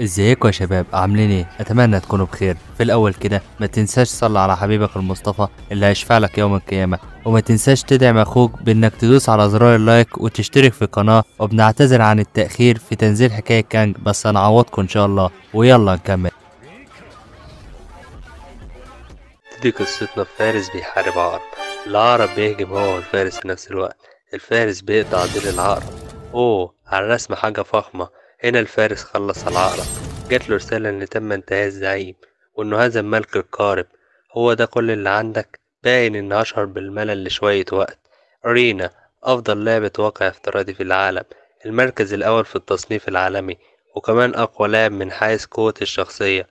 ازيكم يا شباب عاملين ايه اتمنى تكونوا بخير في الاول كده ما تنساش تصلي على حبيبك المصطفى اللي هيشفع لك يوم القيامه وما تنساش تدعم اخوك بانك تدوس على زرار اللايك وتشترك في القناه وبنعتذر عن التاخير في تنزيل حكايه كانج بس هنعوضكم ان شاء الله ويلا نكمل دي قصتنا فارس بيحارب عقرب العقرب بيهجم هو والفارس في نفس الوقت الفارس بيقطع ديل العقرب اوه على الرسم حاجه فخمه هنا الفارس خلص العقرب جات له رسالة إن تم انتهاء الزعيم وإنه هذا الملك القارب هو ده كل اللي عندك باين إن أشعر بالملل لشوية وقت أرينا أفضل لعبة واقع افتراضي في العالم المركز الأول في التصنيف العالمي وكمان أقوى لاعب من حيث قوة الشخصية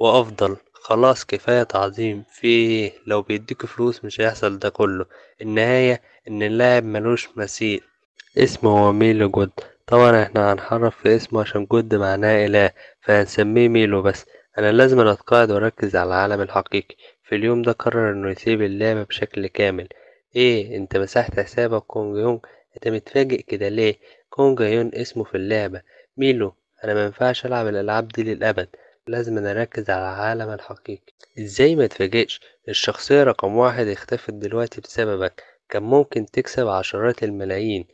وأفضل خلاص كفاية تعظيم فيه لو بيديك فلوس مش هيحصل ده كله النهاية إن اللاعب ملوش مثيل اسمه هو ميلو جود طبعا احنا هنحرف في اسمه عشان جد معناه إله فهنسميه ميلو بس أنا لازم أتقاعد وأركز على العالم الحقيقي في اليوم ده قرر إنه يسيب اللعبة بشكل كامل إيه أنت مسحت حسابك كونج يونج أنت متفاجئ كده ليه كونج يون اسمه في اللعبة ميلو أنا مينفعش ألعب الألعاب دي للأبد لازم نركز على العالم الحقيقي ازاي ما تفاجئش الشخصية رقم واحد اختفت دلوقتي بسببك كان ممكن تكسب عشرات الملايين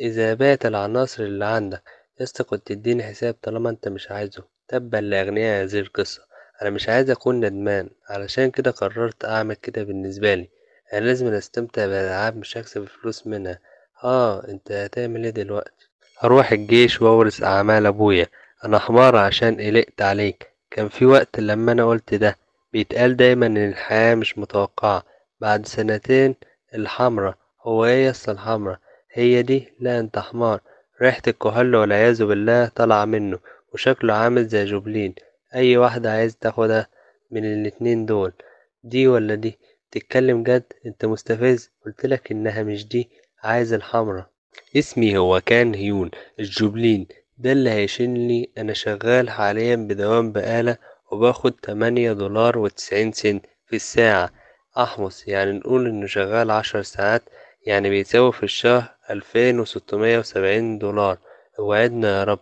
إذا بات العناصر اللي عندك يسطا كنت تديني حساب طالما انت مش عايزه تبا لأغنياء هذه القصة أنا مش عايز أكون ندمان علشان كده قررت أعمل كده بالنسبة لي أنا لازم أستمتع بالألعاب مش هكسب فلوس منها آه أنت هتعمل إيه دلوقتي؟ هروح الجيش وأورث أعمال أبويا أنا حمار عشان قلقت عليك كان في وقت لما أنا قلت ده بيتقال دايما إن الحياة مش متوقعة بعد سنتين الحمرة هو إيه يسطا الحمرة هي دي لا انت حمار ريحة الكحول والعياذ بالله طالعة منه وشكله عامل زي جوبلين أي واحدة عايز تاخدها من الاتنين دول دي ولا دي تتكلم جد انت مستفز قلتلك انها مش دي عايز الحمرة اسمي هو كان هيون الجوبلين ده اللي هيشيلني انا شغال حاليا بدوام بقالة وباخد تمانية دولار وتسعين سنت في الساعة احمص يعني نقول انه شغال عشر ساعات يعني بيساوي في الشهر ألفين وستمية وسبعين دولار وعدنا يا رب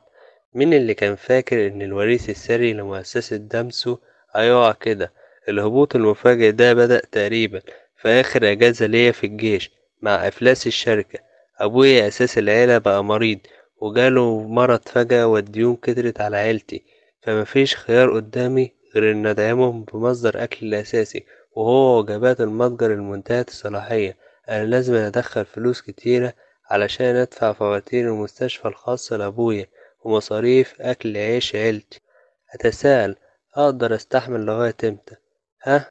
مين اللي كان فاكر إن الوريث السري لمؤسسة دامسو هيقع كده الهبوط المفاجئ ده بدأ تقريبا في آخر أجازة ليا في الجيش مع إفلاس الشركة أبويا أساس العيلة بقى مريض وجاله مرض فجأة والديون كترت على عيلتي فمفيش خيار قدامي غير إن أدعمهم بمصدر أكل الأساسي وهو وجبات المتجر المنتهية الصلاحية أنا لازم أدخل فلوس كتيرة علشان أدفع فواتير المستشفى الخاصة لأبويا ومصاريف أكل عيش عيلتي أتساءل أقدر أستحمل لغاية إمتى ها؟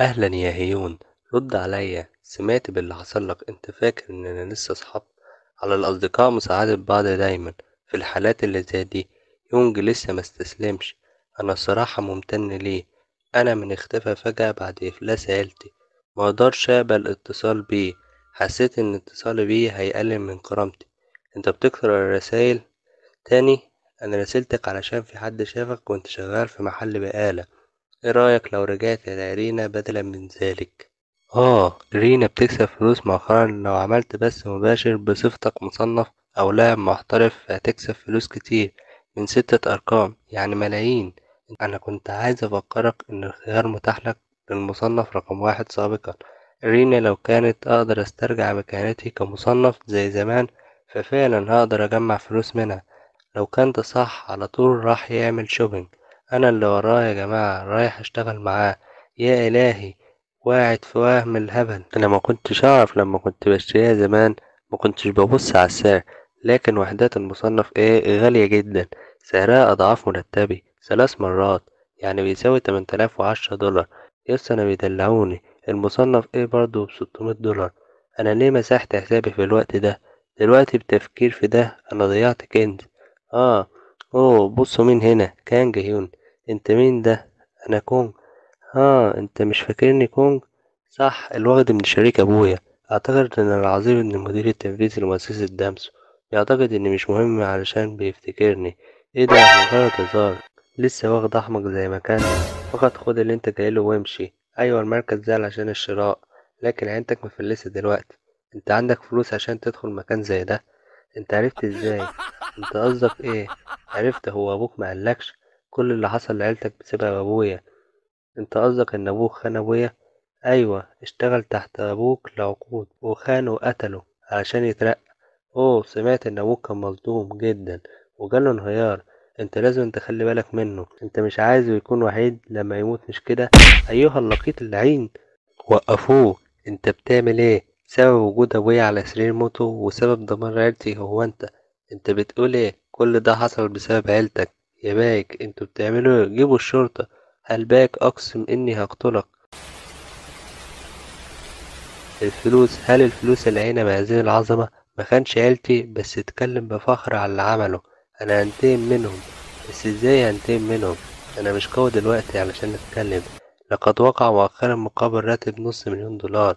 أهلا يا هيون رد عليا سمعت باللي حصلك أنت فاكر إننا لسه صحاب على الأصدقاء مساعدة بعض دايما في الحالات اللي زي دي يونج لسه ما استسلمش أنا الصراحة ممتن ليه أنا من اختفى فجأة بعد إفلاس عيلتي مقدرش اقبل اتصال بيه حسيت ان اتصالي بيه هيقلل من كرامتي انت بتكسر الرسايل تاني انا راسلتك علشان في حد شافك وانت شغال في محل بقالة ايه رأيك لو رجعت لرينا بدلا من ذلك اه رينا بتكسب فلوس مؤخرا لو عملت بث مباشر بصفتك مصنف او لاعب محترف هتكسب فلوس كتير من ستة ارقام يعني ملايين انا كنت عايز افكرك ان الخيار متاح لك للمصنف رقم واحد سابقا رينا لو كانت أقدر أسترجع مكانتي كمصنف زي زمان ففعلا هقدر أجمع فلوس منها لو كان ده صح على طول راح يعمل شوبينج أنا اللي وراه يا جماعة رايح أشتغل معاه يا إلهي واعد في وهم الهبل أنا ما كنتش أعرف لما كنت بشتريها زمان ما كنتش ببص على السعر لكن وحدات المصنف إيه غالية جدا سعرها أضعاف مرتبي ثلاث مرات يعني بيساوي 8010 دولار يس انا بيدلعوني المصنف ايه برضه ب دولار انا ليه مسحت حسابي في الوقت ده دلوقتي بتفكير في ده انا ضيعت كنز اه اوه بصوا مين هنا كانج هيون انت مين ده انا كونج اه انت مش فاكرني كونج صح الواخد من شريك ابويا اعتقد ان العظيم ان المدير التنفيذي لمؤسسة دامسو يعتقد اني مش مهم علشان بيفتكرني ايه ده مجرد هزار لسه واخد أحمق زي ما كان فقط خد اللي انت جايله وامشي أيوة المركز ده عشان الشراء لكن عينتك مفلسة دلوقتي انت عندك فلوس عشان تدخل مكان زي ده انت عرفت ازاي انت قصدك ايه عرفت هو ابوك ما قالكش كل اللي حصل لعيلتك بسبب ابويا انت قصدك ان ابوك خان ابويا ايوه اشتغل تحت ابوك لعقود وخانه وقتله علشان يترقى اوه سمعت ان ابوك كان مظلوم جدا وجاله انهيار انت لازم تخلي بالك منه انت مش عايزه يكون وحيد لما يموت مش كده ايها اللقيط اللعين وقفوه انت بتعمل ايه سبب وجود ابويا على سرير موته وسبب دمار عيلتي هو انت انت بتقول ايه كل ده حصل بسبب عيلتك يا باك انتوا بتعملوا ايه جيبوا الشرطة هل باك اقسم اني هقتلك الفلوس هل الفلوس العينة بهذه العظمة ما كانش عيلتي بس اتكلم بفخر على اللي عمله انا هنتقم منهم بس ازاي هنتقم منهم انا مش قوي دلوقتي علشان اتكلم لقد وقع مؤخرا مقابل راتب نص مليون دولار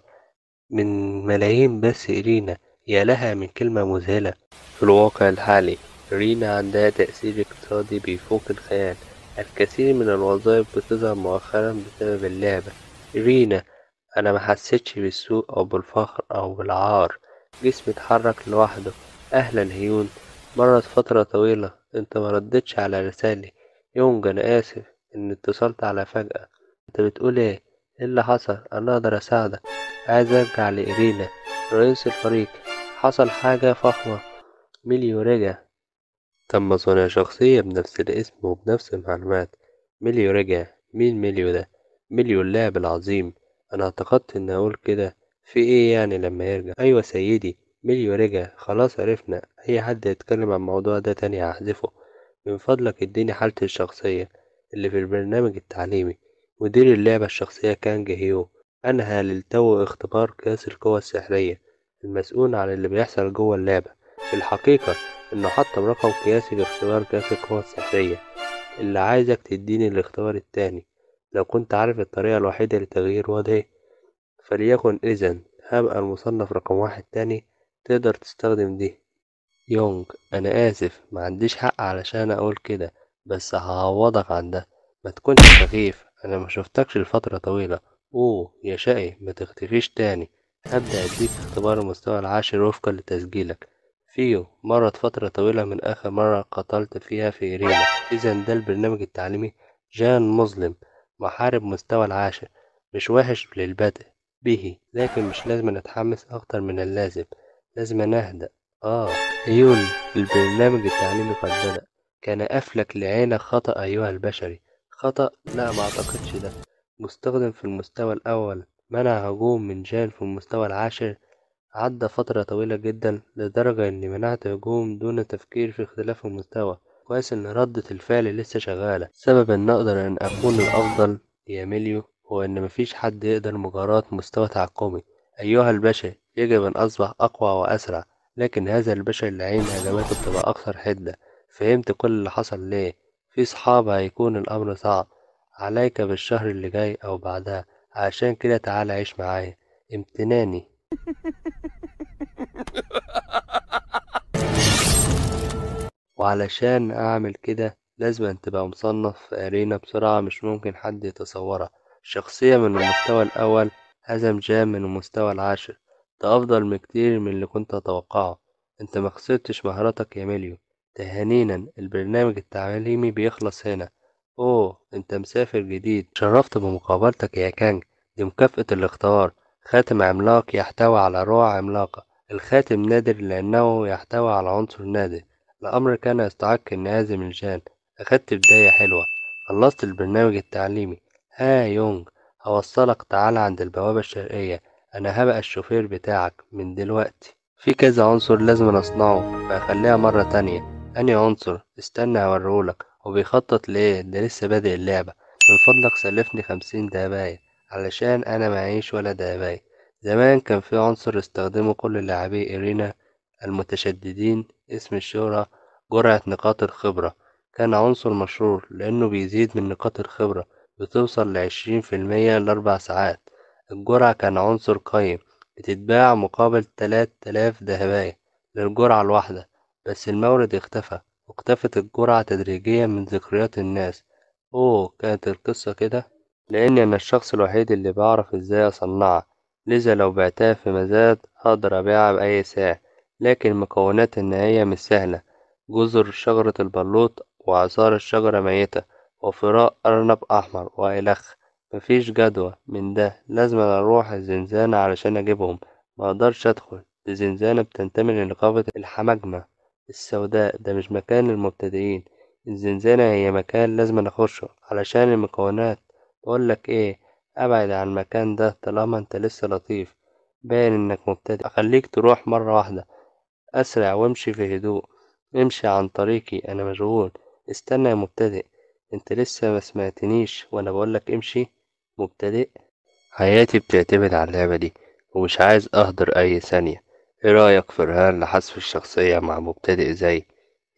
من ملايين بس إرينا يا لها من كلمة مذهلة في الواقع الحالي رينا عندها تأثير اقتصادي بيفوق الخيال الكثير من الوظائف بتظهر مؤخرا بسبب اللعبة رينا أنا ما حسيتش بالسوء أو بالفخر أو بالعار جسمي اتحرك لوحده أهلا هيون مرت فترة طويلة انت مردتش على رسالي يونج انا اسف ان اتصلت على فجأة انت بتقول ايه ايه اللي حصل انا اقدر اساعدك عايز ارجع لإيرينا رئيس الفريق حصل حاجة فخمة ميليو رجع تم صنع شخصية بنفس الاسم وبنفس المعلومات ميليو رجع مين ميليو ده ميليو اللاعب العظيم انا اعتقدت اني اقول كده في ايه يعني لما يرجع ايوه سيدي ميليو رجع خلاص عرفنا أي حد يتكلم عن الموضوع ده تاني هحذفه من فضلك اديني حالتي الشخصية اللي في البرنامج التعليمي مدير اللعبة الشخصية كان جهيو أنهى للتو اختبار قياس القوى السحرية المسؤول عن اللي بيحصل جوه اللعبة في الحقيقة إنه حطم رقم قياسي لاختبار قياس القوى السحرية اللي عايزك تديني الاختبار التاني لو كنت عارف الطريقة الوحيدة لتغيير وضعي فليكن إذا هبقى المصنف رقم واحد تاني تقدر تستخدم دي يونج انا اسف معنديش حق علشان اقول كده بس هعوضك عن ده ما تكونش سخيف انا ما شفتكش لفتره طويله اوه يا شقي ما تختفيش تاني هبدا اديك اختبار المستوى العاشر وفقا لتسجيلك فيو مرت فتره طويله من اخر مره قتلت فيها في ايرينا اذا ده البرنامج التعليمي جان مظلم محارب مستوى العاشر مش وحش للبدء به لكن مش لازم نتحمس اكتر من اللازم لازم أهدأ آه أيون البرنامج التعليمي قد بدأ كان أفلك لعينك خطأ أيها البشري خطأ لا ما أعتقدش ده مستخدم في المستوى الأول منع هجوم من جان في المستوى العاشر عدى فترة طويلة جدا لدرجة إني منعت هجوم دون تفكير في اختلاف المستوى كويس إن ردة الفعل لسه شغالة سبب إن أقدر إن أكون الأفضل يا ميليو هو إن مفيش حد يقدر مجاراة مستوى تعقمي أيها البشر يجب أن أصبح أقوى وأسرع لكن هذا البشر اللعين هجماته بتبقى أكثر حدة فهمت كل اللي حصل ليه في صحاب هيكون الأمر صعب عليك بالشهر اللي جاي أو بعدها عشان كده تعال عيش معايا امتناني وعلشان أعمل كده لازم أن تبقى مصنف في أرينا بسرعة مش ممكن حد يتصورها شخصية من المستوى الأول هزم جام من المستوى العاشر ده أفضل بكتير من اللي كنت أتوقعه، أنت ما خسرتش مهاراتك يا ميليو، تهانينا البرنامج التعليمي بيخلص هنا، أوه أنت مسافر جديد، شرفت بمقابلتك يا كانج، دي مكافأة الاختبار، خاتم عملاق يحتوي على روع عملاقة، الخاتم نادر لأنه يحتوي على عنصر نادر، الأمر كان يستحق إني من الجان، أخدت بداية حلوة، خلصت البرنامج التعليمي، ها يونج هوصلك تعال عند البوابة الشرقية. انا هبقى الشوفير بتاعك من دلوقتي في كذا عنصر لازم اصنعه فاخليها مرة تانية اني عنصر استنى اوريهولك وبيخطط ليه ده لسه بادئ اللعبة من فضلك سلفني خمسين دباية علشان انا معيش ولا دباية زمان كان في عنصر استخدمه كل لاعبي إرينا المتشددين اسم الشهرة جرعة نقاط الخبرة كان عنصر مشهور لأنه بيزيد من نقاط الخبرة بتوصل لعشرين في المية لأربع ساعات الجرعة كان عنصر قيم بتتباع مقابل تلات آلاف دهباية للجرعة الواحدة بس المورد اختفى واختفت الجرعة تدريجيا من ذكريات الناس أوه كانت القصة كده لأني أنا الشخص الوحيد اللي بعرف إزاي أصنعها لذا لو بعتها في مزاد أقدر أبيعها بأي سعر لكن مكونات النهاية مش سهلة جزر شجرة البلوط وعصار الشجرة ميتة وفراء أرنب أحمر وإلخ مفيش جدوى من ده لازم اروح الزنزانة علشان اجيبهم مقدرش ادخل دي زنزانة بتنتمي لنقابة الحمجمة السوداء ده مش مكان للمبتدئين الزنزانة هي مكان لازم اخشه علشان المكونات بقولك ايه ابعد عن المكان ده طالما انت لسه لطيف باين انك مبتدئ اخليك تروح مرة واحدة اسرع وامشي في هدوء امشي عن طريقي انا مشغول استنى يا مبتدئ انت لسه ما سمعتنيش وانا بقولك امشي مبتدئ حياتي بتعتمد على اللعبة دي ومش عايز أهدر أي ثانية إيه رأيك في رهان لحذف الشخصية مع مبتدئ زي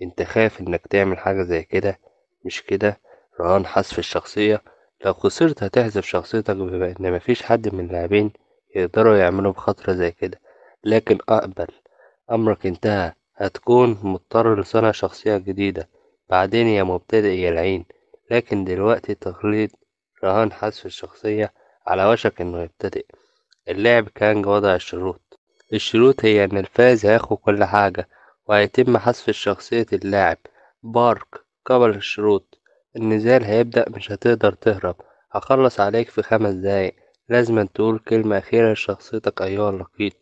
أنت خايف إنك تعمل حاجة زي كده مش كده رهان حذف الشخصية لو خسرت هتحذف شخصيتك بما إن مفيش حد من اللاعبين يقدروا يعملوا بخطرة زي كده لكن أقبل أمرك انتهى هتكون مضطر لصنع شخصية جديدة بعدين يا مبتدئ يا العين لكن دلوقتي تقليد رهان حذف الشخصية على وشك إنه يبتدئ اللعب كان وضع الشروط الشروط هي إن الفائز هياخد كل حاجة وهيتم حذف شخصية اللاعب بارك قبل الشروط النزال هيبدأ مش هتقدر تهرب هخلص عليك في خمس دقايق لازم تقول كلمة أخيرة لشخصيتك أيها اللقيط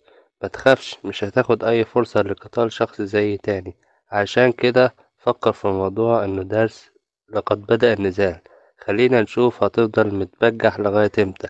متخافش مش هتاخد أي فرصة لقتال شخص زي تاني عشان كده فكر في الموضوع إنه درس لقد بدأ النزال خلينا نشوف هتفضل متبجح لغاية امتى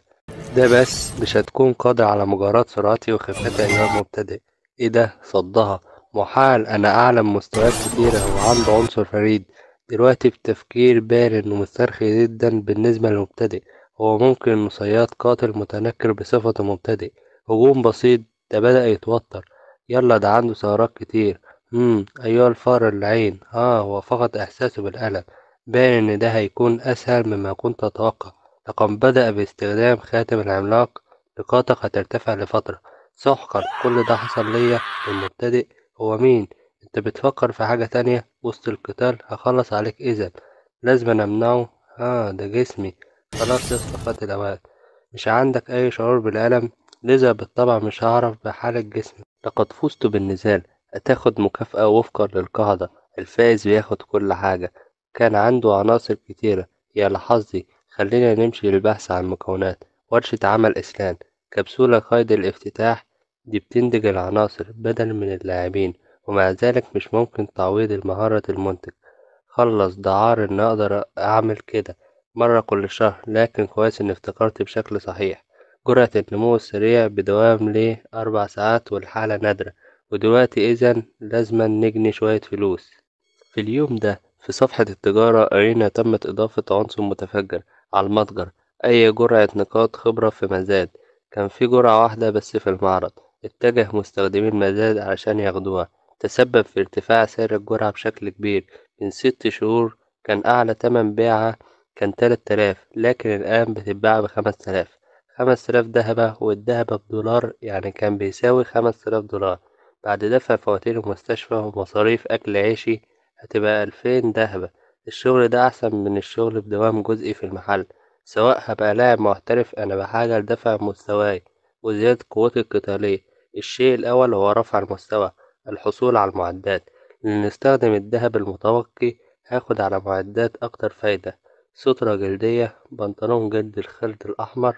ده بس مش هتكون قادر على مجاراة سرعتي وخفتها إمام مبتدئ ايه ده صدها محال أنا أعلم مستويات كتيرة وعنده عنصر فريد دلوقتي بتفكير بارن ومسترخي جدا بالنسبة للمبتدئ هو ممكن صياد قاتل متنكر بصفته مبتدئ هجوم بسيط ده بدأ يتوتر يلا ده عنده سهرات كتير مم ايوه الفار العين اه هو فقد إحساسه بالألم باين إن ده هيكون أسهل مما كنت أتوقع لقد بدأ باستخدام خاتم العملاق نقاطك هترتفع لفترة سحقا كل ده حصل ليا المبتدئ هو مين انت بتفكر في حاجة تانية وسط القتال هخلص عليك اذا لازم امنعه اه ده جسمي خلاص يسطا فات الاوقات مش عندك اي شعور بالالم لذا بالطبع مش هعرف بحالة جسمي لقد فزت بالنزال هتاخد مكافأة وفقا للقاعدة الفائز بياخد كل حاجة كان عنده عناصر كتيرة يا يعني لحظي خلينا نمشي للبحث عن مكونات ورشة عمل إسلان كبسولة قيد الافتتاح دي بتنتج العناصر بدل من اللاعبين ومع ذلك مش ممكن تعويض المهارة المنتج خلص دعار إن أقدر أعمل كده مرة كل شهر لكن كويس إن افتكرت بشكل صحيح جرعة النمو السريع بدوام ليه أربع ساعات والحالة نادرة ودلوقتي إذا لازم نجني شوية فلوس في اليوم ده في صفحة التجارة أرينا تمت إضافة عنصر متفجر على المتجر أي جرعة نقاط خبرة في مزاد كان في جرعة واحدة بس في المعرض اتجه مستخدمي المزاد علشان ياخدوها تسبب في ارتفاع سعر الجرعة بشكل كبير من ست شهور كان أعلى تمن بيعها كان تلات آلاف لكن الآن بتتباع بخمس آلاف خمس آلاف دهبة والدهبة بدولار يعني كان بيساوي خمس آلاف دولار بعد دفع فواتير المستشفى ومصاريف أكل عيشي هتبقى ألفين دهبة الشغل ده أحسن من الشغل بدوام جزئي في المحل سواء هبقى لاعب محترف أنا بحاجة لدفع مستواي وزيادة قوتي القتالية الشيء الأول هو رفع المستوى الحصول على المعدات لنستخدم الذهب المتبقي هاخد على معدات أكتر فايدة سترة جلدية بنطلون جلد الخلد الأحمر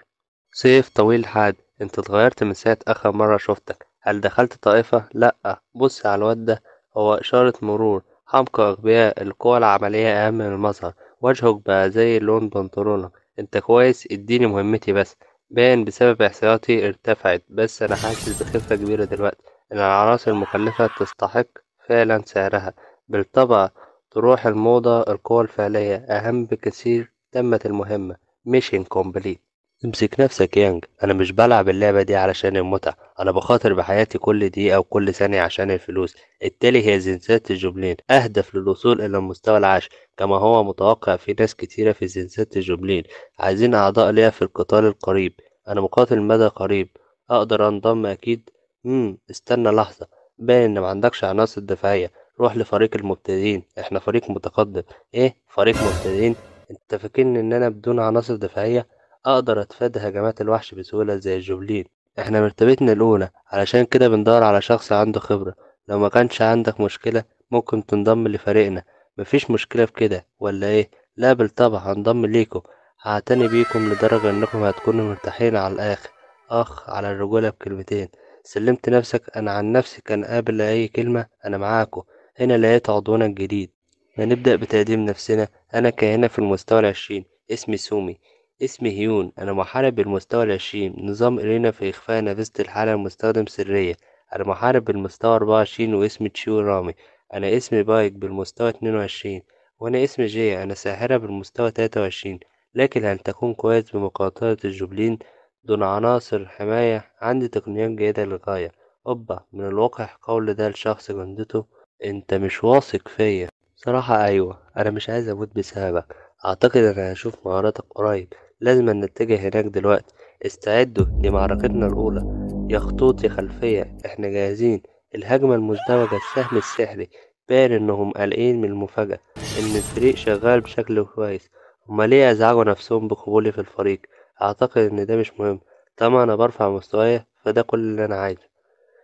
سيف طويل حاد انت اتغيرت من ساعة آخر مرة شفتك هل دخلت طائفة؟ لأ بص على الواد ده هو إشارة مرور حمق أغبياء القوى العملية أهم من المظهر وجهك بقى زي لون بنطلونك انت كويس اديني مهمتي بس باين بسبب احتياطي ارتفعت بس أنا حاسس بخفة كبيرة دلوقتي إن العناصر المكلفة تستحق فعلا سعرها بالطبع تروح الموضة القوى الفعلية أهم بكثير تمت المهمة ميشن كومبليت امسك نفسك يانج انا مش بلعب اللعبة دي علشان المتعة انا بخاطر بحياتي كل دقيقة وكل ثانية عشان الفلوس التالي هي زنسات الجبلين اهدف للوصول الى المستوى العاش كما هو متوقع في ناس كتيرة في زنسات الجبلين عايزين اعضاء ليا في القتال القريب انا مقاتل مدى قريب اقدر انضم اكيد امم استنى لحظة باين ان معندكش عناصر دفاعية روح لفريق المبتدئين احنا فريق متقدم ايه فريق مبتدئين انت فاكرني ان انا بدون عناصر دفاعية أقدر أتفادى هجمات الوحش بسهولة زي الجوبلين إحنا مرتبتنا الأولى علشان كده بندور على شخص عنده خبرة لو ما كانش عندك مشكلة ممكن تنضم لفريقنا مفيش مشكلة في كده ولا إيه؟ لا بالطبع هنضم ليكم هعتني بيكم لدرجة إنكم هتكونوا مرتاحين على الآخر أخ على الرجولة بكلمتين سلمت نفسك أنا عن نفسي كان قابل أي كلمة أنا معاكم هنا لقيت عضونا الجديد هنبدأ بتقديم نفسنا أنا كهنا في المستوى العشرين اسمي سومي اسمي هيون أنا محارب بالمستوى العشرين نظام إلينا في إخفاء نافذة الحالة المستخدم سرية أنا محارب بالمستوى أربعة وعشرين واسمي تشيو رامي أنا اسمي بايك بالمستوى اتنين وعشرين وأنا اسمي جيا أنا ساحرة بالمستوى تلاتة وعشرين لكن هل تكون كويس بمقاتلة الجبلين دون عناصر حماية عندي تقنيات جيدة للغاية أوبا من الواقع قول ده لشخص جندته أنت مش واثق فيا صراحة أيوة أنا مش عايز أموت بسببك أعتقد أنا هشوف مهاراتك قريب لازم نتجه هناك دلوقتي استعدوا لمعركتنا الأولى يا خطوطي خلفية احنا جاهزين الهجمة المزدوجة السهم السحري باين انهم قلقين من المفاجأة ان الفريق شغال بشكل كويس هما ليه ازعجوا نفسهم بقبولي في الفريق اعتقد ان ده مش مهم طبعا انا برفع مستواي فده كل اللي انا عايزه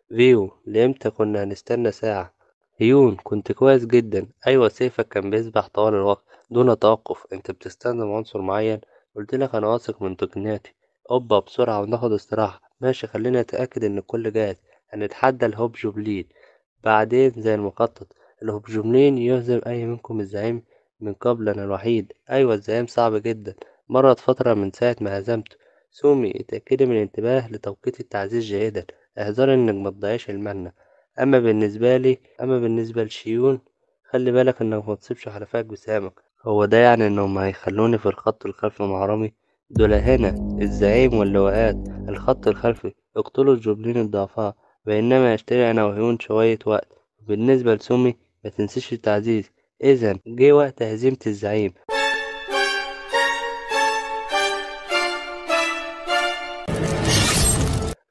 فيو لامتى كنا هنستنى ساعة هيون كنت كويس جدا ايوه سيفك كان بيسبح طوال الوقت دون توقف انت بتستخدم عنصر معين قلت لك انا واثق من تقنياتي اوبا بسرعه وناخد استراحه ماشي خلينا نتاكد ان الكل جاهز هنتحدى الهوبجوبلين بعدين زي المخطط الهوبجوبلين يهزم اي منكم الزعيم من قبل انا الوحيد ايوه الزعيم صعب جدا مرت فتره من ساعه ما هزمته سومي اتاكدي من الانتباه لتوقيت التعزيز جيدا احذري انك ما تضيعش المهنه اما بالنسبه لي اما بالنسبه لشيون خلي بالك انك ما تصيبش حلفائك بسامك هو ده يعني انهم هيخلوني في الخط الخلفي مع رامي دول هنا الزعيم واللواءات الخط الخلفي اقتلوا الجبلين الضعفاء بينما يشتري انا وهيون شوية وقت وبالنسبة لسومي ما تنسيش التعزيز اذا جه وقت هزيمة الزعيم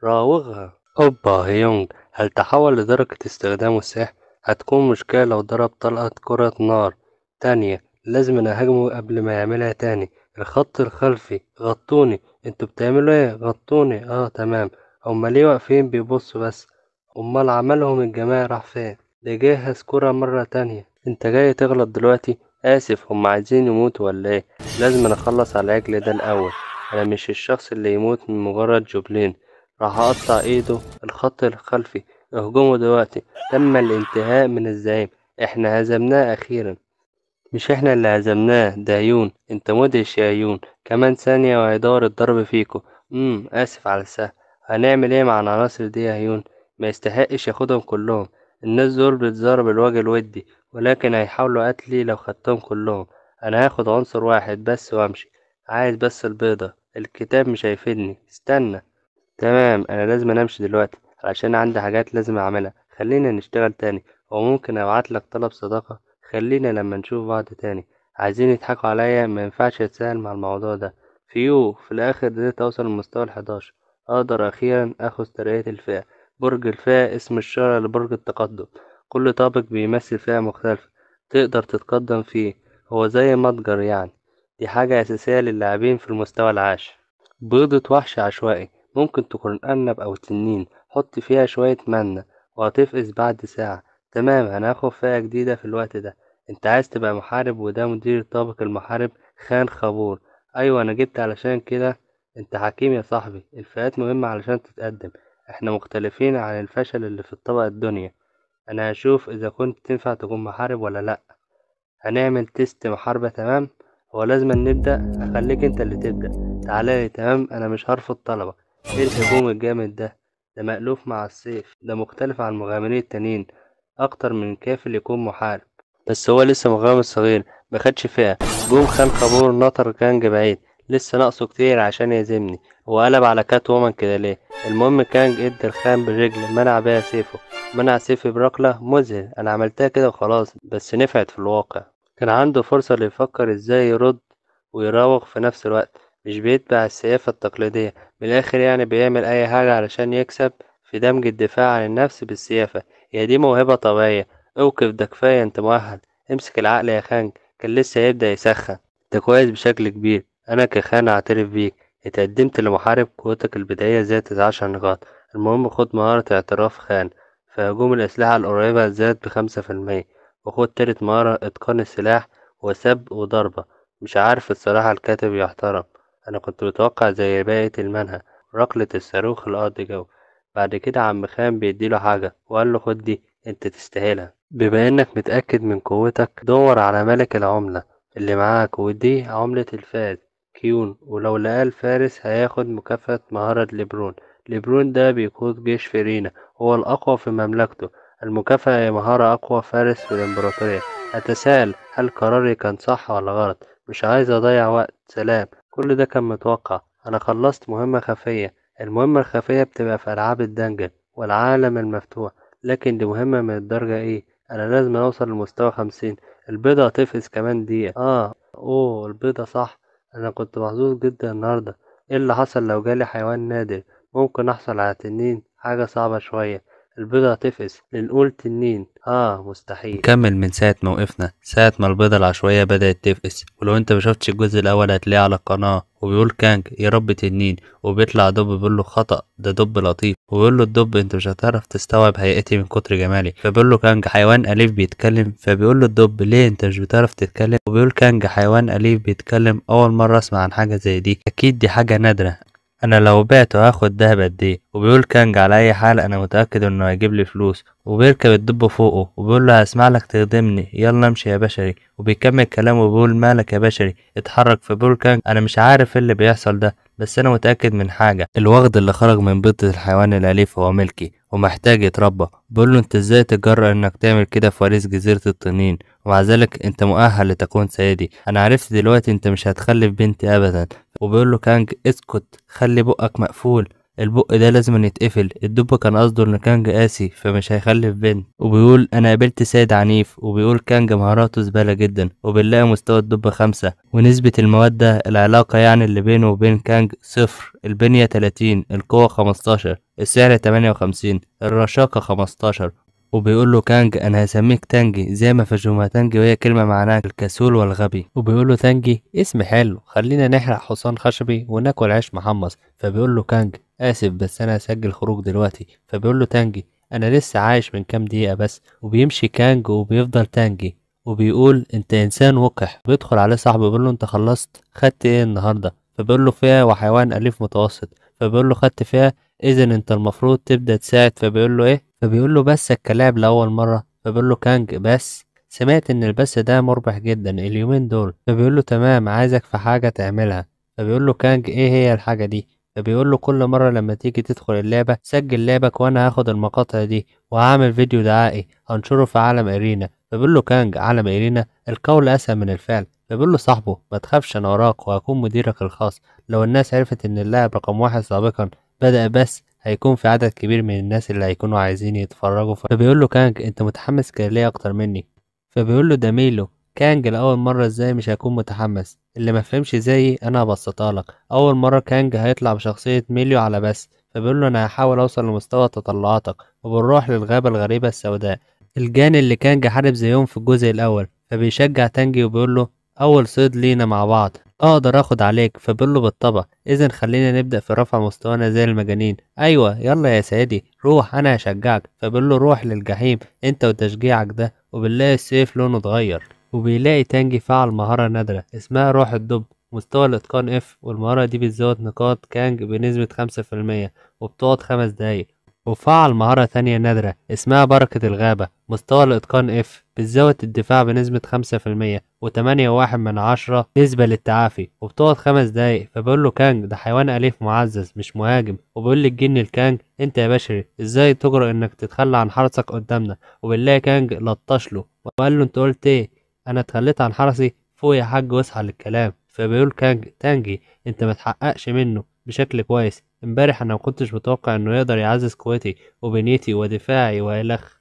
راوغها اوبا هيونج هل تحول لدرجة استخدامه السحر هتكون مشكلة لو ضرب طلقة كرة نار تانية لازم انا هاجمه قبل ما يعملها تاني الخط الخلفي غطوني انتوا بتعملوا ايه غطوني اه تمام هما ليه واقفين بيبصوا بس امال عملهم الجماعي راح فين ده جهز كرة مرة تانية انت جاي تغلط دلوقتي اسف هما عايزين يموتوا ولا ايه لازم انا اخلص على العجل ده الاول انا مش الشخص اللي يموت من مجرد جبلين راح اقطع ايده الخط الخلفي اهجمه دلوقتي تم الانتهاء من الزعيم احنا هزمناه اخيرا مش احنا اللي هزمناه ده عيون انت مدهش يا عيون كمان ثانية وهيدور الضرب فيكو امم اسف على السهل هنعمل ايه مع العناصر دي يا عيون ما يستحقش ياخدهم كلهم الناس دول بتزرب الوجه الودي ولكن هيحاولوا قتلي لو خدتهم كلهم انا هاخد عنصر واحد بس وامشي عايز بس البيضة الكتاب مش هيفيدني استنى تمام انا لازم امشي دلوقتي علشان عندي حاجات لازم اعملها خلينا نشتغل تاني وممكن ابعتلك طلب صداقة خلينا لما نشوف بعض تاني عايزين يضحكوا عليا ما ينفعش اتساهل مع الموضوع ده فيو في الاخر قدرت اوصل لمستوى الحداشر اقدر اخيرا اخذ ترقية الفئة برج الفئة اسم الشارع لبرج التقدم كل طابق بيمثل فئة مختلفة تقدر تتقدم فيه هو زي متجر يعني دي حاجة أساسية للاعبين في المستوى العاشر بيضة وحش عشوائي ممكن تكون أرنب أو تنين حط فيها شوية منة وهتفقس بعد ساعة تمام هناخد فئة جديدة في الوقت ده انت عايز تبقى محارب وده مدير طابق المحارب خان خابور ايوه انا جبت علشان كده انت حكيم يا صاحبي الفئات مهمة علشان تتقدم احنا مختلفين عن الفشل اللي في الطبقة الدنيا انا هشوف اذا كنت تنفع تكون محارب ولا لا هنعمل تيست محاربة تمام هو لازم نبدأ هخليك انت اللي تبدأ تعالى لي تمام انا مش هرفض طلبك ايه الهجوم الجامد ده ده مألوف مع السيف ده مختلف عن المغامرين التانيين اكتر من اللي يكون محارب بس هو لسه مغامر صغير مخدش فيها جوم خان خابور نطر كانج بعيد لسه ناقصه كتير عشان يهزمني وقلب على كات وومن كده ليه المهم كانج ادى الخان برجل منع بيها سيفه منع سيفي بركلة مذهل انا عملتها كده وخلاص بس نفعت في الواقع كان عنده فرصة ليفكر ازاي يرد ويراوغ في نفس الوقت مش بيتبع السيافه التقليدية من الآخر يعني بيعمل أي حاجة علشان يكسب في دمج الدفاع عن النفس بالسيافة يا دي موهبة طبيعية اوقف ده كفاية انت مؤهل امسك العقل يا خانج كان لسه هيبدأ يسخن ده كويس بشكل كبير انا كخان اعترف بيك اتقدمت لمحارب قوتك البدائية زادت عشر نقاط المهم خد مهارة اعتراف خان في هجوم الأسلحة القريبة زاد بخمسة في المية وخد تالت مهارة إتقان السلاح وسب وضربة مش عارف الصراحة الكاتب يحترم أنا كنت متوقع زي باقية المنهج ركلة الصاروخ الأرض جو بعد كده عم خان بيديله حاجة وقال له خد دي انت تستاهلها بما انك متأكد من قوتك دور على ملك العملة اللي معاك ودي عملة الفاز كيون ولو لقى الفارس هياخد مكافأة مهارة ليبرون ليبرون ده بيقود جيش فيرينا هو الأقوى في مملكته المكافأة هي مهارة أقوى فارس في الإمبراطورية أتساءل هل قراري كان صح ولا غلط مش عايز أضيع وقت سلام كل ده كان متوقع أنا خلصت مهمة خفية المهمة الخفية بتبقى في ألعاب الدنجن والعالم المفتوح لكن دي مهمة من الدرجة ايه أنا لازم أوصل لمستوى خمسين البيضة تفز كمان دقيقة اه اوه البيضة صح أنا كنت محظوظ جدا النهاردة ايه اللي حصل لو جالي حيوان نادر ممكن أحصل على تنين حاجة صعبة شوية البيضة هتفقس بنقول تنين اه مستحيل نكمل من ساعة ما وقفنا ساعة ما البيضة العشوائية بدأت تفقس ولو انت مشفتش الجزء الأول هتلاقيه على القناة وبيقول كانج يا رب تنين وبيطلع دب بيقول له خطأ ده دب لطيف وبيقول له الدب انت مش هتعرف تستوعب هيئتي من كتر جمالي فبيقول له كانج حيوان أليف بيتكلم فبيقول له الدب ليه انت مش بتعرف تتكلم وبيقول كانج حيوان أليف بيتكلم أول مرة أسمع عن حاجة زي دي أكيد دي حاجة نادرة انا لو بعت وهاخد دهب قد ايه وبيقول كانج على اي حال انا متاكد انه هيجيب لي فلوس وبيركب الدب فوقه وبيقول له هسمع لك تخدمني يلا امشي يا بشري وبيكمل كلامه وبيقول مالك يا بشري اتحرك فبيقول كانج انا مش عارف ايه اللي بيحصل ده بس أنا متأكد من حاجة الوغد اللي خرج من بيضة الحيوان الأليف هو ملكي ومحتاج يتربى بقول له أنت إزاي تجرأ إنك تعمل كده في وريث جزيرة الطنين ومع ذلك أنت مؤهل لتكون سيدي أنا عرفت دلوقتي أنت مش هتخلف بنتي أبدا وبيقول له كانج اسكت خلي بقك مقفول البق ده لازم يتقفل الدب كان قصده ان كانج قاسي فمش هيخلف بنت وبيقول انا قابلت سيد عنيف وبيقول كانج مهاراته زبالة جدا وبنلاقي مستوى الدب خمسة ونسبة المواد العلاقة يعني اللي بينه وبين كانج صفر البنية تلاتين القوة خمستاشر السعر تمانية وخمسين الرشاقة خمستاشر وبيقول له كانج انا هسميك تانجي زي ما فشوما تانجي وهي كلمه معناها الكسول والغبي وبيقول له تانجي اسم حلو خلينا نحرق حصان خشبي وناكل عيش محمص فبيقول له كانج اسف بس انا هسجل خروج دلوقتي فبيقول له تانجي انا لسه عايش من كام دقيقه بس وبيمشي كانج وبيفضل تانجي وبيقول انت انسان وقح بيدخل عليه صاحبه بيقول له انت خلصت خدت ايه النهارده فبيقول له فيها وحيوان اليف متوسط فبيقول له خدت فيها اذا انت المفروض تبدا تساعد فبيقول له ايه فبيقول له بس الكلاب لأول مرة فبيقول له كانج بس سمعت إن البث ده مربح جدا اليومين دول فبيقول له تمام عايزك في حاجة تعملها فبيقول له كانج إيه هي الحاجة دي فبيقول له كل مرة لما تيجي تدخل اللعبة سجل لعبك وأنا هاخد المقاطع دي وهعمل فيديو دعائي هنشره في عالم إرينا فبيقول له كانج عالم إرينا القول أسهل من الفعل فبيقول له صاحبه ما تخافش أنا وراك وهكون مديرك الخاص لو الناس عرفت إن اللاعب رقم واحد سابقا بدأ بس هيكون في عدد كبير من الناس اللي هيكونوا عايزين يتفرجوا فبيقول له كانج انت متحمس كده ليه اكتر مني فبيقول له ده ميلو كانج لاول مره ازاي مش هيكون متحمس اللي ما فهمش زيي انا هبسطها لك اول مره كانج هيطلع بشخصيه ميليو على بس فبيقول له انا هحاول اوصل لمستوى تطلعاتك وبنروح للغابه الغريبه السوداء الجان اللي كانج حارب زيهم في الجزء الاول فبيشجع تانجي وبيقول له اول صيد لينا مع بعض اقدر اخد عليك فبله له بالطبع اذا خلينا نبدا في رفع مستوانا زي المجانين ايوه يلا يا سيدي روح انا هشجعك فبله له روح للجحيم انت وتشجيعك ده وبنلاقي السيف لونه اتغير وبيلاقي تانجي فعل مهاره نادره اسمها روح الدب مستوى الاتقان اف والمهاره دي بتزود نقاط كانج بنسبه 5% وبتقعد خمس دقايق وفعل مهارة تانية نادرة اسمها بركة الغابة مستوى الإتقان F بتزود الدفاع بنسبة 5% وتمانية واحد من عشرة نسبة للتعافي وبتقعد خمس دقايق فبقول له كانج ده حيوان أليف معزز مش مهاجم وبقول للجن الكانج أنت يا بشري إزاي تجرؤ إنك تتخلى عن حرسك قدامنا وبالله كانج لطش له وقال له أنت قلت إيه أنا اتخليت عن حرسي فوق يا حاج واصحى للكلام فبيقول كانج تانجي أنت متحققش منه بشكل كويس امبارح انا مكنتش متوقع انه يقدر يعزز قوتي وبنيتي ودفاعي والخ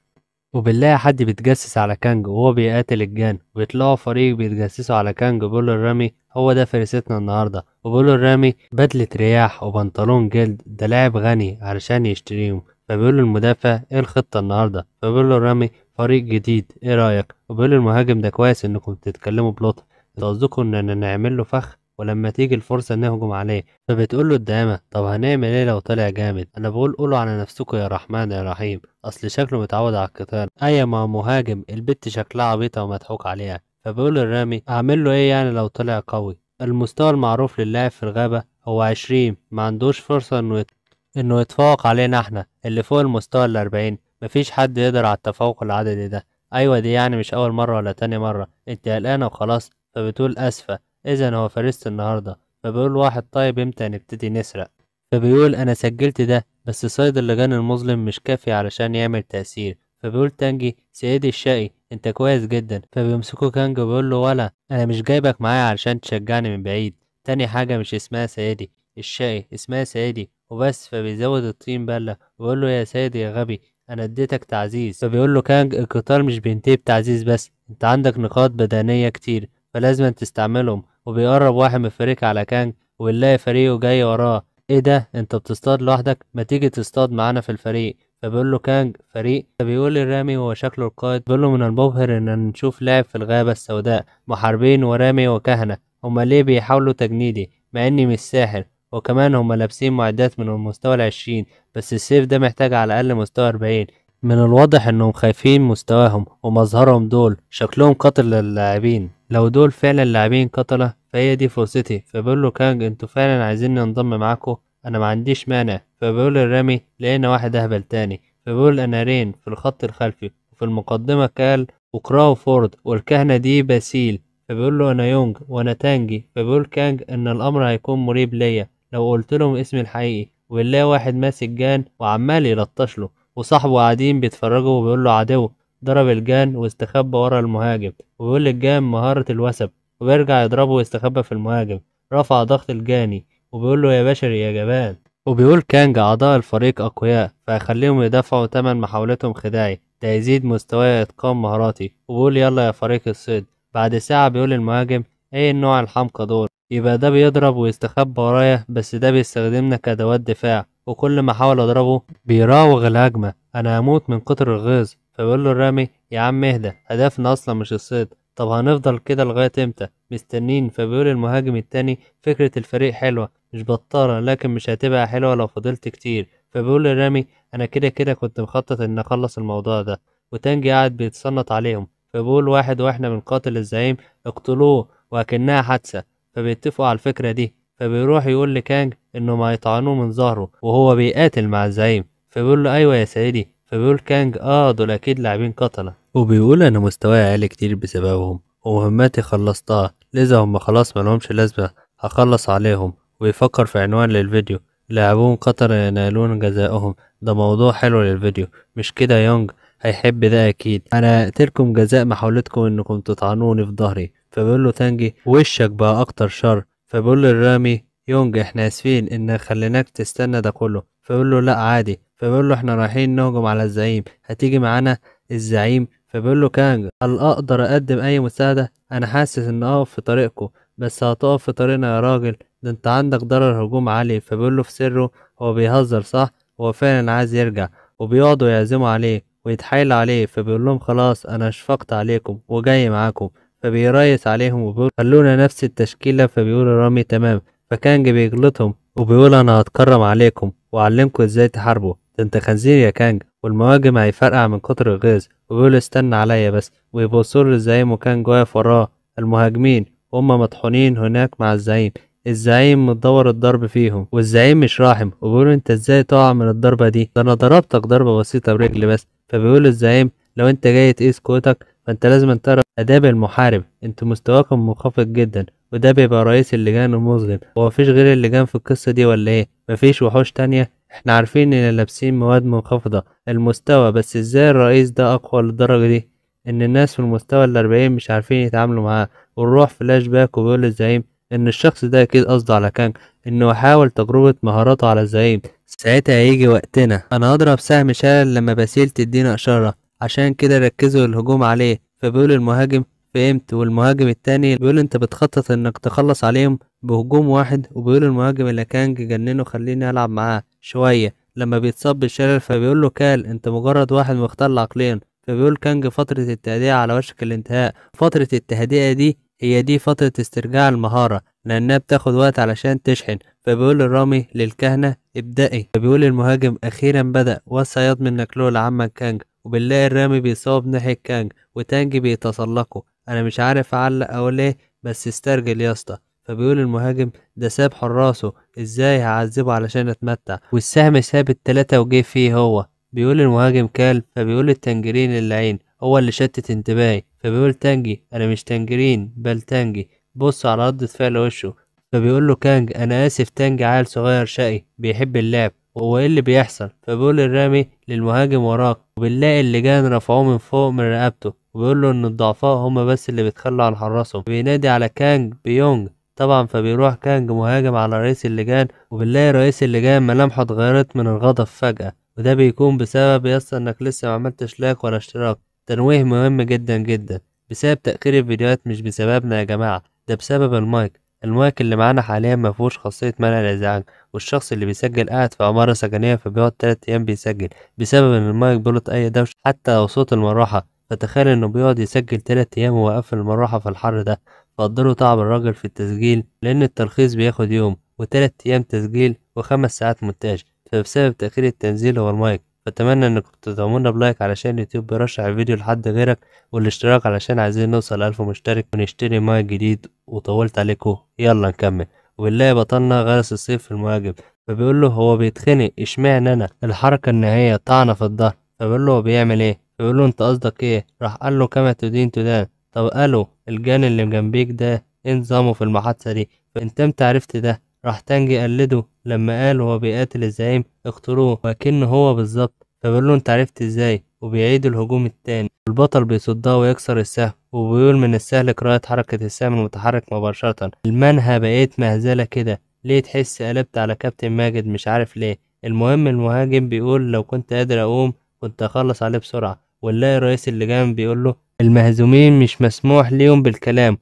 وبنلاقي حد بيتجسس على كانج وهو بيقاتل الجان وبيطلعوا فريق بيتجسسوا على كانج بيقولوا الرامي هو ده فريستنا النهارده وبيقولوا الرامي بدلة رياح وبنطلون جلد ده لاعب غني علشان يشتريهم فبيقولوا المدافع ايه الخطة النهاردة فبيقولوا الرامي فريق جديد ايه رأيك وبيقولوا المهاجم ده كويس انكم تتكلموا بلطف انتوا قصدكم اننا نعمل له فخ ولما تيجي الفرصة نهجم عليه فبتقول له الدامة طب هنعمل ايه لو طلع جامد انا بقول قولوا على نفسكم يا رحمن يا رحيم اصل شكله متعود على القتال اي ما مهاجم البت شكلها عبيطة ومضحوك عليها فبقول الرامي اعمل له ايه يعني لو طلع قوي المستوى المعروف للاعب في الغابة هو عشرين ما عندوش فرصة انه يت... انه يتفوق علينا احنا اللي فوق المستوى الاربعين مفيش حد يقدر على التفوق العددي ده ايوه دي يعني مش اول مرة ولا تاني مرة انت قلقانة وخلاص فبتقول اسفة اذا هو فرست النهارده فبيقول واحد طيب امتى هنبتدي نسرق فبيقول انا سجلت ده بس صيد اللجان المظلم مش كافي علشان يعمل تأثير فبيقول تانجي سيدي الشقي انت كويس جدا فبيمسكوه كانج وبيقول له ولا انا مش جايبك معايا علشان تشجعني من بعيد تاني حاجة مش اسمها سيدي الشقي اسمها سيدي وبس فبيزود الطين بلة ويقول له يا سيدي يا غبي انا اديتك تعزيز فبيقول له كانج القتال مش بينتهي بتعزيز بس انت عندك نقاط بدنية كتير فلازم تستعملهم وبيقرب واحد من فريق على كانج وبنلاقي فريقه جاي وراه ايه ده انت بتصطاد لوحدك ما تيجي تصطاد معانا في الفريق فبيقول له كانج فريق فبيقول لرامي وهو شكله القائد بيقول له من المبهر ان نشوف لاعب في الغابة السوداء محاربين ورامي وكهنة هما ليه بيحاولوا تجنيدي مع اني مش ساحر وكمان هما لابسين معدات من المستوى العشرين بس السيف ده محتاج على الاقل مستوى اربعين من الواضح انهم خايفين مستواهم ومظهرهم دول شكلهم قتل للاعبين لو دول فعلا لاعبين قتلة فهي دي فرصتي فبقول له كانج انتوا فعلا عايزين ننضم معاكم انا ما عنديش مانع فبقول الرامي لقينا واحد اهبل تاني فبقول رين في الخط الخلفي وفي المقدمة كال وكراو فورد والكهنة دي باسيل فبيقول له انا يونج وانا تانجي فبيقول كانج ان الامر هيكون مريب ليا لو قلت لهم اسمي الحقيقي ويلاقي واحد ماسك جان وعمال يلطش له وصاحبه قاعدين بيتفرجوا وبيقول له عدو ضرب الجان واستخبى ورا المهاجم وبيقول للجان مهارة الوسب وبيرجع يضربه واستخبى في المهاجم رفع ضغط الجاني وبيقول له يا بشري يا جبان وبيقول كانج أعضاء الفريق أقوياء فهيخليهم يدفعوا تمن محاولتهم خداعي ده يزيد مستواي إتقان مهاراتي وبيقول يلا يا فريق الصيد بعد ساعة بيقول المهاجم إيه النوع الحمقى دول يبقى ده بيضرب ويستخبى ورايا بس ده بيستخدمنا كأدوات دفاع وكل ما احاول اضربه بيراوغ الهجمة انا هموت من قطر الغيظ فبيقول له الرامي يا عم اهدى هدفنا اصلا مش الصيد طب هنفضل كده لغاية امتى مستنين فبيقول المهاجم التاني فكرة الفريق حلوة مش بطالة لكن مش هتبقى حلوة لو فضلت كتير فبيقول لرامي انا كده كده كنت مخطط ان اخلص الموضوع ده وتانجي قاعد بيتصنط عليهم فبيقول واحد واحنا بنقاتل الزعيم اقتلوه وكأنها حادثة فبيتفقوا على الفكرة دي فبيروح يقول لكانج انه ما يطعنوه من ظهره وهو بيقاتل مع الزعيم فبيقول له ايوه يا سيدي فبيقول كانج اه دول اكيد لاعبين قتلة وبيقول انا مستواي عالي كتير بسببهم ومهماتي خلصتها لذا هم خلاص ملهمش لازمة هخلص عليهم ويفكر في عنوان للفيديو لاعبون قطر ينالون جزائهم ده موضوع حلو للفيديو مش كده يونج هيحب ده اكيد انا اقتلكم جزاء محاولتكم انكم تطعنوني في ظهري فبيقول له تانجي وشك بقى اكتر شر فبيقول للرامي يونج احنا اسفين ان خليناك تستنى ده كله فبيقول له لا عادي فبيقول له احنا رايحين نهجم على الزعيم هتيجي معانا الزعيم فبيقول له كانج هل اقدر اقدم اي مساعدة انا حاسس ان اقف في طريقكم بس هتقف في طريقنا يا راجل ده انت عندك ضرر هجوم عالي فبيقول له في سره هو بيهزر صح هو فعلا عايز يرجع وبيقعدوا يعزموا عليه ويتحايل عليه فبيقول لهم خلاص انا اشفقت عليكم وجاي معاكم فبيريس عليهم وبيقول خلونا نفس التشكيلة فبيقول رامي تمام فكانج بيجلطهم وبيقول أنا هتكرم عليكم وأعلمكم إزاي تحاربوا ده أنت خنزير يا كانج والمهاجم هيفرقع من كتر الغيظ وبيقول استنى عليا بس ويبصوا للزعيم وكانج واقف وراه المهاجمين هما مطحونين هناك مع الزعيم الزعيم متدور الضرب فيهم والزعيم مش راحم وبيقول انت ازاي تقع من الضربه دي ده انا ضربتك ضربه بسيطه برجل بس فبيقول الزعيم لو انت جاي تقيس قوتك فانت لازم تعرف اداب المحارب انتوا مستواكم منخفض جدا وده بيبقى رئيس اللجان المظلم هو مفيش غير اللجان في القصه دي ولا ايه مفيش وحوش تانية احنا عارفين ان لابسين مواد منخفضه المستوى بس ازاي الرئيس ده اقوى للدرجه دي ان الناس في المستوى الاربعين مش عارفين يتعاملوا معاه والروح فلاش باك وبيقول للزعيم ان الشخص ده اكيد قصده على كانج انه يحاول تجربة مهاراته على الزعيم ساعتها هيجي وقتنا انا هضرب سهم شلل لما باسيل تدينا اشارة عشان كده ركزوا الهجوم عليه فبيقول المهاجم فهمت والمهاجم التاني بيقول انت بتخطط انك تخلص عليهم بهجوم واحد وبيقول المهاجم اللي كان جننه خليني العب معاه شويه لما بيتصاب بالشلل فبيقول له كال انت مجرد واحد مختل عقليا فبيقول كانج فترة التهدئة على وشك الانتهاء فترة التهدئة دي هي دي فترة استرجاع المهارة لأنها بتاخد وقت علشان تشحن فبيقول الرامي للكهنة ابدأي فبيقول المهاجم أخيرا بدأ وسيضمن له لعمك كانج وبنلاقي الرامي بيصاب ناحية كانج وتانج بيتسلقه أنا مش عارف أعلق أو ليه بس استرجل يا اسطى فبيقول المهاجم ده ساب حراسه ازاي هعذبه علشان اتمتع والسهم ساب التلاتة وجه فيه هو بيقول المهاجم كال فبيقول التنجرين اللعين هو اللي شتت انتباهي فبيقول تانجي انا مش تنجرين بل تانجي بص على ردة فعل وشه فبيقول له كانج انا اسف تانجي عيل صغير شقي بيحب اللعب ايه اللي بيحصل فبيقول الرامي للمهاجم وراك وبنلاقي اللجان رفعوه من فوق من رقبته وبيقول له ان الضعفاء هم بس اللي بيتخلوا عن حراسهم بينادي على كانج بيونج طبعا فبيروح كانج مهاجم على رئيس اللجان وبنلاقي رئيس اللجان ملامحه اتغيرت من الغضب فجأة وده بيكون بسبب يس انك لسه ما عملتش لايك ولا اشتراك تنويه مهم جدا جدا بسبب تأخير الفيديوهات مش بسببنا يا جماعة ده بسبب المايك المايك اللي معانا حاليا ما فيهوش خاصية منع الازعاج والشخص اللي بيسجل قاعد في عمارة سكنية فبيقعد تلات ايام بيسجل بسبب ان المايك بيلط اي دوشة حتى لو صوت المروحة فتخيل انه بيقعد يسجل تلات ايام وهو قافل المروحة في الحر ده فقدروا تعب الراجل في التسجيل لان التلخيص بياخد يوم وتلات ايام تسجيل وخمس ساعات مونتاج فبسبب تأخير التنزيل هو المايك فاتمنى انكم تدعمونا بلايك علشان يوتيوب يرشح الفيديو لحد غيرك والاشتراك علشان عايزين نوصل الف مشترك ونشتري مايك جديد وطولت عليكو يلا نكمل وبنلاقي بطلنا غرس الصيف في المهاجم فبيقول له هو بيتخنق اشمعنى انا الحركه النهائيه طعنه في الظهر فبيقول له هو بيعمل ايه فبيقول له انت قصدك ايه راح قال له كما تدين تدان طب قاله الجان اللي جنبيك ده ايه نظامه في المحادثه دي فانت امتى عرفت ده راح تانجي قلده لما قال هو بيقاتل الزعيم اختروه وكأنه هو بالظبط فبيقول له انت عرفت ازاي وبيعيد الهجوم التاني البطل بيصدها ويكسر السهم وبيقول من السهل قراءة حركة السهم المتحرك مباشرة المنهى بقيت مهزلة كده ليه تحس قلبت على كابتن ماجد مش عارف ليه المهم المهاجم بيقول لو كنت قادر اقوم كنت اخلص عليه بسرعة ونلاقي الرئيس اللي جام بيقول له المهزومين مش مسموح ليهم بالكلام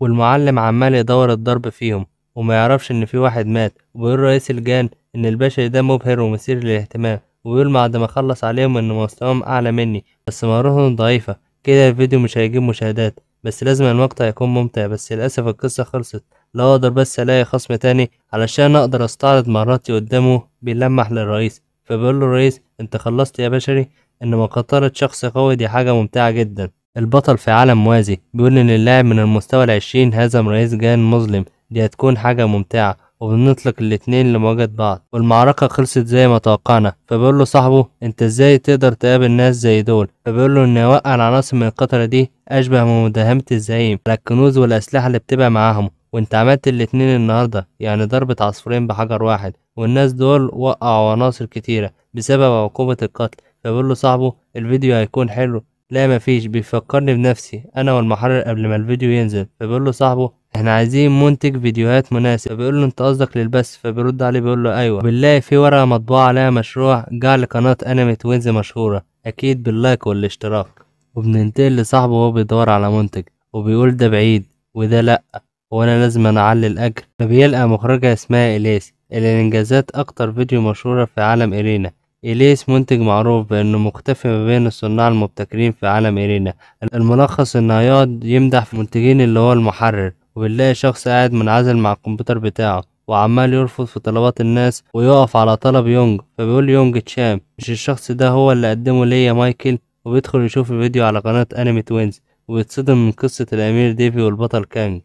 والمعلم عمال يدور الضرب فيهم وما يعرفش ان في واحد مات وبيقول رئيس الجان ان الباشا ده مبهر ومثير للاهتمام وبيقول بعد ما اخلص عليهم ان مستواهم اعلى مني بس مهاراتهم ضعيفة كده الفيديو مش هيجيب مشاهدات بس لازم المقطع يكون ممتع بس للاسف القصة خلصت لو اقدر بس الاقي خصم تاني علشان اقدر استعرض مهاراتي قدامه بيلمح للرئيس فبيقول له الرئيس انت خلصت يا بشري ان مقاتلة شخص قوي دي حاجة ممتعة جدا البطل في عالم موازي بيقول ان اللاعب من المستوى العشرين هزم رئيس جان مظلم دي هتكون حاجة ممتعة وبنطلق الاتنين لمواجهة بعض والمعركة خلصت زي ما توقعنا فبيقول له صاحبه انت ازاي تقدر تقابل ناس زي دول فبيقول له ان وقع العناصر من القطرة دي اشبه بمداهمة الزعيم على الكنوز والاسلحة اللي بتبقى معاهم وانت عملت الاتنين النهاردة يعني ضربة عصفورين بحجر واحد والناس دول وقعوا عناصر كتيرة بسبب عقوبة القتل فبيقول له صاحبه الفيديو هيكون حلو لا مفيش بيفكرني بنفسي انا والمحرر قبل ما الفيديو ينزل فبيقول له صاحبه احنا عايزين منتج فيديوهات مناسب بيقول له انت قصدك للبث فبيرد عليه بيقول له ايوه بنلاقي في ورقه مطبوعه عليها مشروع جعل قناه انمي توينز مشهوره اكيد باللايك والاشتراك وبننتقل لصاحبه وهو بيدور على منتج وبيقول ده بعيد وده لأ وأنا لازم أعلي الأجر فبيلقى مخرجة اسمها إليس اللي إنجازات أكتر فيديو مشهورة في عالم ايرينا إليس منتج معروف بأنه مختفي ما بين الصناع المبتكرين في عالم ايرينا الملخص إنه هيقعد يمدح في منتجين اللي هو المحرر وبنلاقي شخص قاعد منعزل مع الكمبيوتر بتاعه وعمال يرفض في طلبات الناس ويقف على طلب يونج فبيقول يونج تشام مش الشخص ده هو اللي قدمه ليا مايكل وبيدخل يشوف الفيديو على قناة أنمي توينز وبيتصدم من قصة الأمير ديفي والبطل كانج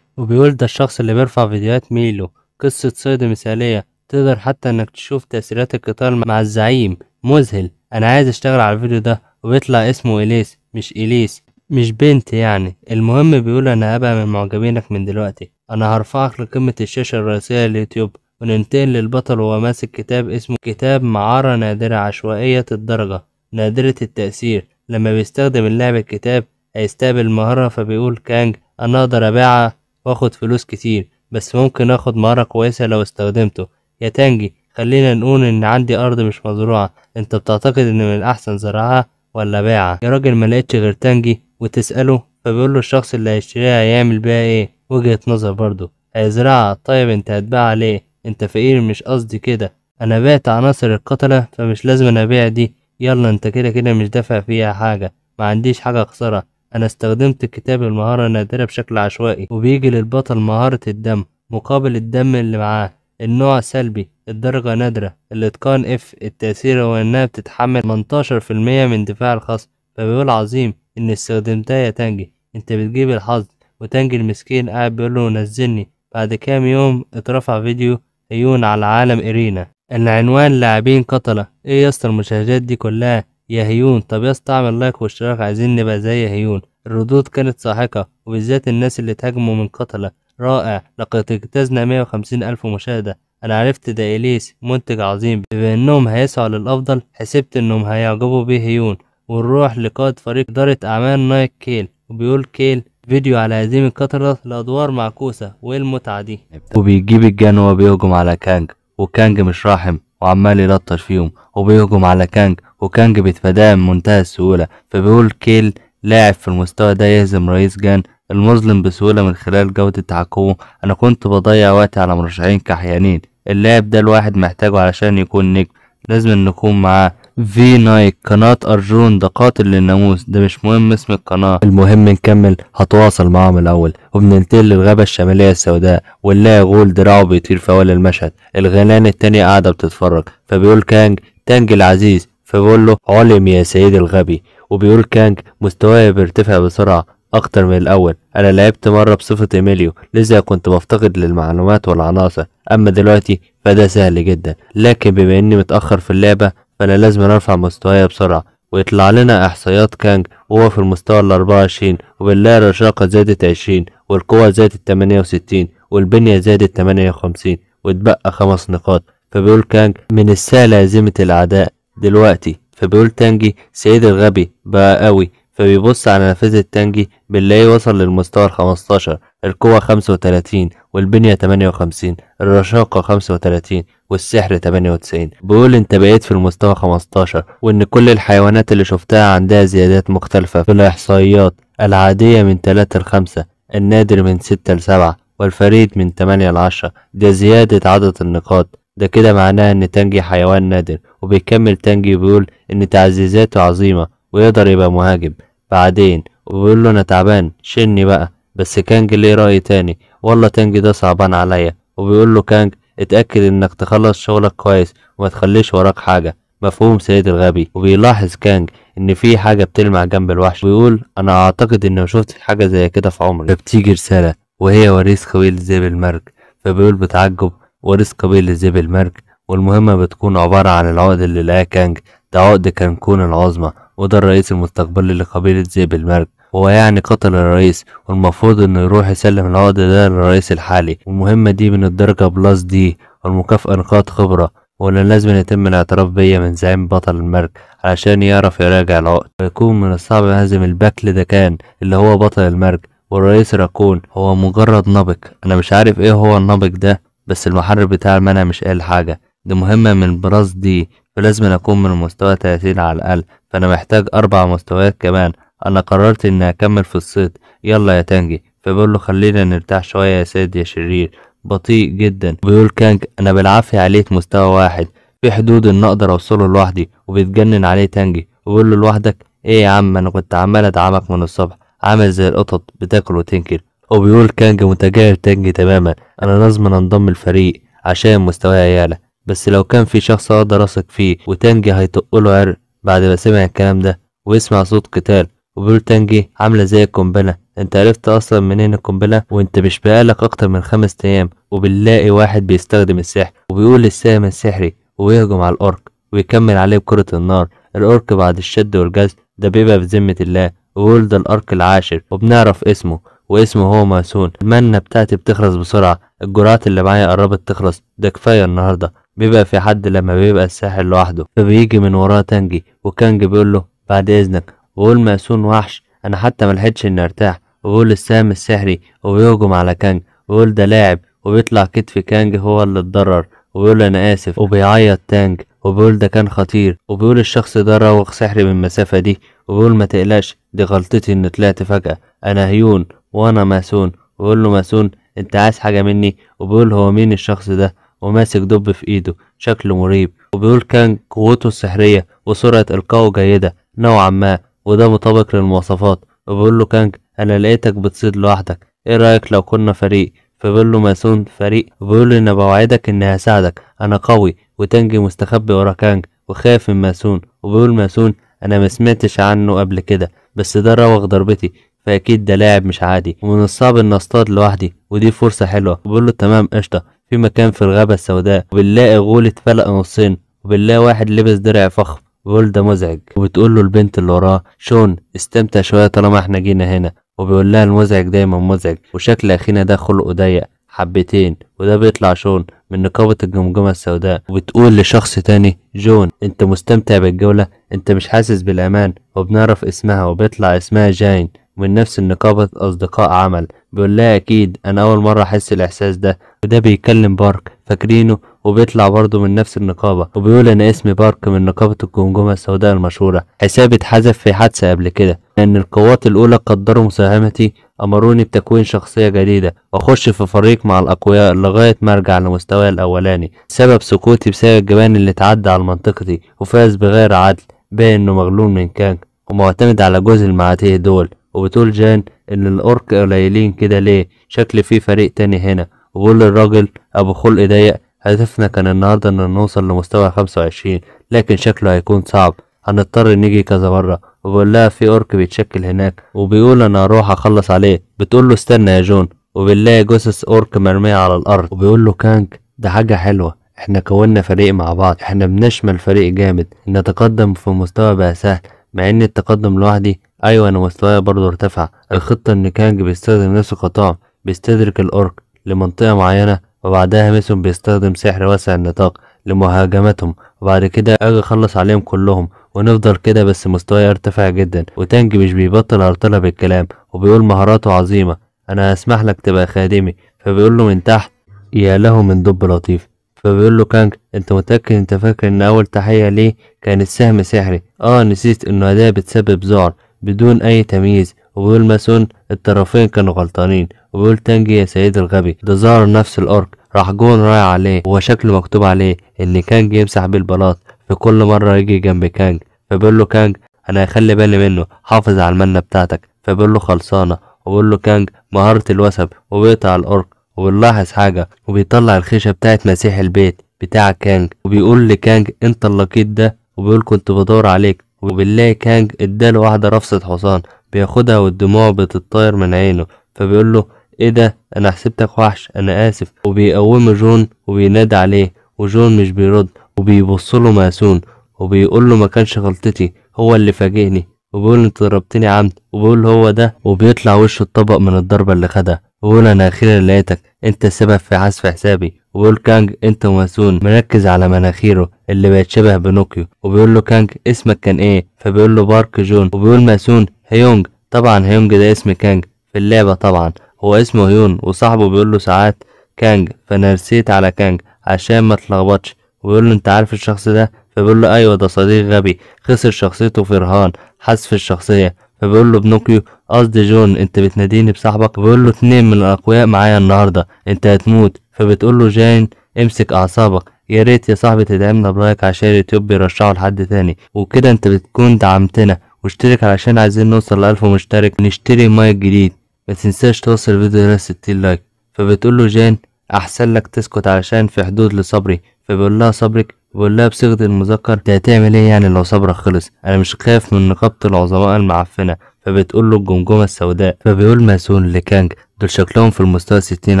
وبيقول ده الشخص اللي بيرفع فيديوهات ميلو قصة صيد مثالية تقدر حتى إنك تشوف تأثيرات القتال مع الزعيم مذهل أنا عايز أشتغل على الفيديو ده وبيطلع اسمه إليس مش إليس مش بنت يعني المهم بيقول انا هبقى من معجبينك من دلوقتي انا هرفعك لقمة الشاشة الرئيسية لليوتيوب وننتقل للبطل وهو ماسك كتاب اسمه كتاب معارة نادرة عشوائية الدرجة نادرة التأثير لما بيستخدم اللعب الكتاب هيستقبل مهارة فبيقول كانج أنا أقدر أبيعها وآخد فلوس كتير بس ممكن آخد مهارة كويسة لو استخدمته يا تانجي خلينا نقول إن عندي أرض مش مزروعة أنت بتعتقد إن من الأحسن زراعها ولا باعة يا راجل ما لقيتش غير تانجي وتسأله فبيقول له الشخص اللي هيشتريها هيعمل بيها ايه وجهة نظر برضه هيزرعها طيب انت هتباع ليه انت فقير مش قصدي كده انا بعت عناصر القتلة فمش لازم انا ابيع دي يلا انت كده كده مش دافع فيها حاجة ما عنديش حاجة اخسرها انا استخدمت الكتاب المهارة النادرة بشكل عشوائي وبيجي للبطل مهارة الدم مقابل الدم اللي معاه النوع سلبي الدرجة نادرة الإتقان اف التأثير هو إنها بتتحمل 18% من دفاع الخصم فبيقول عظيم إن استخدمتها يا تانجي أنت بتجيب الحظ وتانجي المسكين قاعد بيقول له نزلني بعد كام يوم اترفع فيديو هيون على عالم إرينا العنوان لاعبين قتلة إيه يا اسطى المشاهدات دي كلها يا هيون طب يا اسطى اعمل لايك واشتراك عايزين نبقى زي هيون الردود كانت ساحقة وبالذات الناس اللي تهاجموا من قتلة رائع لقد اجتزنا 150 ألف مشاهدة انا عرفت ده اليس منتج عظيم بما انهم هيسعوا للافضل حسبت انهم هيعجبوا به هيون ونروح لقائد فريق اداره اعمال نايك كيل وبيقول كيل فيديو على هزيمة الكترة لأدوار معكوسة وإيه المتعة دي وبيجيب الجن وبيهجم على كانج وكانج مش راحم وعمال يلطش فيهم وبيهجم على كانج وكانج بيتفاداه بمنتهى السهولة فبيقول كيل لاعب في المستوى ده يهزم رئيس جان المظلم بسهولة من خلال جودة تحكمه أنا كنت بضيع وقتي على مرشحين كحيانين اللاعب ده الواحد محتاجه علشان يكون نجم لازم نكون معاه في نايك قناة أرجون ده قاتل للناموس ده مش مهم اسم القناة المهم نكمل هتواصل معاهم الأول وبننتقل للغابة الشمالية السوداء ونلاقي غول دراعه بيطير في أول المشهد الغيلان التانية قاعدة بتتفرج فبيقول كانج تانج العزيز فبيقول له علم يا سيدي الغبي وبيقول كانج مستواي بيرتفع بسرعة أكتر من الأول أنا لعبت مرة بصفة إيميليو لذا كنت بفتقد للمعلومات والعناصر أما دلوقتي فده سهل جدا لكن بما إني متأخر في اللعبة فأنا لازم أرفع مستواي بسرعة ويطلع لنا إحصائيات كانج وهو في المستوى ال 24 وبالله الرشاقة زادت 20 والقوة زادت 68 والبنية زادت 58 واتبقى خمس نقاط فبيقول كانج من السهل هزيمة الأعداء دلوقتي فبيقول تانجي سيد الغبي بقى قوي فبيبص على نافذة تانجي بنلاقيه وصل للمستوى الخمستاشر القوة خمسة وتلاتين والبنية تمانية وخمسين الرشاقة خمسة وتلاتين والسحر تمانية وتسعين بيقول انت بقيت في المستوى خمستاشر وان كل الحيوانات اللي شفتها عندها زيادات مختلفة في الإحصائيات العادية من تلاتة لخمسة النادر من ستة لسبعة والفريد من تمانية لعشرة ده زيادة عدد النقاط ده كده معناه ان تانجي حيوان نادر وبيكمل تانجي بيقول ان تعزيزاته عظيمة ويقدر يبقى مهاجم بعدين وبيقول له انا تعبان شني بقى بس كانج ليه رأي تاني والله تانج ده صعبان عليا وبيقول له كانج اتأكد انك تخلص شغلك كويس وما تخليش وراك حاجة مفهوم سيد الغبي وبيلاحظ كانج ان في حاجة بتلمع جنب الوحش ويقول انا اعتقد اني شفت حاجة زي كده في عمري فبتيجي رسالة وهي وريث قبيل ذئب المرج فبيقول بتعجب وريث قبيل ذئب المرج والمهمة بتكون عبارة عن العقد اللي لقاه كانج ده عقد كانكون العظمى وده الرئيس المستقبلي لقبيلة المرج هو يعني قتل الرئيس والمفروض انه يروح يسلم العقد ده للرئيس الحالي والمهمة دي من الدرجة بلس دي والمكافأة نقاط خبرة ولا لازم يتم الاعتراف بيا من زعيم بطل المرج علشان يعرف يراجع العقد ويكون من الصعب يهزم البكل ده كان اللي هو بطل المرج والرئيس راكون هو مجرد نبك انا مش عارف ايه هو النبك ده بس المحرر بتاع المنع مش قال حاجة دي مهمة من براز دي فلازم أكون من المستوى 30 على الأقل فأنا محتاج أربع مستويات كمان أنا قررت إني أكمل في الصيد يلا يا تانجي فبقول له خلينا نرتاح شوية يا سيد يا شرير بطيء جدا بيقول كانج أنا بالعافية عليك مستوى واحد في حدود إن أقدر أوصله لوحدي وبيتجنن عليه تانجي وبيقول له لوحدك إيه يا عم أنا كنت عمال أدعمك من الصبح عامل زي القطط بتاكل وتنكر وبيقول كانج متجاهل تانجي تماما أنا لازم أنضم الفريق عشان مستواي يعلى بس لو كان في شخص اقدر اثق فيه وتانجي هيطقله عرق بعد ما سمع الكلام ده ويسمع صوت قتال وبيقول تانجي عامله زي القنبله انت عرفت اصلا منين القنبله وانت مش بقالك اكتر من خمس ايام وبنلاقي واحد بيستخدم السحر وبيقول للساهم السحري ويهجم على الارك ويكمل عليه بكره النار الارك بعد الشد والجذب ده بيبقى في ذمه الله ويقول ده الارك العاشر وبنعرف اسمه واسمه هو ماسون المنة بتاعتي بتخلص بسرعة الجرعات اللي معايا قربت تخلص ده كفاية النهاردة بيبقى في حد لما بيبقى الساحر لوحده فبيجي من وراه تانجي وكانجي بيقول له بعد اذنك وقول مأسون وحش انا حتى ملحقتش اني ارتاح وقول السهم السحري وبيهجم على كانج ويقول ده لاعب وبيطلع كتف كانج هو اللي اتضرر وبيقول انا اسف وبيعيط تانج وبيقول ده كان خطير وبيقول الشخص ده راوغ سحري من المسافة دي وبيقول ما تقلقش دي غلطتي اني طلعت فجأة انا هيون وانا ماسون وبيقول له ماسون انت عايز حاجة مني وبيقول هو مين الشخص ده وماسك دب في ايده شكله مريب وبيقول كان قوته السحرية وسرعة إلقائه جيدة نوعا ما وده مطابق للمواصفات وبيقول له كانج أنا لقيتك بتصيد لوحدك إيه رأيك لو كنا فريق فبيقول له ماسون فريق وبيقول له أنا بوعدك إني هساعدك أنا قوي وتانجي مستخبي ورا كانج وخايف من ماسون وبيقول ماسون أنا ما سمعتش عنه قبل كده بس ده راوغ ضربتي فاكيد ده لاعب مش عادي ومن الصعب ان اصطاد لوحدي ودي فرصه حلوه وبقول له تمام قشطه في مكان في الغابه السوداء وبنلاقي غول اتفلق نصين وبنلاقي واحد لبس درع فخم بيقول ده مزعج وبتقول له البنت اللي وراه شون استمتع شويه طالما احنا جينا هنا وبيقول لها المزعج دايما مزعج وشكل اخينا ده خلقه ضيق حبتين وده بيطلع شون من نقابة الجمجمة السوداء وبتقول لشخص تاني جون انت مستمتع بالجولة انت مش حاسس بالامان وبنعرف اسمها وبيطلع اسمها جاين من نفس النقابة أصدقاء عمل بيقول لها أكيد أنا أول مرة أحس الإحساس ده وده بيكلم بارك فاكرينه وبيطلع برضه من نفس النقابة وبيقول أنا اسمي بارك من نقابة الجمجمة السوداء المشهورة حسابي اتحذف في حادثة قبل كده لأن القوات الأولى قدروا مساهمتي أمروني بتكوين شخصية جديدة وأخش في فريق مع الأقوياء لغاية ما أرجع لمستواي الأولاني سبب سكوتي بسبب الجبان اللي اتعدى على منطقتي وفاز بغير عدل باين إنه مغلول من كانج ومعتمد على جزء المعاتيه دول وبتقول جان ان الاورك قليلين كده ليه شكل في فريق تاني هنا وبقول للراجل ابو خلق ضيق هدفنا كان النهاردة ان نوصل لمستوى خمسة وعشرين لكن شكله هيكون صعب هنضطر نيجي كذا مرة وبقول لها في اورك بيتشكل هناك وبيقول انا هروح اخلص عليه بتقول له استنى يا جون وبنلاقي جثث اورك مرمية على الارض وبيقول له كانك ده حاجة حلوة احنا كونا فريق مع بعض احنا بنشمل فريق جامد نتقدم في مستوى بقى سهل مع ان التقدم لوحدي ايوه انا مستواي برضه ارتفع الخطه ان كانج بيستخدم نفس القطاع بيستدرك الاورك لمنطقه معينه وبعدها ميسون بيستخدم سحر واسع النطاق لمهاجمتهم وبعد كده اجي اخلص عليهم كلهم ونفضل كده بس مستواي ارتفع جدا وتانج مش بيبطل هرطلة بالكلام وبيقول مهاراته عظيمة انا هسمح لك تبقى خادمي فبيقول له من تحت يا له من دب لطيف فبيقول له كانج انت متأكد انت فاكر ان اول تحية ليه كانت سهم سحري اه نسيت انه ده بتسبب ذعر بدون أي تمييز وبيقول ماسون الطرفين كانوا غلطانين وبيقول تانجي يا سيد الغبي ده ظهر نفس الأرك راح جون رايح عليه هو شكله مكتوب عليه إن كانج يمسح بيه البلاط في كل مرة يجي جنب كانج فبيقول له كانج أنا هخلي بالي منه حافظ على المنة بتاعتك فبيقول له خلصانة وبيقول له كانج مهارة الوثب وبيقطع الأرك وبنلاحظ حاجة وبيطلع الخيشة بتاعت مسيح البيت بتاع كانج وبيقول لكانج انت اللقيط ده وبيقول كنت بدور عليك وبالله كانج اداله واحدة رفصة حصان بياخدها والدموع بتطير من عينه فبيقول له ايه ده انا حسبتك وحش انا اسف وبيقومه جون وبينادي عليه وجون مش بيرد وبيبص له ماسون وبيقول له ما كانش غلطتي هو اللي فاجئني وبيقول انت ضربتني عمد وبيقول هو ده وبيطلع وشه اتطبق من الضربة اللي خدها وقول اخيرا لقيتك انت السبب في عزف حسابي وبيقول كانج انت ماسون مركز على مناخيره اللي بقت شبه بنوكيو وبيقول له كانج اسمك كان ايه فبيقول له بارك جون وبيقول ماسون هيونج طبعا هيونج ده اسم كانج في اللعبة طبعا هو اسمه هيون وصاحبه بيقول له ساعات كانج فانا رسيت على كانج عشان ما تلخبطش وبيقول له انت عارف الشخص ده فبيقول له ايوه ده صديق غبي خسر شخصيته في رهان حذف الشخصية فبيقول له بنوكيو قصدي جون انت بتناديني بصاحبك بيقول له اتنين من الاقوياء معايا النهارده انت هتموت فبتقول له جان امسك اعصابك يا ريت يا صاحبي تدعمنا بلايك عشان اليوتيوب يرشحه لحد تاني وكده انت بتكون دعمتنا واشترك علشان عايزين نوصل لألف مشترك نشتري مايك جديد ما تنساش توصل الفيديو ده 60 لايك فبتقول له جان احسن لك تسكت علشان في حدود لصبري فبيقول لها صبرك بقول لها بصيغة المذكر انت هتعمل ايه يعني لو صبرك خلص انا مش خايف من نقابة العظماء المعفنة فبتقول له الجمجمة السوداء فبيقول ماسون لكانج دول شكلهم في المستوى ستين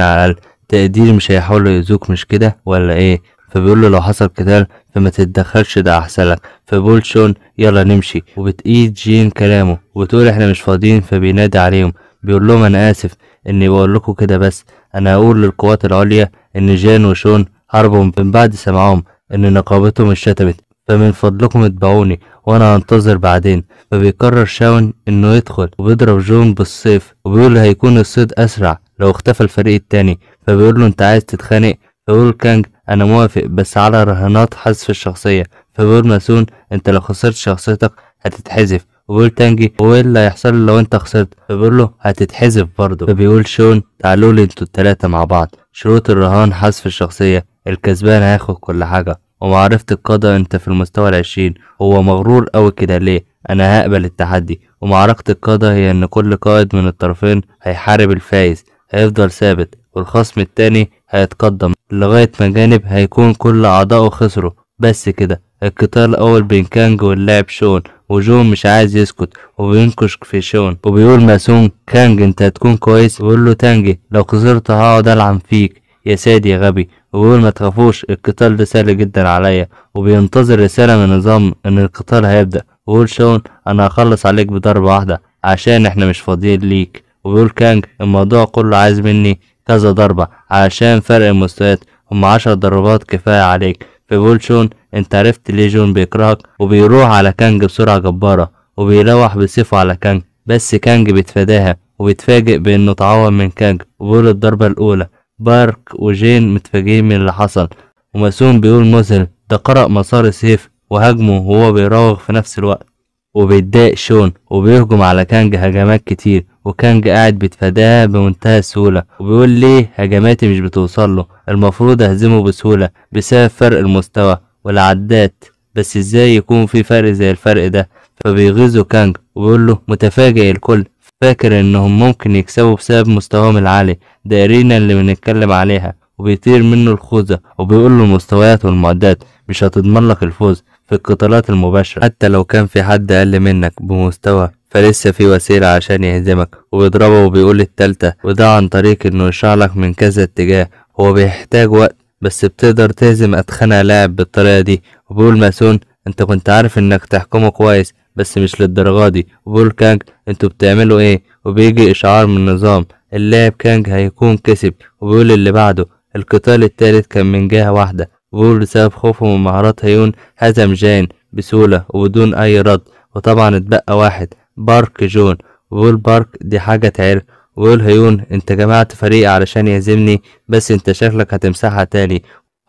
على الأقل تقديري مش هيحاولوا يأذوك مش كده ولا ايه فبيقول له لو حصل قتال فما تتدخلش ده احسن لك فبيقول شون يلا نمشي وبتقيد جين كلامه وتقول احنا مش فاضيين فبينادي عليهم بيقول لهم انا اسف اني بقول لكم كده بس انا هقول للقوات العليا ان جان وشون هربوا من بعد سمعهم إن نقابتهم اتشتمت فمن فضلكم اتبعوني وانا هنتظر بعدين فبيقرر شاون انه يدخل وبيضرب جون بالصيف وبيقول هيكون الصيد اسرع لو اختفى الفريق التاني فبيقول له انت عايز تتخانق فبيقول كانج انا موافق بس على رهانات حذف الشخصية فبيقول ماسون انت لو خسرت شخصيتك هتتحذف وبيقول تانجي هو ايه اللي هيحصل لو انت خسرت فبيقول له هتتحذف برضه فبيقول شون تعالوا لي انتوا التلاتة مع بعض شروط الرهان حذف الشخصية الكسبان هياخد كل حاجة ومعرفة القضاء انت في المستوى العشرين هو مغرور أوي كده ليه أنا هقبل التحدي ومعركة القضاء هي إن كل قائد من الطرفين هيحارب الفايز هيفضل ثابت والخصم التاني هيتقدم لغاية ما جانب هيكون كل أعضائه خسروا بس كده القتال الأول بين كانج واللاعب شون وجون مش عايز يسكت وبينكش في شون وبيقول ماسون كانج انت هتكون كويس ويقول له تانجي لو خسرت هقعد ألعن فيك يا سادي يا غبي وبيقول ما تخافوش القتال ده سهل جدا عليا وبينتظر رسالة من نظام ان القتال هيبدأ ويقول شون انا هخلص عليك بضربة واحدة عشان احنا مش فاضيين ليك وبيقول كانج الموضوع كله عايز مني كذا ضربة عشان فرق المستويات هما عشر ضربات كفاية عليك فبيقول شون انت عرفت ليه جون بيكرهك وبيروح على كانج بسرعة جبارة وبيروح بسيفه على كانج بس كانج بيتفاداها وبيتفاجئ بانه اتعور من كانج وبيقول الضربة الاولى بارك وجين متفاجئين من اللي حصل وماسون بيقول مذهل ده قرأ مسار سيف وهاجمه وهو بيراوغ في نفس الوقت وبيتضايق شون وبيهجم على كانج هجمات كتير وكانج قاعد بيتفاداها بمنتهى السهولة وبيقول ليه هجماتي مش بتوصل له المفروض اهزمه بسهولة بسبب فرق المستوى والعدات بس ازاي يكون في فرق زي الفرق ده فبيغيظه كانج وبيقول له متفاجئ الكل فاكر انهم ممكن يكسبوا بسبب مستواهم العالي ده ارينا اللي بنتكلم عليها وبيطير منه الخوذة وبيقول له المستويات والمعدات مش هتضمن لك الفوز في القتالات المباشرة حتى لو كان في حد أقل منك بمستوى فلسه في وسيلة عشان يهزمك وبيضربه وبيقول التالتة وده عن طريق انه يشعلك من كذا اتجاه هو بيحتاج وقت بس بتقدر تهزم أتخنى لاعب بالطريقة دي وبقول ماسون انت كنت عارف انك تحكمه كويس بس مش للدرجة دي وبقول كانج انتوا بتعملوا ايه وبيجي اشعار من النظام اللاعب كانج هيكون كسب وبيقول اللي بعده القتال التالت كان من جهة واحدة وبيقول بسبب خوفه من مهارات هيون هزم جان بسهولة وبدون أي رد وطبعا اتبقى واحد بارك جون وبيقول بارك دي حاجة تعرف ويقول هيون انت جمعت فريق علشان يهزمني بس انت شكلك هتمسحها تاني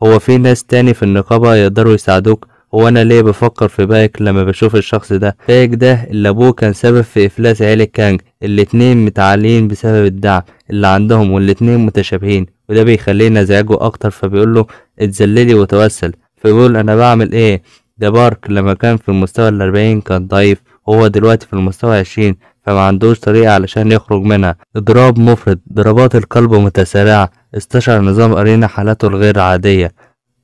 هو في ناس تاني في النقابة يقدروا يساعدوك هو انا ليه بفكر في بايك لما بشوف الشخص ده بايك ده اللي ابوه كان سبب في افلاس عيلة كانج الاتنين متعالين بسبب الدعم اللي عندهم والاتنين متشابهين وده بيخلينا نزعجه اكتر فبيقول له اتذللي وتوسل فيقول انا بعمل ايه ده بارك لما كان في المستوى الاربعين كان ضعيف هو دلوقتي في المستوى عشرين فما عندوش طريقة علشان يخرج منها إضراب مفرط ضربات القلب متسارعة استشعر نظام أرينا حالاته الغير عادية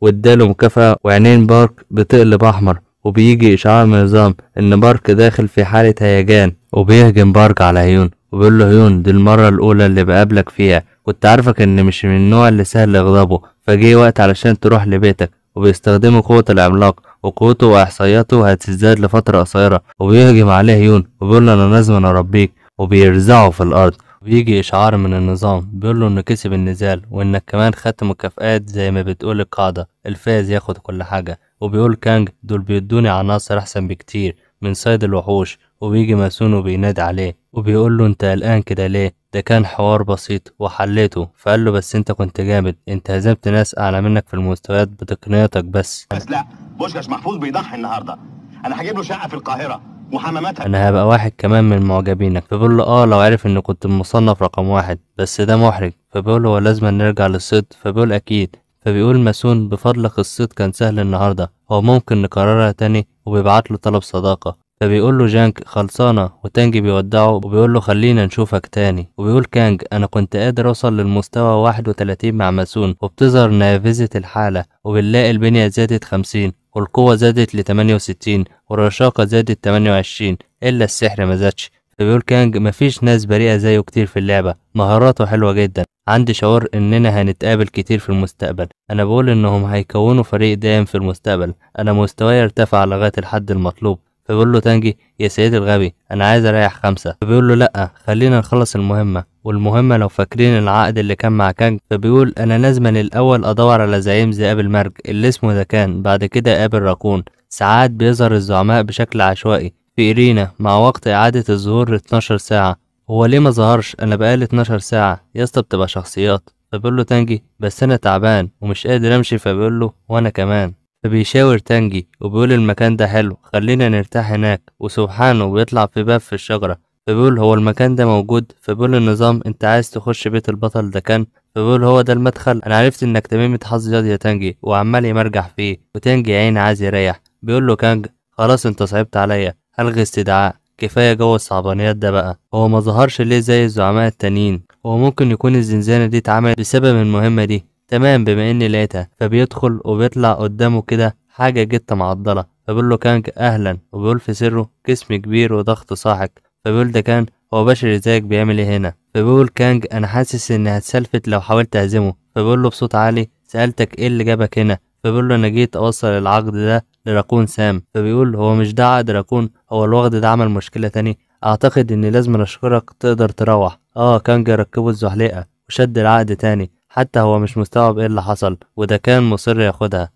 واداله مكافأة وعينين بارك بتقلب أحمر وبيجي إشعار من نظام إن بارك داخل في حالة هيجان وبيهجم بارك على هيون وبيقول له هيون دي المرة الأولى اللي بقابلك فيها كنت عارفك إن مش من النوع اللي سهل اغضبه فجه وقت علشان تروح لبيتك وبيستخدموا قوة العملاق وقوته وإحصائياته هتزداد لفترة قصيرة وبيهجم عليه يون وبيقول له أنا لازم أربيك وبيرزعه في الأرض وبيجي إشعار من النظام بيقول له إنه كسب النزال وإنك كمان خدت مكافئات زي ما بتقول القاعدة الفايز ياخد كل حاجة وبيقول كانج دول بيدوني عناصر أحسن بكتير من صيد الوحوش وبيجي ماسون وبينادي عليه وبيقول له انت قلقان كده ليه ده كان حوار بسيط وحليته فقال له بس انت كنت جامد انت هزمت ناس اعلى منك في المستويات بتقنيتك بس بس لا بوشكاش محفوظ بيضحي النهارده انا هجيب له شقه في القاهره وحماماتها انا هبقى واحد كمان من معجبينك فبقول له اه لو عرف ان كنت مصنف رقم واحد بس ده محرج فبقول له لازم نرجع للصيد فبيقول اكيد فبيقول ماسون بفضلك الصيد كان سهل النهارده هو ممكن نكررها تاني وبيبعت له طلب صداقه فبيقول له جانك خلصانة وتانجي بيودعه وبيقول له خلينا نشوفك تاني وبيقول كانج أنا كنت قادر أوصل للمستوى 31 مع ماسون وبتظهر نافذة الحالة وبنلاقي البنية زادت 50 والقوة زادت ل 68 والرشاقة زادت 28 إلا السحر ما زادش فبيقول كانج مفيش ناس بريئة زيه كتير في اللعبة مهاراته حلوة جدا عندي شعور إننا هنتقابل كتير في المستقبل أنا بقول إنهم هيكونوا فريق دائم في المستقبل أنا مستواي ارتفع لغاية الحد المطلوب فبيقول له تانجي يا سيد الغبي انا عايز اريح خمسة فبيقول له لا خلينا نخلص المهمة والمهمة لو فاكرين العقد اللي كان مع كانج فبيقول انا لازما الاول ادور على زعيم ذئاب المرج اللي اسمه كان بعد كده اقابل راكون ساعات بيظهر الزعماء بشكل عشوائي في ايرينا مع وقت إعادة الظهور 12 ساعة هو ليه ما ظهرش أنا بقالي 12 ساعة يا اسطى بتبقى شخصيات فبيقول له تانجي بس أنا تعبان ومش قادر أمشي فبيقول له وأنا كمان فبيشاور تانجي وبيقول المكان ده حلو خلينا نرتاح هناك وسبحانه بيطلع في باب في الشجرة فبيقول هو المكان ده موجود فبيقول النظام انت عايز تخش بيت البطل ده كان فبيقول هو ده المدخل انا عرفت انك تميمة حظ جاد يا تانجي وعمال يمرجح فيه وتانجي يا عيني عايز يريح بيقول له كانج خلاص انت صعبت عليا هلغي استدعاء كفايه جو الصعبانيات ده بقى هو ما ظهرش ليه زي الزعماء التانيين هو ممكن يكون الزنزانه دي اتعملت بسبب المهمه دي تمام بما اني لقيتها فبيدخل وبيطلع قدامه كده حاجه جت معضله فبيقول له كانج اهلا وبيقول في سره جسم كبير وضغط صاحك فبيقول ده كان هو بشري زيك بيعمل ايه هنا فبيقول كانج انا حاسس اني هتسلفت لو حاولت اهزمه فبيقول له بصوت عالي سالتك ايه اللي جابك هنا فبيقول له انا جيت اوصل العقد ده لراكون سام فبيقول هو مش ده عقد راكون هو الوغد ده عمل مشكله تاني اعتقد اني لازم اشكرك تقدر تروح اه كانج ركبه الزحليقه وشد العقد تاني حتى هو مش مستوعب ايه اللي حصل وده كان مصر ياخدها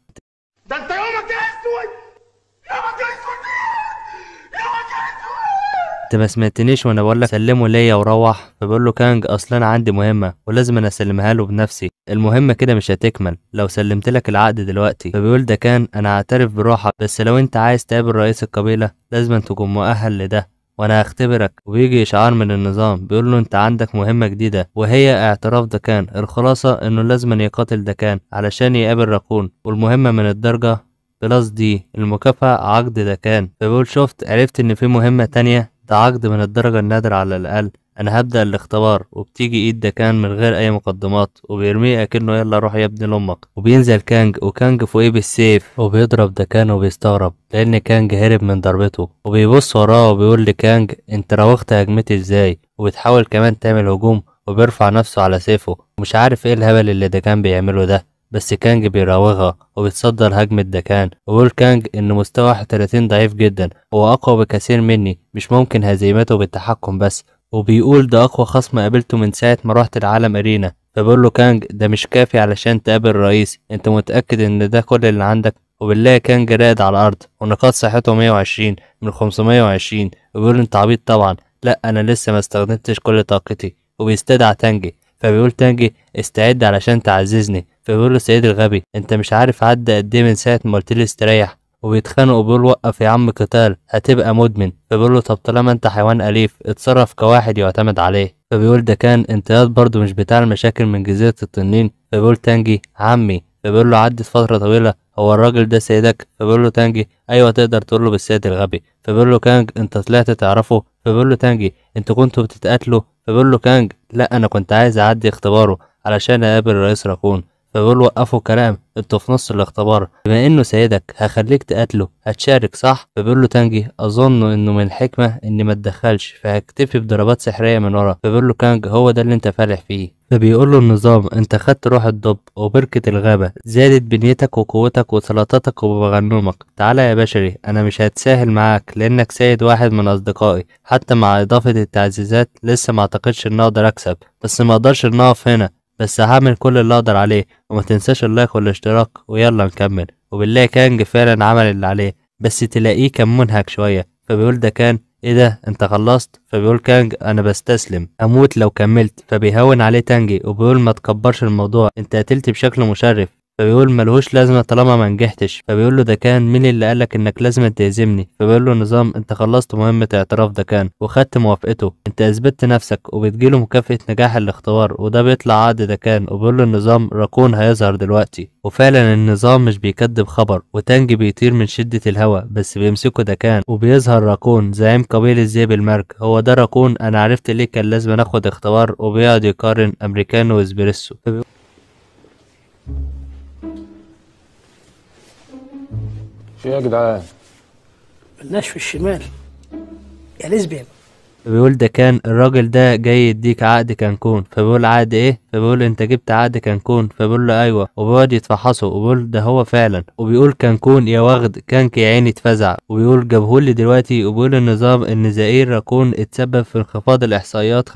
ده انت يومك اسود يومك اسود يومك اسود انت ما سمعتنيش وانا بقول لك سلمه ليا وروح فبقول له كانج اصلا عندي مهمه ولازم انا اسلمها له بنفسي المهمه كده مش هتكمل لو سلمت لك العقد دلوقتي فبيقول ده كان انا اعترف بروحك بس لو انت عايز تقابل رئيس القبيله لازم تكون مؤهل لده وانا هختبرك وبيجي اشعار من النظام بيقول له انت عندك مهمه جديده وهي اعتراف دكان الخلاصه انه لازم يقاتل دكان علشان يقابل راكون والمهمه من الدرجه بلس دي المكافأة عقد دكان فبيقول شفت عرفت ان في مهمة تانية ده عقد من الدرجة النادرة على الأقل انا هبدأ الاختبار وبتيجي ايد ده كان من غير اي مقدمات وبيرميه اكنه يلا روح يا ابن لامك وبينزل كانج وكانج فوقيه بالسيف وبيضرب ده كان وبيستغرب لان كانج هرب من ضربته وبيبص وراه وبيقول لكانج انت راوغت هجمتي ازاي وبتحاول كمان تعمل هجوم وبيرفع نفسه على سيفه ومش عارف ايه الهبل اللي ده كان بيعمله ده بس كانج بيراوغها وبيتصدى هجمة دكان وبيقول كانج إن مستوى 31 ضعيف جدا هو أقوى بكثير مني مش ممكن هزيمته بالتحكم بس وبيقول ده أقوى خصم قابلته من ساعة ما رحت العالم أرينا فبقول له كانج ده مش كافي علشان تقابل الرئيس انت متأكد ان ده كل اللي عندك وبالله كانج راقد على الأرض ونقاط صحته 120 من 520 وبيقول انت عبيط طبعا لا أنا لسه ما استخدمتش كل طاقتي وبيستدعى تانجي فبيقول تانجي استعد علشان تعززني فبيقول له سيد الغبي انت مش عارف عدى قد ايه من ساعة ما قلت لي استريح وبيتخانقوا بيقول وقف يا عم قتال هتبقى مدمن فبيقول له طب طالما انت حيوان اليف اتصرف كواحد يعتمد عليه فبيقول ده كان انتياد برضه مش بتاع المشاكل من جزيره التنين فبيقول تانجي عمي فبيقول له عدت فتره طويله هو الراجل ده سيدك فبيقول له تانجي ايوه تقدر تقول له بالسيد الغبي فبيقول له كانج انت طلعت تعرفه فبيقول له تانجي انتوا كنتوا بتتقاتلوا فبيقول له كانج لا انا كنت عايز اعدي اختباره علشان اقابل الرئيس راكون فبيقول وقفوا كلام انتوا في نص الاختبار بما انه سيدك هخليك تقاتله هتشارك صح فبيقول له تانجي اظن انه من الحكمه اني ما اتدخلش فهكتفي بضربات سحريه من ورا فبيقول له كانج هو ده اللي انت فالح فيه فبيقول له النظام انت خدت روح الدب وبركة الغابة زادت بنيتك وقوتك وسلطتك وبغنومك تعالى يا بشري انا مش هتساهل معاك لانك سيد واحد من اصدقائي حتى مع اضافة التعزيزات لسه ما اعتقدش ان اقدر اكسب بس ما اقدرش ان اقف هنا بس هعمل كل اللي اقدر عليه وما تنساش اللايك والاشتراك ويلا نكمل وبالله كان فعلا عمل اللي عليه بس تلاقيه كان منهك شويه فبيقول ده كان ايه ده انت خلصت فبيقول كانج انا بستسلم اموت لو كملت فبيهون عليه تانجي وبيقول ما تكبرش الموضوع انت قتلت بشكل مشرف فبيقول ملهوش لازمة طالما ما نجحتش فبيقول له ده كان مين اللي قالك انك لازم تهزمني فبيقول له نظام انت خلصت مهمة اعتراف ده كان وخدت موافقته انت اثبتت نفسك وبتجيله مكافأة نجاح الاختبار وده بيطلع عقد ده كان وبيقول له النظام راكون هيظهر دلوقتي وفعلا النظام مش بيكذب خبر وتانج بيطير من شدة الهوا بس بيمسكه ده كان وبيظهر راكون زعيم قبيلة ذئب المرك هو ده راكون انا عرفت ليه كان لازم ناخد اختبار وبيقعد يقارن امريكانو واسبريسو في ايه يا جدعان؟ مالناش في الشمال يا ليزبيان بيقول ده كان الراجل ده جاي يديك عقد كانكون فبيقول عقد ايه فبيقول انت جبت عقد كانكون فبيقول له ايوه وبيقعد يتفحصه وبيقول ده هو فعلا وبيقول كانكون يا واخد كانك يا عيني اتفزع وبيقول جابهولي دلوقتي وبيقول النظام ان زئير راكون اتسبب في انخفاض الاحصائيات 50%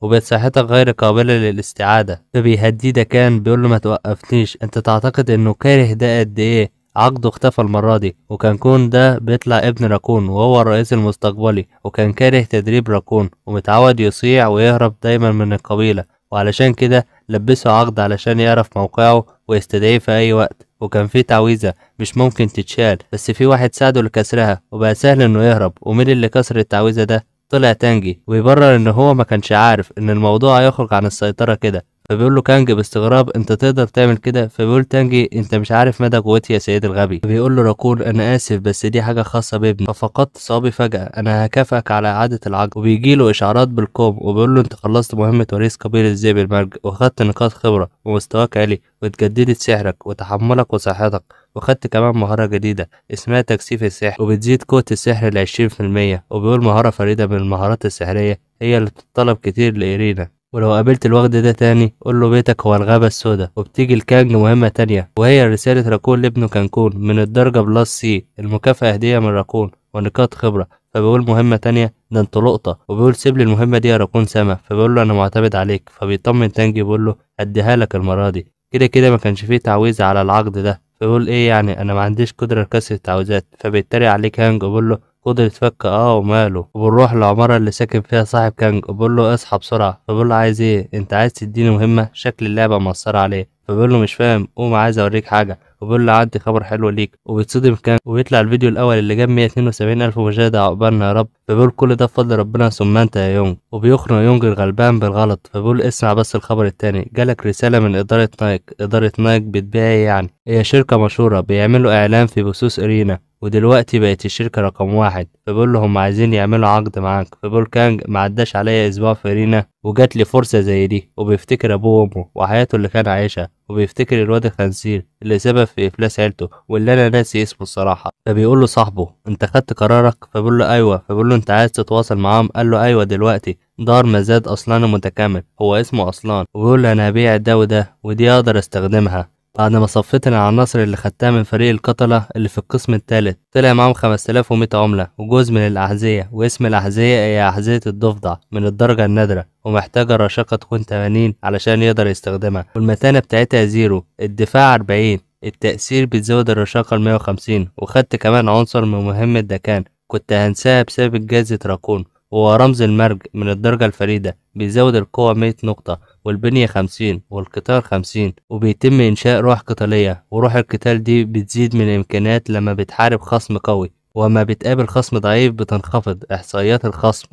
وبقت صحتك غير قابلة للاستعادة فبيهديه ده كان بيقول له ما توقفنيش انت تعتقد انه كاره ده قد ايه عقده اختفى المرة دي وكان كون ده بيطلع ابن راكون وهو الرئيس المستقبلي وكان كاره تدريب راكون ومتعود يصيع ويهرب دايما من القبيلة وعلشان كده لبسه عقد علشان يعرف موقعه ويستدعيه في أي وقت وكان في تعويذة مش ممكن تتشال بس في واحد ساعده لكسرها وبقى سهل انه يهرب ومين اللي كسر التعويذة ده طلع تانجي ويبرر ان هو ما كانش عارف ان الموضوع هيخرج عن السيطرة كده فبيقول له كانج باستغراب انت تقدر تعمل كده فبيقول تانجي انت مش عارف مدى قوتي يا سيد الغبي فبيقول له راكون انا اسف بس دي حاجه خاصه بابني ففقدت صابي فجاه انا هكافئك على اعاده العجز وبيجي له اشعارات بالكوم وبيقول له انت خلصت مهمه وريث قبيله ذئب المرج واخدت نقاط خبره ومستواك عالي واتجددت سحرك وتحملك وصحتك وخدت كمان مهارة جديدة اسمها تكثيف السحر وبتزيد قوة السحر لعشرين في المية وبيقول مهارة فريدة من المهارات السحرية هي اللي بتتطلب كتير لإيرينا ولو قابلت الوغد ده تاني قول له بيتك هو الغابة السوداء وبتيجي الكانج مهمة تانية وهي رسالة راكون لابنه كانكون من الدرجة بلس سي المكافأة هدية من راكون ونقاط خبرة فبيقول مهمة تانية ده انت لقطة وبيقول سيب لي المهمة دي يا راكون سما فبيقول له أنا معتمد عليك فبيطمن تانجي بيقول له أديها لك المرة دي كده كده ما كانش فيه تعويذة على العقد ده فبيقول إيه يعني أنا ما عنديش قدرة لكسر التعويذات فبيتريق عليك كانج وبيقول له قدر يتفك اه وماله وبنروح العماره اللي ساكن فيها صاحب كانج وبقول له اصحى بسرعه فبقول له عايز ايه انت عايز تديني مهمه شكل اللعبه مأثره عليه فبقول له مش فاهم قوم عايز اوريك حاجه وبقول له عندي خبر حلو ليك وبيتصدم كانج وبيطلع الفيديو الاول اللي جاب 172 الف مشاهده عقبالنا يا رب فبقول كل ده بفضل ربنا ثم انت يا يونج وبيخنق يونج الغلبان بالغلط فبقول اسمع بس الخبر التاني جالك رسالة من إدارة نايك إدارة نايك بتبيع ايه يعني هي شركة مشهورة بيعملوا إعلان في بثوث أرينا ودلوقتي بقت الشركة رقم واحد فبقول له عايزين يعملوا عقد معاك فبقول كانج ما عداش عليا أسبوع في أرينا وجات لي فرصة زي دي وبيفتكر أبوه وأمه وحياته اللي كان عايشها وبيفتكر الواد الخنزير اللي سبب في إفلاس عيلته واللي أنا ناسي اسمه الصراحة فبيقول له صاحبه أنت خدت قرارك فبقول له أيوه فبقول له له انت عايز تتواصل معاهم قال له ايوه دلوقتي دار مزاد اصلان متكامل هو اسمه اصلان وبيقول له انا هبيع ده وده ودي اقدر استخدمها بعد ما صفيت العناصر اللي خدتها من فريق القتلة اللي في القسم الثالث طلع معاهم 5100 عملة وجزء من الأحذية واسم الأحذية هي أحذية الضفدع من الدرجة النادرة ومحتاجة رشاقة تكون 80 علشان يقدر يستخدمها والمتانة بتاعتها زيرو الدفاع 40 التأثير بتزود الرشاقة ل 150 وخدت كمان عنصر من مهمة دكان كنت هنساها بسبب جائزة راكون وهو رمز المرج من الدرجة الفريدة بيزود القوة 100 نقطة والبنية 50 والقطار 50 وبيتم إنشاء روح قتالية وروح القتال دي بتزيد من الإمكانيات لما بتحارب خصم قوي وما بتقابل خصم ضعيف بتنخفض إحصائيات الخصم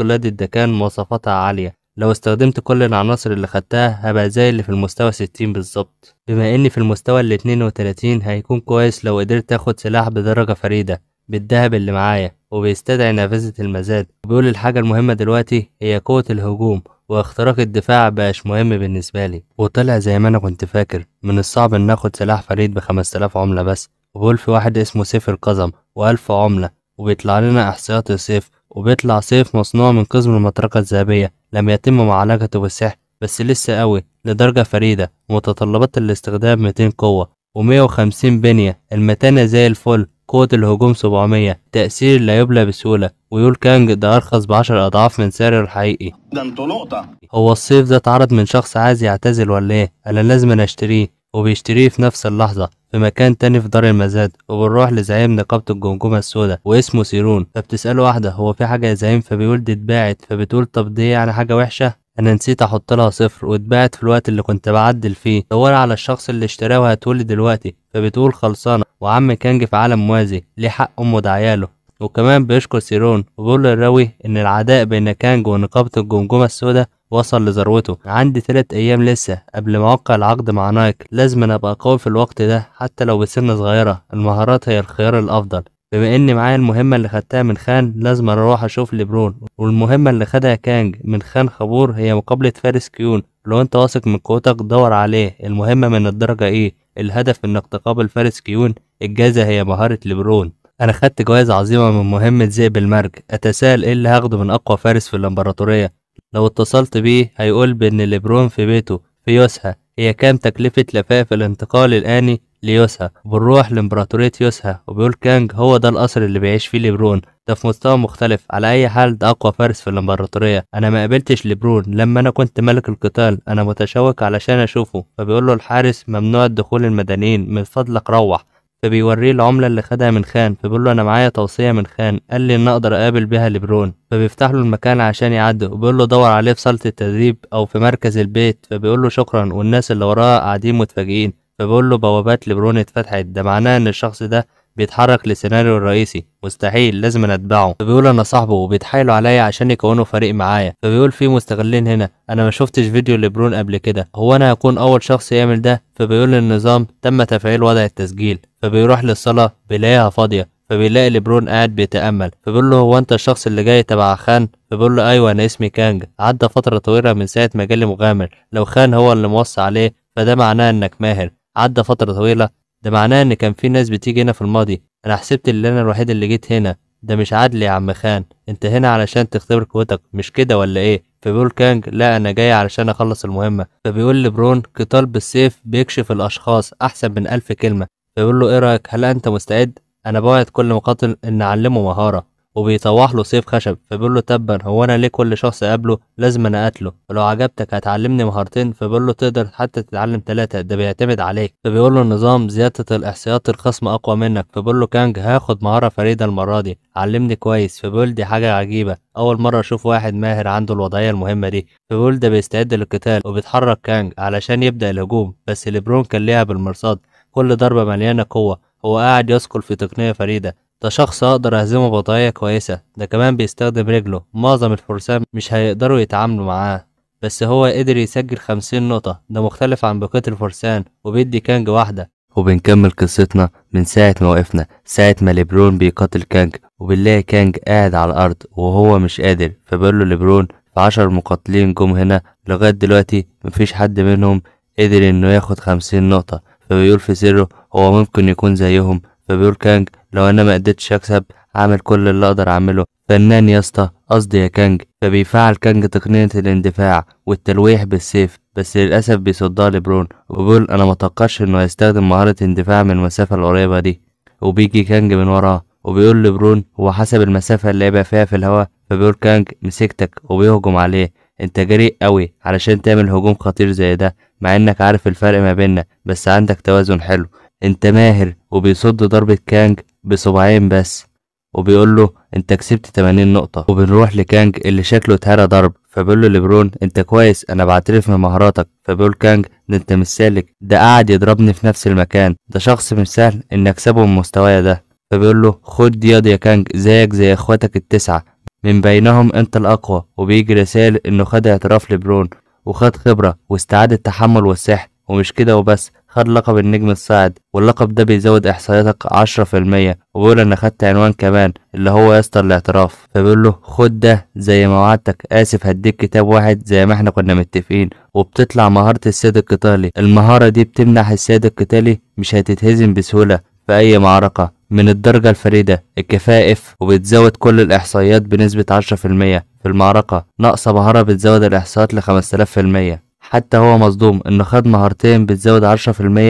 لدي الدكان مواصفاتها عالية لو استخدمت كل العناصر اللي خدتها هبقى زي اللي في المستوى 60 بالظبط بما اني في المستوى ال 32 هيكون كويس لو قدرت اخد سلاح بدرجة فريدة بالذهب اللي معايا وبيستدعي نافذة المزاد وبيقول الحاجة المهمة دلوقتي هي قوة الهجوم واختراق الدفاع بقاش مهم بالنسبة لي وطلع زي ما أنا كنت فاكر من الصعب إن ناخد سلاح فريد ب آلاف عملة بس وبيقول في واحد اسمه سيف القزم وألف عملة وبيطلع لنا احصائيات السيف وبيطلع سيف مصنوع من قزم المطرقة الذهبية لم يتم معالجته بالسحر بس لسه قوي لدرجة فريدة ومتطلبات الاستخدام 200 قوة و150 بنية المتانة زي الفل قوة الهجوم 700 تأثير لا يبلى بسهولة ويقول كانج ده أرخص بعشر أضعاف من سعره الحقيقي ده انتوا نقطة هو الصيف ده اتعرض من شخص عايز يعتزل ولا إيه؟ أنا لازم أنا أشتريه وبيشتريه في نفس اللحظة في مكان تاني في دار المزاد وبنروح لزعيم نقابة الجمجمة السوداء واسمه سيرون فبتسأله واحدة هو في حاجة يا زعيم فبيقول دي اتباعت فبتقول طب دي يعني حاجة وحشة انا نسيت احط لها صفر واتباعت في الوقت اللي كنت بعدل فيه دور على الشخص اللي اشتراه وهتقولي دلوقتي فبتقول خلصانه وعم كانج في عالم موازي ليه حق امه دعياله عياله وكمان بيشكر سيرون وبيقول للراوي ان العداء بين كانج ونقابة الجمجمة السوداء وصل لذروته عندي ثلاث ايام لسه قبل ما اوقع العقد مع نايك لازم ابقى قوي في الوقت ده حتى لو بسن صغيرة المهارات هي الخيار الافضل بما ان معايا المهمة اللي خدتها من خان لازم اروح اشوف لبرون والمهمة اللي خدها كانج من خان خبور هي مقابلة فارس كيون لو انت واثق من قوتك دور عليه المهمة من الدرجة ايه الهدف انك تقابل فارس كيون الجايزة هي مهارة لبرون انا خدت جوائز عظيمة من مهمة ذئب المرج اتساءل ايه اللي هاخده من اقوى فارس في الامبراطورية لو اتصلت بيه هيقول بان لبرون في بيته في يوسها هي كام تكلفة لفاف الانتقال الآني ليوسها وبنروح لامبراطورية يوسها وبيقول كانج هو ده القصر اللي بيعيش فيه ليبرون ده في مستوى مختلف على اي حال ده اقوى فارس في الامبراطوريه انا ما قابلتش لبرون لما انا كنت ملك القتال انا متشوق علشان اشوفه فبيقول له الحارس ممنوع الدخول المدنيين من فضلك روح فبيوريه العملة اللي خدها من خان فبيقول له أنا معايا توصية من خان قال لي إن أقدر أقابل بيها لبرون فبيفتح له المكان عشان يعدي وبيقول له دور عليه في صالة التدريب أو في مركز البيت فبيقول له شكرا والناس اللي وراه قاعدين متفاجئين فبقول له بوابات لبرون اتفتحت ده معناه ان الشخص ده بيتحرك للسيناريو الرئيسي مستحيل لازم اتبعه فبيقول انا صاحبه وبيتحايلوا عليا عشان يكونوا فريق معايا فبيقول في مستغلين هنا انا ما شفتش فيديو لبرون قبل كده هو انا هكون اول شخص يعمل ده فبيقول للنظام تم تفعيل وضع التسجيل فبيروح للصلاه بيلاقيها فاضيه فبيلاقي لبرون قاعد بيتامل فبيقول له هو انت الشخص اللي جاي تبع خان فبيقول له ايوه انا اسمي كانج عدى فتره طويله من ساعه ما جالي مغامر لو خان هو اللي موصى عليه فده معناه انك ماهر عدى فترة طويلة ده معناه إن كان في ناس بتيجي هنا في الماضي أنا حسبت إن أنا الوحيد اللي جيت هنا ده مش عدل يا عم خان أنت هنا علشان تختبر قوتك مش كده ولا إيه فبيقول كانج لا أنا جاي علشان أخلص المهمة فبيقول لبرون قتال بالسيف بيكشف الأشخاص أحسن من ألف كلمة فبيقول له إيه رأيك هل أنت مستعد أنا بوعد كل مقاتل إن أعلمه مهارة وبيطوح له سيف خشب فبيقول له تبا هو انا ليه كل شخص قابله لازم انا اقتله ولو عجبتك هتعلمني مهارتين فبيقول له تقدر حتى تتعلم ثلاثه ده بيعتمد عليك فبيقول له النظام زياده الاحصائيات الخصم اقوى منك فبيقول له كانج هاخد مهاره فريده المره دي علمني كويس فبيقول دي حاجه عجيبه اول مره اشوف واحد ماهر عنده الوضعيه المهمه دي فبيقول ده بيستعد للقتال وبيتحرك كانج علشان يبدا الهجوم بس ليبرون كان ليها بالمرصاد كل ضربه مليانه قوه هو قاعد يسكل في تقنيه فريده ده شخص اقدر اهزمه بطاية كويسه ده كمان بيستخدم رجله معظم الفرسان مش هيقدروا يتعاملوا معاه بس هو قدر يسجل خمسين نقطه ده مختلف عن بقيه الفرسان وبيدي كانج واحده وبنكمل قصتنا من ساعة ما وقفنا ساعة ما ليبرون بيقاتل كانج وبنلاقي كانج قاعد على الأرض وهو مش قادر فبقول له ليبرون في عشر مقاتلين جم هنا لغاية دلوقتي مفيش حد منهم قدر إنه ياخد خمسين نقطة فبيقول في سره هو ممكن يكون زيهم فبيقول كانج لو انا ما قدرتش اكسب اعمل كل اللي اقدر اعمله فنان يا اسطى قصدي يا كانج فبيفعل كانج تقنية الاندفاع والتلويح بالسيف بس للأسف بيصدها لبرون وبيقول أنا متوقعش إنه هيستخدم مهارة اندفاع من المسافة القريبة دي وبيجي كانج من وراه وبيقول لبرون هو حسب المسافة اللي هيبقى فيها في الهواء فبيقول كانج مسكتك وبيهجم عليه انت جريء قوي علشان تعمل هجوم خطير زي ده مع انك عارف الفرق ما بيننا بس عندك توازن حلو انت ماهر وبيصد ضربة كانج بصباعين بس وبيقول له انت كسبت 80 نقطة وبنروح لكانج اللي شكله اتهرى ضرب فبيقول له لبرون انت كويس انا بعترف بمهاراتك فبيقول كانج ده انت مش سالك ده قاعد يضربني في نفس المكان ده شخص مش سهل ان اكسبه من مستوايا ده فبيقول له خد ياض يا كانج زيك زي اخواتك التسعة من بينهم انت الاقوى وبيجي رسائل انه خد اعتراف لبرون وخد خبرة واستعاد التحمل والسحر ومش كده وبس خد لقب النجم الصاعد واللقب ده بيزود احصائياتك 10% وبيقول انا خدت عنوان كمان اللي هو يستر الاعتراف فبيقول له خد ده زي ما وعدتك اسف هديك كتاب واحد زي ما احنا كنا متفقين وبتطلع مهارة السيد القتالي المهارة دي بتمنح السيد القتالي مش هتتهزم بسهولة في اي معركة من الدرجة الفريدة الكفاءة اف وبتزود كل الإحصائيات بنسبة 10% في المعركة ناقصة مهارة بتزود الإحصائيات ل 5000% حتى هو مصدوم انه خد مهارتين بتزود 10%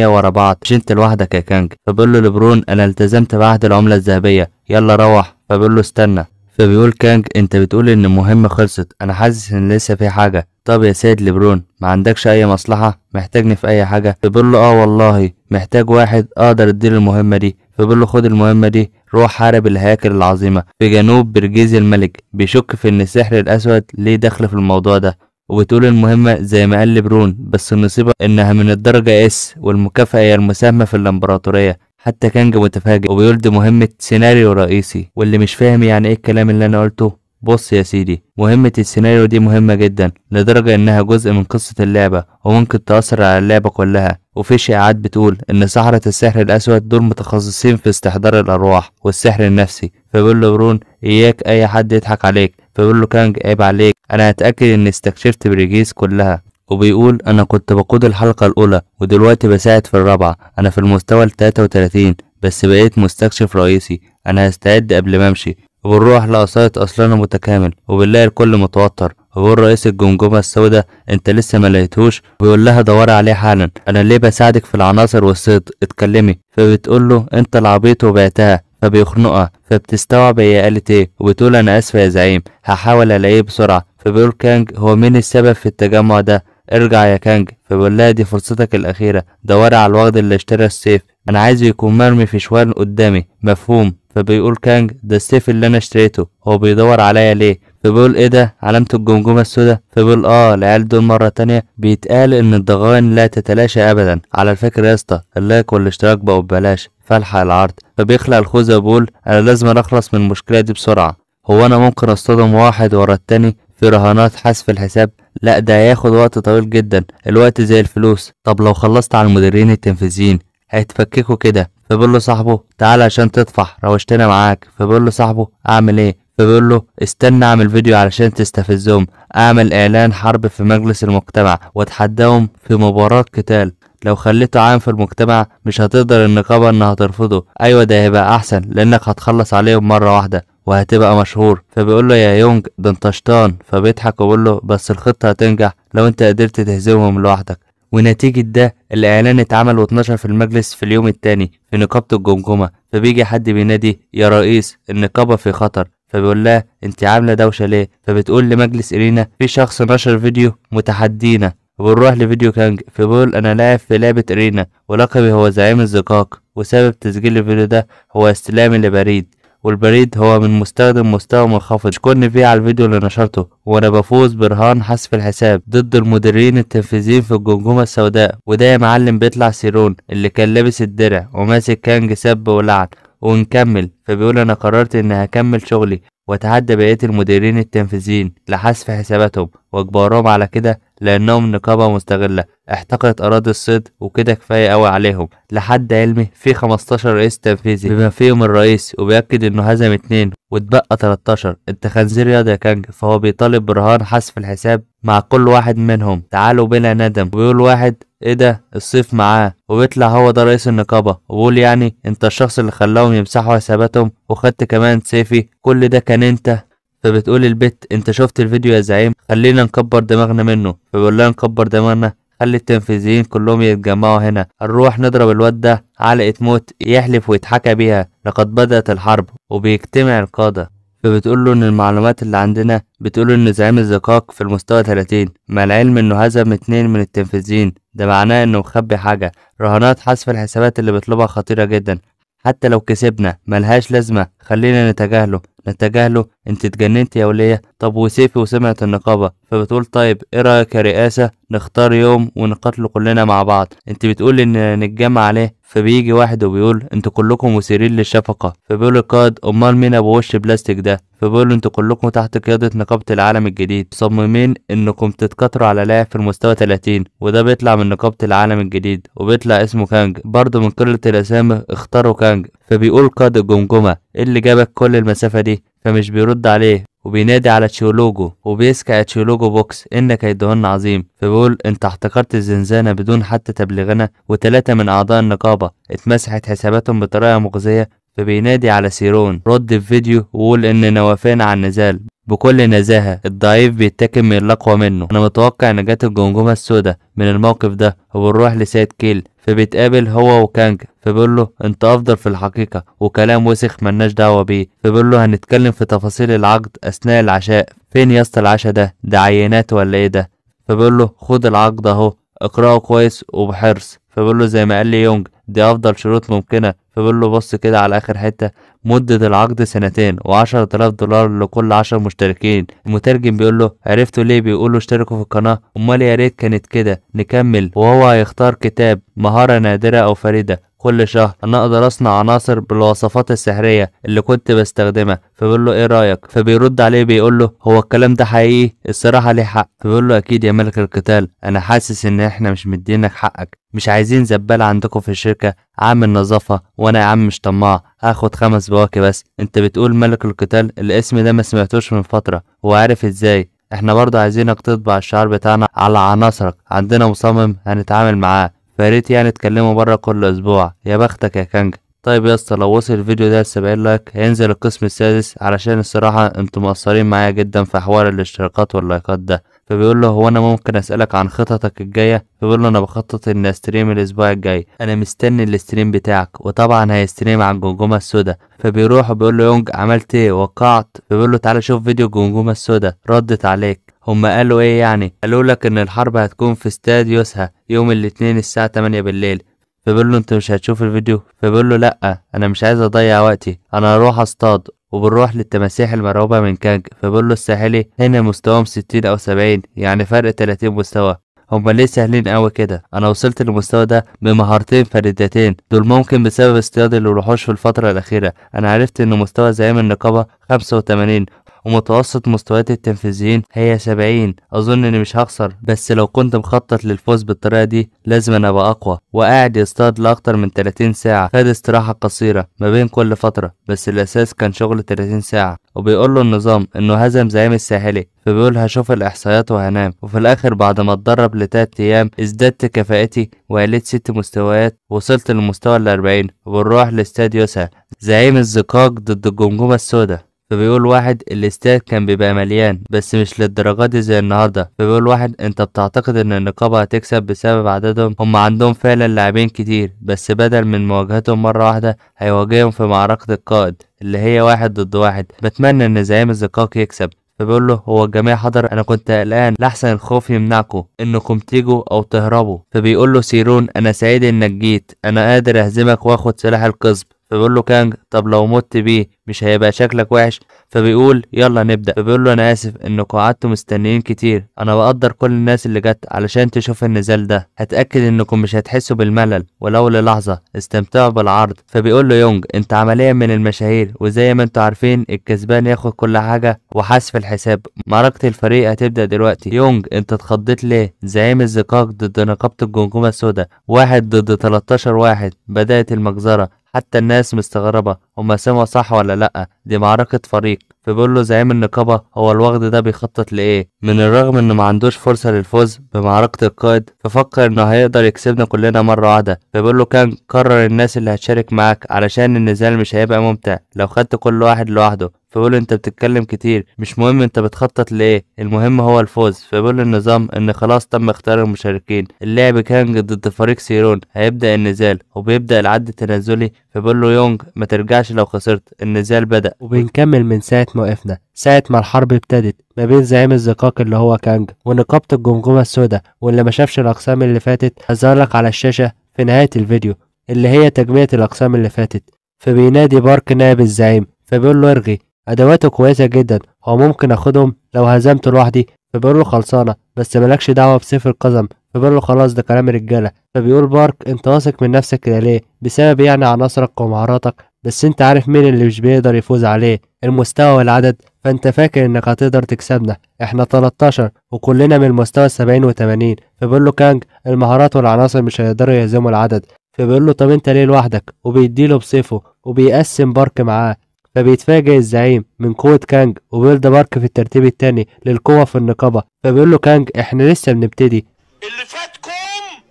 ورا بعض مش انت لوحدك يا كانج فبيقول له لبرون انا التزمت بعهد العمله الذهبيه يلا روح فبيقول له استنى فبيقول كانج انت بتقول ان المهمة خلصت انا حاسس ان لسه في حاجة طب يا سيد لبرون ما عندكش اي مصلحة محتاجني في اي حاجة فبيقول له اه والله محتاج واحد اقدر اديله المهمة دي فبيقول له خد المهمة دي روح حارب الهياكل العظيمة في جنوب برجيز الملك بيشك في ان السحر الاسود ليه دخل في الموضوع ده وبتقول المهمة زي ما قال لبرون بس النصيبة إنها من الدرجة اس والمكافأة هي المساهمة في الإمبراطورية حتى كانج متفاجئ وبيقول دي مهمة سيناريو رئيسي واللي مش فاهم يعني إيه الكلام اللي أنا قلته بص يا سيدي مهمة السيناريو دي مهمة جدا لدرجة انها جزء من قصة اللعبة وممكن تأثر على اللعبة كلها وفي شائعات بتقول ان سحرة السحر الاسود دول متخصصين في استحضار الارواح والسحر النفسي فبيقول له برون اياك اي حد يضحك عليك فبيقول له كانج عيب عليك انا هتاكد اني استكشفت بريجيس كلها وبيقول انا كنت بقود الحلقه الاولى ودلوقتي بساعد في الرابعه انا في المستوى ال 33 بس بقيت مستكشف رئيسي انا هستعد قبل ما امشي وبنروح لقصايد اصلنا متكامل وبنلاقي الكل متوتر وبيقول رئيس الجمجمة السوداء انت لسه ما لقيتهوش بيقول لها دوري عليه حالا انا ليه بساعدك في العناصر والصيد اتكلمي فبتقول له انت العبيط وبعتها فبيخنقها فبتستوعب هي قالت ايه وبتقول انا اسفه يا زعيم هحاول الاقيه بسرعه فبيقول كانج هو مين السبب في التجمع ده ارجع يا كانج فبيقول لها دي فرصتك الاخيره دوري على الواخد اللي اشترى السيف انا عايزه يكون مرمي في شوال قدامي مفهوم فبيقول كانج ده السيف اللي انا اشتريته هو بيدور عليا ليه فبيقول ايه ده علامة الجمجمة السوداء فبيقول اه العيال دول مرة تانية بيتقال ان الضغائن لا تتلاشى ابدا على الفكرة يا اسطى اللايك والاشتراك بقوا ببلاش فالحق العرض فبيخلق الخوذة بيقول أنا لازم أخلص من المشكلة دي بسرعة هو أنا ممكن أصطدم واحد ورا التاني في رهانات حذف الحساب لا ده هياخد وقت طويل جدا الوقت زي الفلوس طب لو خلصت على المديرين التنفيذيين هيتفككوا كده فبيقول له صاحبه تعالى عشان تطفح روشتنا معاك فبيقول له صاحبه اعمل ايه فبيقول له استنى اعمل فيديو علشان تستفزهم اعمل اعلان حرب في مجلس المجتمع واتحداهم في مباراة قتال لو خليته عام في المجتمع مش هتقدر النقابة انها ترفضه ايوه ده هيبقى احسن لانك هتخلص عليهم مرة واحدة وهتبقى مشهور فبيقول له يا يونج ده انت شطان فبيضحك وبيقول له بس الخطة هتنجح لو انت قدرت تهزمهم لوحدك ونتيجة ده الإعلان اتعمل واتنشر في المجلس في اليوم التاني في نقابة الجمجمة فبيجي حد بينادي يا رئيس النقابة في خطر فبيقول لها انت عاملة دوشة ليه فبتقول لمجلس إرينا في شخص نشر فيديو متحدينا وبنروح لفيديو كانج في بول انا لاعب في لعبة ارينا ولقبي هو زعيم الزقاق وسبب تسجيل الفيديو ده هو استلامي لبريد والبريد هو من مستخدم مستوى منخفض كن فيه على الفيديو اللي نشرته وانا بفوز برهان حذف الحساب ضد المديرين التنفيذيين في الجمجمه السوداء وده يا معلم بيطلع سيرون اللي كان لابس الدرع وماسك كانج سب ولعن ونكمل فبيقول انا قررت اني هكمل شغلي واتحدى بقيه المديرين التنفيذيين لحذف حساباتهم واجبرهم على كده لأنهم نقابة مستغلة احتقرت أراضي الصيد وكده كفاية قوي عليهم لحد علمي في 15 رئيس تنفيذي بما فيهم الرئيس وبيأكد إنه هزم اتنين واتبقى 13 أنت خنزير ياض يا كانج فهو بيطالب برهان حذف الحساب مع كل واحد منهم تعالوا بلا ندم وبيقول واحد ايه ده الصيف معاه وبيطلع هو ده رئيس النقابة وبيقول يعني انت الشخص اللي خلاهم يمسحوا حساباتهم وخدت كمان سيفي كل ده كان انت فبتقول البت انت شفت الفيديو يا زعيم خلينا نكبر دماغنا منه فبقول لها نكبر دماغنا خلي التنفيذيين كلهم يتجمعوا هنا هنروح نضرب الواد ده علقة موت يحلف ويتحكى بيها لقد بدأت الحرب وبيجتمع القادة فبتقول له ان المعلومات اللي عندنا بتقول ان زعيم الزقاق في المستوى 30 مع العلم انه هزم اتنين من التنفيذيين ده معناه انه مخبي حاجة رهانات حذف الحسابات اللي بيطلبها خطيرة جدا حتى لو كسبنا ملهاش لازمة خلينا نتجاهله نتجاهله انت اتجننت يا ولية طب وسيفي وسمعت النقابة فبتقول طيب ايه رأيك يا رئاسة نختار يوم ونقاتله كلنا مع بعض انت بتقول ان نتجمع عليه فبيجي واحد وبيقول انتوا كلكم مثيرين للشفقة فبيقول القائد امال مين ابو وش بلاستيك ده فبيقول انتوا كلكم تحت قيادة نقابة العالم الجديد مصممين انكم تتكتروا على لاعب في المستوى 30 وده بيطلع من نقابة العالم الجديد وبيطلع اسمه كانج برضه من قلة الاسامي اختاروا كانج فبيقول قائد الجمجمة ايه اللي جابك كل المسافة دي فمش بيرد عليه وبينادي على تشيولوجو وبيسكى تشيولوجو بوكس انك كيدهن عظيم فبيقول انت احتقرت الزنزانه بدون حتى تبلغنا وثلاثه من اعضاء النقابه اتمسحت حساباتهم بطريقه مخزيه فبينادي على سيرون رد في فيديو وقول ان نوافقنا عن النزال بكل نزاهة الضعيف بيتكم من الأقوى منه أنا متوقع نجاة الجمجمة السوداء من الموقف ده وبنروح لسيد كيل فبيتقابل هو وكانج فبيقول له انت افضل في الحقيقه وكلام وسخ ملناش دعوه بيه فبيقول له هنتكلم في تفاصيل العقد اثناء العشاء فين يا اسطى العشاء ده ده عينات ولا ايه ده فبيقول له خد العقد اهو اقراه كويس وبحرص فبيقول له زي ما قال لي يونج دي افضل شروط ممكنه فبقول له بص كده على اخر حته مده العقد سنتين وعشرة الاف دولار لكل عشر مشتركين المترجم بيقول له عرفتوا ليه بيقول له اشتركوا في القناه امال يا ريت كانت كده نكمل وهو هيختار كتاب مهاره نادره او فريده كل شهر انا اقدر اصنع عناصر بالوصفات السحريه اللي كنت بستخدمها فبيقول له ايه رايك فبيرد عليه بيقول له هو الكلام ده حقيقي الصراحه ليه حق فبيقول له اكيد يا ملك القتال انا حاسس ان احنا مش مدينك حقك مش عايزين زبال عندكم في الشركه عامل نظافه وانا يا عم مش طماع هاخد خمس بواكي بس انت بتقول ملك القتال الاسم ده ما سمعتوش من فتره هو عارف ازاي احنا برضه عايزينك تطبع الشعار بتاعنا على عناصرك عندنا مصمم هنتعامل معاه فيا ريت يعني تكلمه بره كل اسبوع يا بختك يا كانجا طيب يا اسطى لو وصل الفيديو ده لسبعين لايك هينزل القسم السادس علشان الصراحه انتوا مقصرين معايا جدا في حوار الاشتراكات واللايكات ده فبيقول له هو انا ممكن اسالك عن خططك الجايه فبيقول له انا بخطط ان استريم الاسبوع الجاي انا مستني الاستريم بتاعك وطبعا هيستريم عن الجمجمه السودا فبيروح وبيقول له يونج عملت ايه وقعت فبيقول له تعالى شوف فيديو الجمجمه السوداء ردت عليك هم قالوا ايه يعني قالوا لك ان الحرب هتكون في استاد يوسها يوم الاثنين الساعه 8 بالليل فبقول له انت مش هتشوف الفيديو فبقول له لا انا مش عايز اضيع وقتي انا هروح اصطاد وبنروح للتماسيح المرعوبة من كانج فبقول له الساحلي هنا مستواهم 60 أو 70 يعني فرق 30 مستوى هما ليه سهلين قوي كده انا وصلت للمستوى ده بمهارتين فريدتين دول ممكن بسبب اصطيادي للوحوش في الفترة الأخيرة انا عرفت ان مستوى زعيم النقابة 85 ومتوسط مستويات التنفيذيين هي 70 اظن اني مش هخسر بس لو كنت مخطط للفوز بالطريقه دي لازم انا ابقى اقوى وقاعد يصطاد لاكتر من 30 ساعه خد استراحه قصيره ما بين كل فتره بس الاساس كان شغل 30 ساعه وبيقول له النظام انه هزم زعيم الساحلي فبيقول هشوف الاحصائيات وهنام وفي الاخر بعد ما اتدرب لتلات ايام ازددت كفاءتي وعليت ست مستويات وصلت للمستوى الاربعين وبنروح لاستاد يوسا زعيم الزقاق ضد الجمجمة السوداء فبيقول واحد الاستاد كان بيبقى مليان بس مش للدرجه دي زي النهارده فبيقول واحد انت بتعتقد ان النقابه هتكسب بسبب عددهم هم عندهم فعلا لاعبين كتير بس بدل من مواجهتهم مره واحده هيواجههم في معركه القائد اللي هي واحد ضد واحد بتمنى ان زعيم الزقاق يكسب فبيقول له هو الجميع حضر انا كنت قلقان لحسن الخوف يمنعكم انكم تيجوا او تهربوا فبيقول له سيرون انا سعيد انك جيت انا قادر اهزمك واخد سلاح القصب فبيقول له كانج طب لو مت بيه مش هيبقى شكلك وحش فبيقول يلا نبدا فبيقول له انا اسف انكم قعدتوا مستنيين كتير انا بقدر كل الناس اللي جت علشان تشوف النزال ده هتاكد انكم مش هتحسوا بالملل ولو للحظه استمتعوا بالعرض فبيقول له يونج انت عمليا من المشاهير وزي ما انتوا عارفين الكسبان ياخد كل حاجه وحسب الحساب معركه الفريق هتبدا دلوقتي يونج انت اتخضيت ليه زعيم الزقاق ضد نقابه الجمجمه السوداء واحد ضد 13 واحد بدات المجزره حتى الناس مستغربة هما سموا صح ولا لأ دي معركة فريق فبيقول له زعيم النقابة هو الوغد ده بيخطط لإيه من الرغم إنه ما عندوش فرصة للفوز بمعركة القائد ففكر إنه هيقدر يكسبنا كلنا مرة واحدة فبيقول له كان قرر الناس اللي هتشارك معاك علشان النزال مش هيبقى ممتع لو خدت كل واحد لوحده فبيقول انت بتتكلم كتير مش مهم انت بتخطط لايه المهم هو الفوز فبيقول النظام ان خلاص تم اختيار المشاركين اللعب كان ضد فريق سيرون هيبدا النزال وبيبدا العد التنازلي فبيقول له يونج ما ترجعش لو خسرت النزال بدا وبنكمل من ساعه ما وقفنا ساعة ما الحرب ابتدت ما بين زعيم الزقاق اللي هو كانج ونقابة الجمجمة السوداء واللي ما شافش الأقسام اللي فاتت هظهرلك على الشاشة في نهاية الفيديو اللي هي تجميع الأقسام اللي فاتت فبينادي بارك نائب الزعيم فبيقول له ارغي ادواته كويسه جدا هو ممكن اخدهم لو هزمته لوحدي فبيقول له خلصانه بس مالكش دعوه بسيف القزم فبيقول له خلاص ده كلام الرجاله فبيقول بارك انت واثق من نفسك كده ليه بسبب يعني عناصرك ومهاراتك بس انت عارف مين اللي مش بيقدر يفوز عليه المستوى والعدد فانت فاكر انك هتقدر تكسبنا احنا 13 وكلنا من المستوى 70 و80 فبيقول له كانج المهارات والعناصر مش هيقدروا يهزموا العدد فبيقول له طب انت ليه لوحدك وبيديله بسيفه وبيقسم بارك معاه فبيتفاجئ الزعيم من قوة كانج وبيلد بارك في الترتيب الثاني للقوة في النقابة فبيقول له كانج احنا لسه بنبتدي اللي فاتكم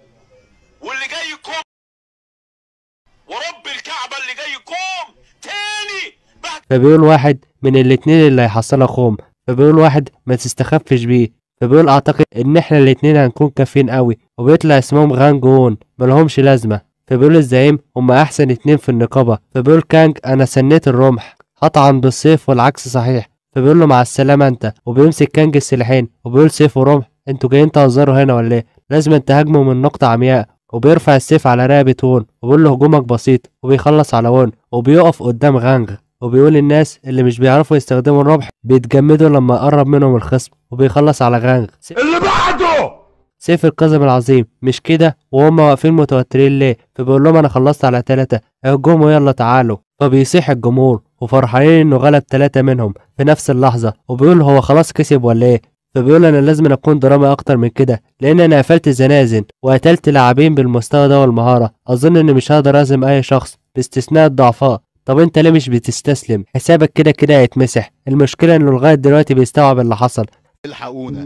واللي جايكم ورب الكعبة اللي جايكم تاني فبيقول واحد من الاتنين اللي هيحصلها خوم فبيقول واحد ما تستخفش بيه فبيقول اعتقد ان احنا الاتنين هنكون كافيين قوي وبيطلع اسمهم غانجون ملهمش لازمة فبيقول الزعيم هما احسن اتنين في النقابة فبيقول كانج انا سنيت الرمح هطعن بالسيف والعكس صحيح فبيقول له مع السلامة انت وبيمسك كانج السلاحين وبيقول سيف ورمح انتوا جايين تهزروا هنا ولا ايه لازم تهاجموا من نقطة عمياء وبيرفع السيف على رقبة وون وبيقول له هجومك بسيط وبيخلص على وون وبيقف قدام غانغ وبيقول الناس اللي مش بيعرفوا يستخدموا الرمح بيتجمدوا لما يقرب منهم الخصم وبيخلص على غانغ اللي سيف الكاظم العظيم مش كده وهم واقفين متوترين ليه فبيقول لهم انا خلصت على ثلاثة اهجموا يلا تعالوا فبيصيح الجمهور وفرحانين انه غلب ثلاثة منهم في نفس اللحظة وبيقول هو خلاص كسب ولا ايه فبيقول انا لازم اكون دراما اكتر من كده لان انا قفلت زنازن وقتلت لاعبين بالمستوى ده والمهارة اظن اني مش هقدر اهزم اي شخص باستثناء الضعفاء طب انت ليه مش بتستسلم حسابك كده كده هيتمسح المشكلة انه لغاية دلوقتي بيستوعب اللي حصل الحقونا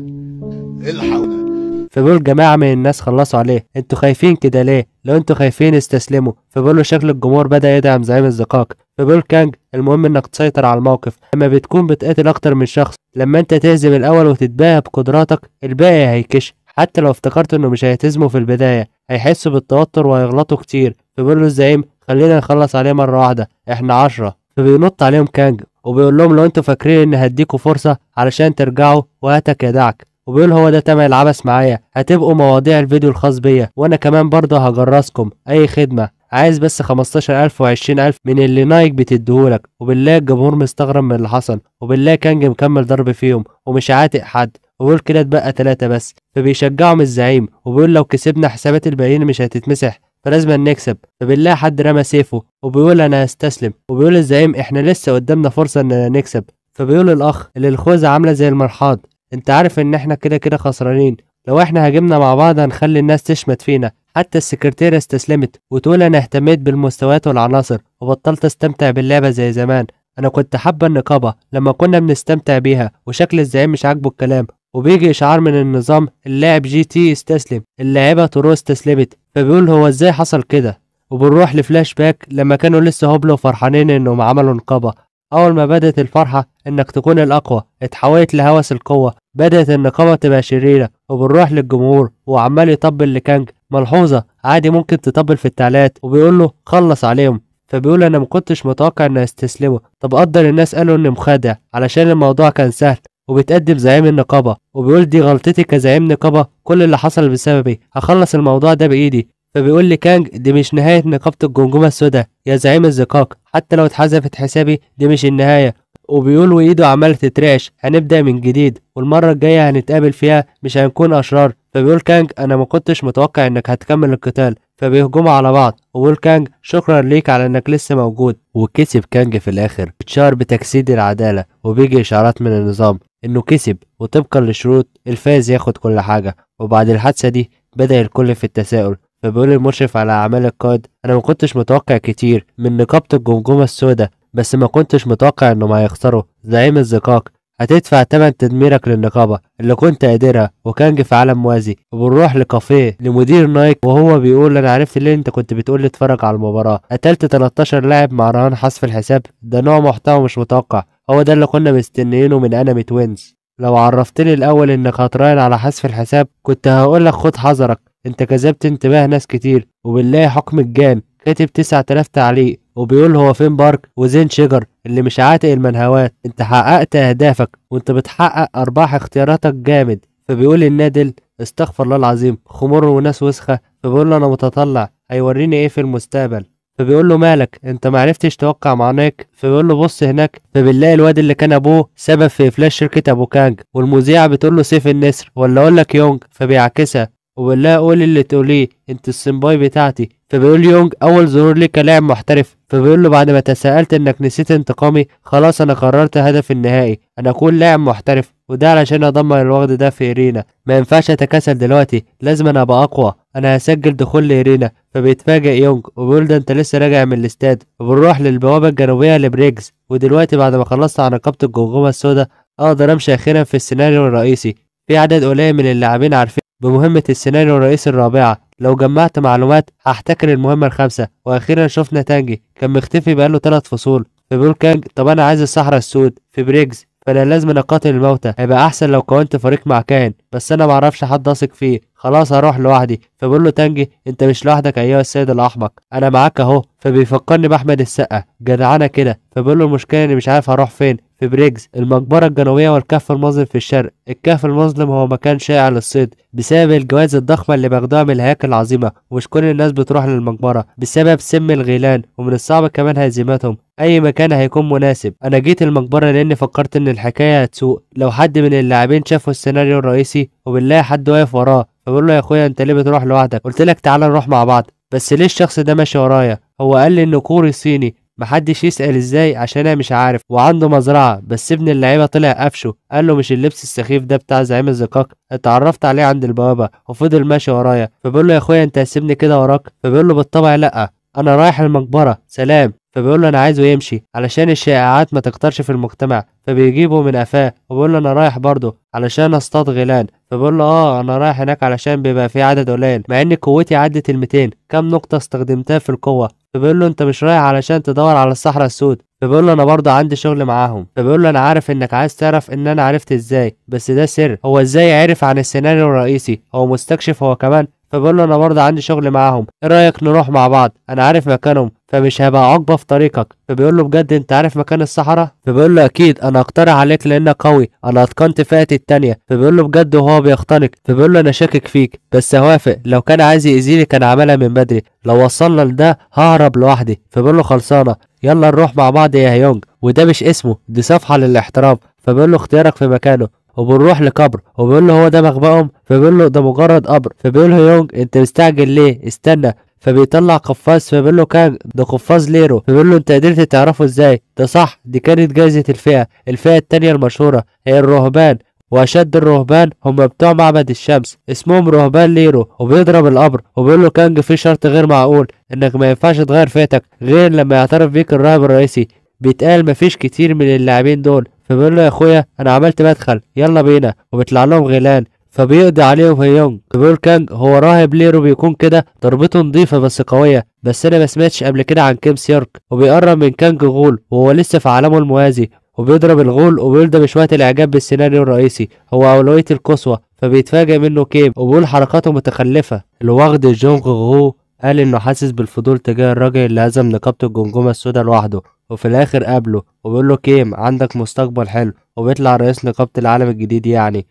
الحقونا فبيقول جماعه من الناس خلصوا عليه انتوا خايفين كده ليه لو انتوا خايفين استسلموا فبيقول له شكل الجمهور بدا يدعم زعيم الزقاق فبيقول كانج المهم انك تسيطر على الموقف لما بتكون بتقاتل اكتر من شخص لما انت تهزم الاول وتتباهى بقدراتك الباقي هيكش حتى لو افتكرت انه مش هيتزمه في البدايه هيحسوا بالتوتر وهيغلطوا كتير فبيقول له الزعيم خلينا نخلص عليه مره واحده احنا عشرة فبينط عليهم كانج وبيقول لهم لو انتوا فاكرين ان هديكوا فرصه علشان ترجعوا وهاتك يدعك وبيقول هو ده تمن العبث معايا هتبقوا مواضيع الفيديو الخاص بيا وانا كمان برضه هجرسكم اي خدمه عايز بس 15000 و20000 من اللي نايك بتديهولك وبالله الجمهور مستغرب من اللي حصل وبالله كانج مكمل ضرب فيهم ومش عاتق حد وبيقول كده اتبقى ثلاثة بس فبيشجعهم الزعيم وبيقول لو كسبنا حسابات الباقيين مش هتتمسح فلازم نكسب فبالله حد رمى سيفه وبيقول انا هستسلم وبيقول الزعيم احنا لسه قدامنا فرصة اننا نكسب فبيقول الاخ اللي الخوذة عاملة زي المرحاض انت عارف ان احنا كده كده خسرانين لو احنا هاجمنا مع بعض هنخلي الناس تشمت فينا حتى السكرتيرة استسلمت وتقول انا اهتميت بالمستويات والعناصر وبطلت استمتع باللعبة زي زمان انا كنت حابة النقابة لما كنا بنستمتع بيها وشكل الزعيم مش عاجبه الكلام وبيجي اشعار من النظام اللاعب جي تي استسلم اللاعبة تورو استسلمت فبيقول هو ازاي حصل كده وبنروح لفلاش باك لما كانوا لسه هوبلو فرحانين انهم عملوا نقابة أول ما بدأت الفرحة إنك تكون الأقوى اتحولت لهوس القوة بدأت النقابة تبقى شريرة وبنروح للجمهور وعمال يطبل لكانج ملحوظة عادي ممكن تطبل في التعليقات وبيقول له خلص عليهم فبيقول أنا مكنتش متوقع إنه يستسلموا طب قدر الناس قالوا إني مخادع علشان الموضوع كان سهل وبتقدم زعيم النقابة وبيقول دي غلطتي كزعيم نقابة كل اللي حصل بسببي هخلص الموضوع ده بإيدي فبيقول لي كانج دي مش نهاية نقابة الجمجمة السوداء يا زعيم الزقاق حتى لو اتحذفت حسابي دي مش النهاية وبيقول وإيده عمالة تترعش هنبدأ من جديد والمرة الجاية هنتقابل فيها مش هنكون أشرار فبيقول كانج أنا ما كنتش متوقع إنك هتكمل القتال فبيهجموا على بعض وبيقول كانج شكرا ليك على إنك لسه موجود وكسب كانج في الآخر اتشهر بتجسيد العدالة وبيجي إشعارات من النظام إنه كسب وطبقا للشروط الفايز ياخد كل حاجة وبعد الحادثة دي بدأ الكل في التساؤل فبيقول المشرف على أعمال القائد أنا ما كنتش متوقع كتير من نقابة الجمجمة السوداء بس ما كنتش متوقع انه ما هيخسروا زعيم الزقاق هتدفع تمن تدميرك للنقابة اللي كنت قادرها وكان في عالم موازي وبنروح لكافيه لمدير نايك وهو بيقول أنا عرفت ليه أنت كنت بتقول لي اتفرج على المباراة قتلت 13 لاعب مع رهان حذف الحساب ده نوع محتوى مش متوقع هو ده اللي كنا مستنيينه من أنمي توينز لو عرفتني الأول إنك هتراهن على حذف الحساب كنت هقول لك خد حذرك انت كذبت انتباه ناس كتير وبالله حكم الجان كاتب 9000 تعليق وبيقول هو فين بارك وزين شجر اللي مش عاتق المنهوات انت حققت اهدافك وانت بتحقق ارباح اختياراتك جامد فبيقول النادل استغفر الله العظيم خمور وناس وسخه فبيقول له انا متطلع هيوريني ايه في المستقبل فبيقول له مالك انت ما عرفتش توقع معناك فبيقول له بص هناك فبنلاقي الواد اللي كان ابوه سبب في افلاس شركه ابو كانج والمذيعه بتقول له سيف النسر ولا اقول لك يونج فبيعكسها وبالله لها قولي اللي تقوليه انت السمباي بتاعتي فبيقول يونج اول ظهور لي كلاعب محترف فبيقول له بعد ما تساءلت انك نسيت انتقامي خلاص انا قررت هدف النهائي انا اكون لاعب محترف وده علشان ادمر الوغد ده في ايرينا ما ينفعش اتكاسل دلوقتي لازم انا ابقى اقوى انا هسجل دخول لايرينا فبيتفاجئ يونج وبيقول ده انت لسه راجع من الاستاد وبنروح للبوابه الجنوبيه لبريجز ودلوقتي بعد ما خلصت عن نقابه الجمجمه السوداء اقدر امشي اخيرا في السيناريو الرئيسي في عدد قليل من اللاعبين عارفين بمهمة السيناريو الرئيس الرابعة لو جمعت معلومات هحتكر المهمة الخامسة وأخيرا شفنا تانجي كان مختفي بقاله ثلاث فصول فبيقول كانج طب أنا عايز الصحراء السود في بريجز فأنا لازم أقاتل الموتى هيبقى أحسن لو كونت فريق مع كاهن بس أنا معرفش حد أثق فيه خلاص هروح لوحدي فبقول له تانجي أنت مش لوحدك أيها السيد الأحمق أنا معاك أهو فبيفكرني باحمد السقا جدعانه كده فبقول له المشكله اني مش عارف هروح فين في بريجز المقبره الجنوبيه والكهف المظلم في الشرق الكهف المظلم هو مكان شائع للصيد بسبب الجوائز الضخمه اللي باخدوها من الهياكل العظيمه ومش كل الناس بتروح للمقبره بسبب سم الغيلان ومن الصعب كمان هزيمتهم اي مكان هيكون مناسب انا جيت المقبره لاني فكرت ان الحكايه هتسوء لو حد من اللاعبين شافوا السيناريو الرئيسي وبنلاقي حد واقف وراه فبقول له يا اخويا انت ليه بتروح لوحدك قلت لك تعالى نروح مع بعض بس ليه الشخص ده ماشي ورايا هو قال لي انه كوري صيني محدش يسأل ازاي عشان انا مش عارف وعنده مزرعة بس ابن اللعيبة طلع قفشه قال له مش اللبس السخيف ده بتاع زعيم الزقاق اتعرفت عليه عند البوابة وفضل ماشي ورايا فبقول له يا اخويا انت هسيبني كده وراك فبيقول له بالطبع لا انا رايح المقبرة سلام فبيقول له انا عايزه يمشي علشان الشائعات ما تكترش في المجتمع فبيجيبه من قفاه وبيقول له انا رايح برضه علشان اصطاد غيلان فبيقول له اه انا رايح هناك علشان بيبقى في عدد قليل مع ان قوتي عدت ال 200 كم نقطه استخدمتها في القوه فبيقول له انت مش رايح علشان تدور على الصحراء السود فبيقول له انا برضه عندي شغل معاهم فبيقول له انا عارف انك عايز تعرف ان انا عرفت ازاي بس ده سر هو ازاي عرف عن السيناريو الرئيسي هو مستكشف هو كمان فبقول له انا برضه عندي شغل معاهم ايه رايك نروح مع بعض انا عارف مكانهم فمش هبقى عقبه في طريقك فبيقول له بجد انت عارف مكان الصحراء فبيقول له اكيد انا اقترح عليك لانك قوي انا اتقنت فئتي التانية فبيقول له بجد وهو بيختنق فبيقول له انا شاكك فيك بس هوافق لو كان عايز يأذيني كان عملها من بدري لو وصلنا لده ههرب لوحدي فبيقول له خلصانه يلا نروح مع بعض يا هيونج وده مش اسمه دي صفحه للاحترام فبيقول له اختيارك في مكانه وبنروح لقبر وبيقول له هو ده مخبأهم فبيقول له ده مجرد قبر فبيقول له يونج انت مستعجل ليه استنى فبيطلع قفاز فبيقول له كان ده قفاز ليرو فبيقول له انت قدرت تعرفه ازاي ده صح دي كانت جائزة الفئة الفئة التانية المشهورة هي الرهبان وأشد الرهبان هم بتوع معبد الشمس اسمهم رهبان ليرو وبيضرب القبر وبيقول له كانج في شرط غير معقول انك ما ينفعش تغير فئتك غير لما يعترف بيك الراهب الرئيسي بيتقال مفيش كتير من اللاعبين دول فبيقول له يا اخويا انا عملت مدخل يلا بينا وبيطلع لهم غيلان فبيقضي عليهم هيونج بيقول كانج هو راهب ليرو بيكون كده ضربته نظيفه بس قويه بس انا ما سمعتش قبل كده عن كيم سيرك وبيقرب من كانج غول وهو لسه في عالمه الموازي وبيضرب الغول وبيلدى بشوية الإعجاب بالسيناريو الرئيسي هو اولويه القصوى فبيتفاجئ منه كيم وبيقول حركاته متخلفة الوغد جونغ غو قال إنه حاسس بالفضول تجاه الراجل اللي هزم نقابة الجمجمة السوداء لوحده وفي الآخر قابله وبيقول له كيم عندك مستقبل حلو وبيطلع رئيس نقابة العالم الجديد يعني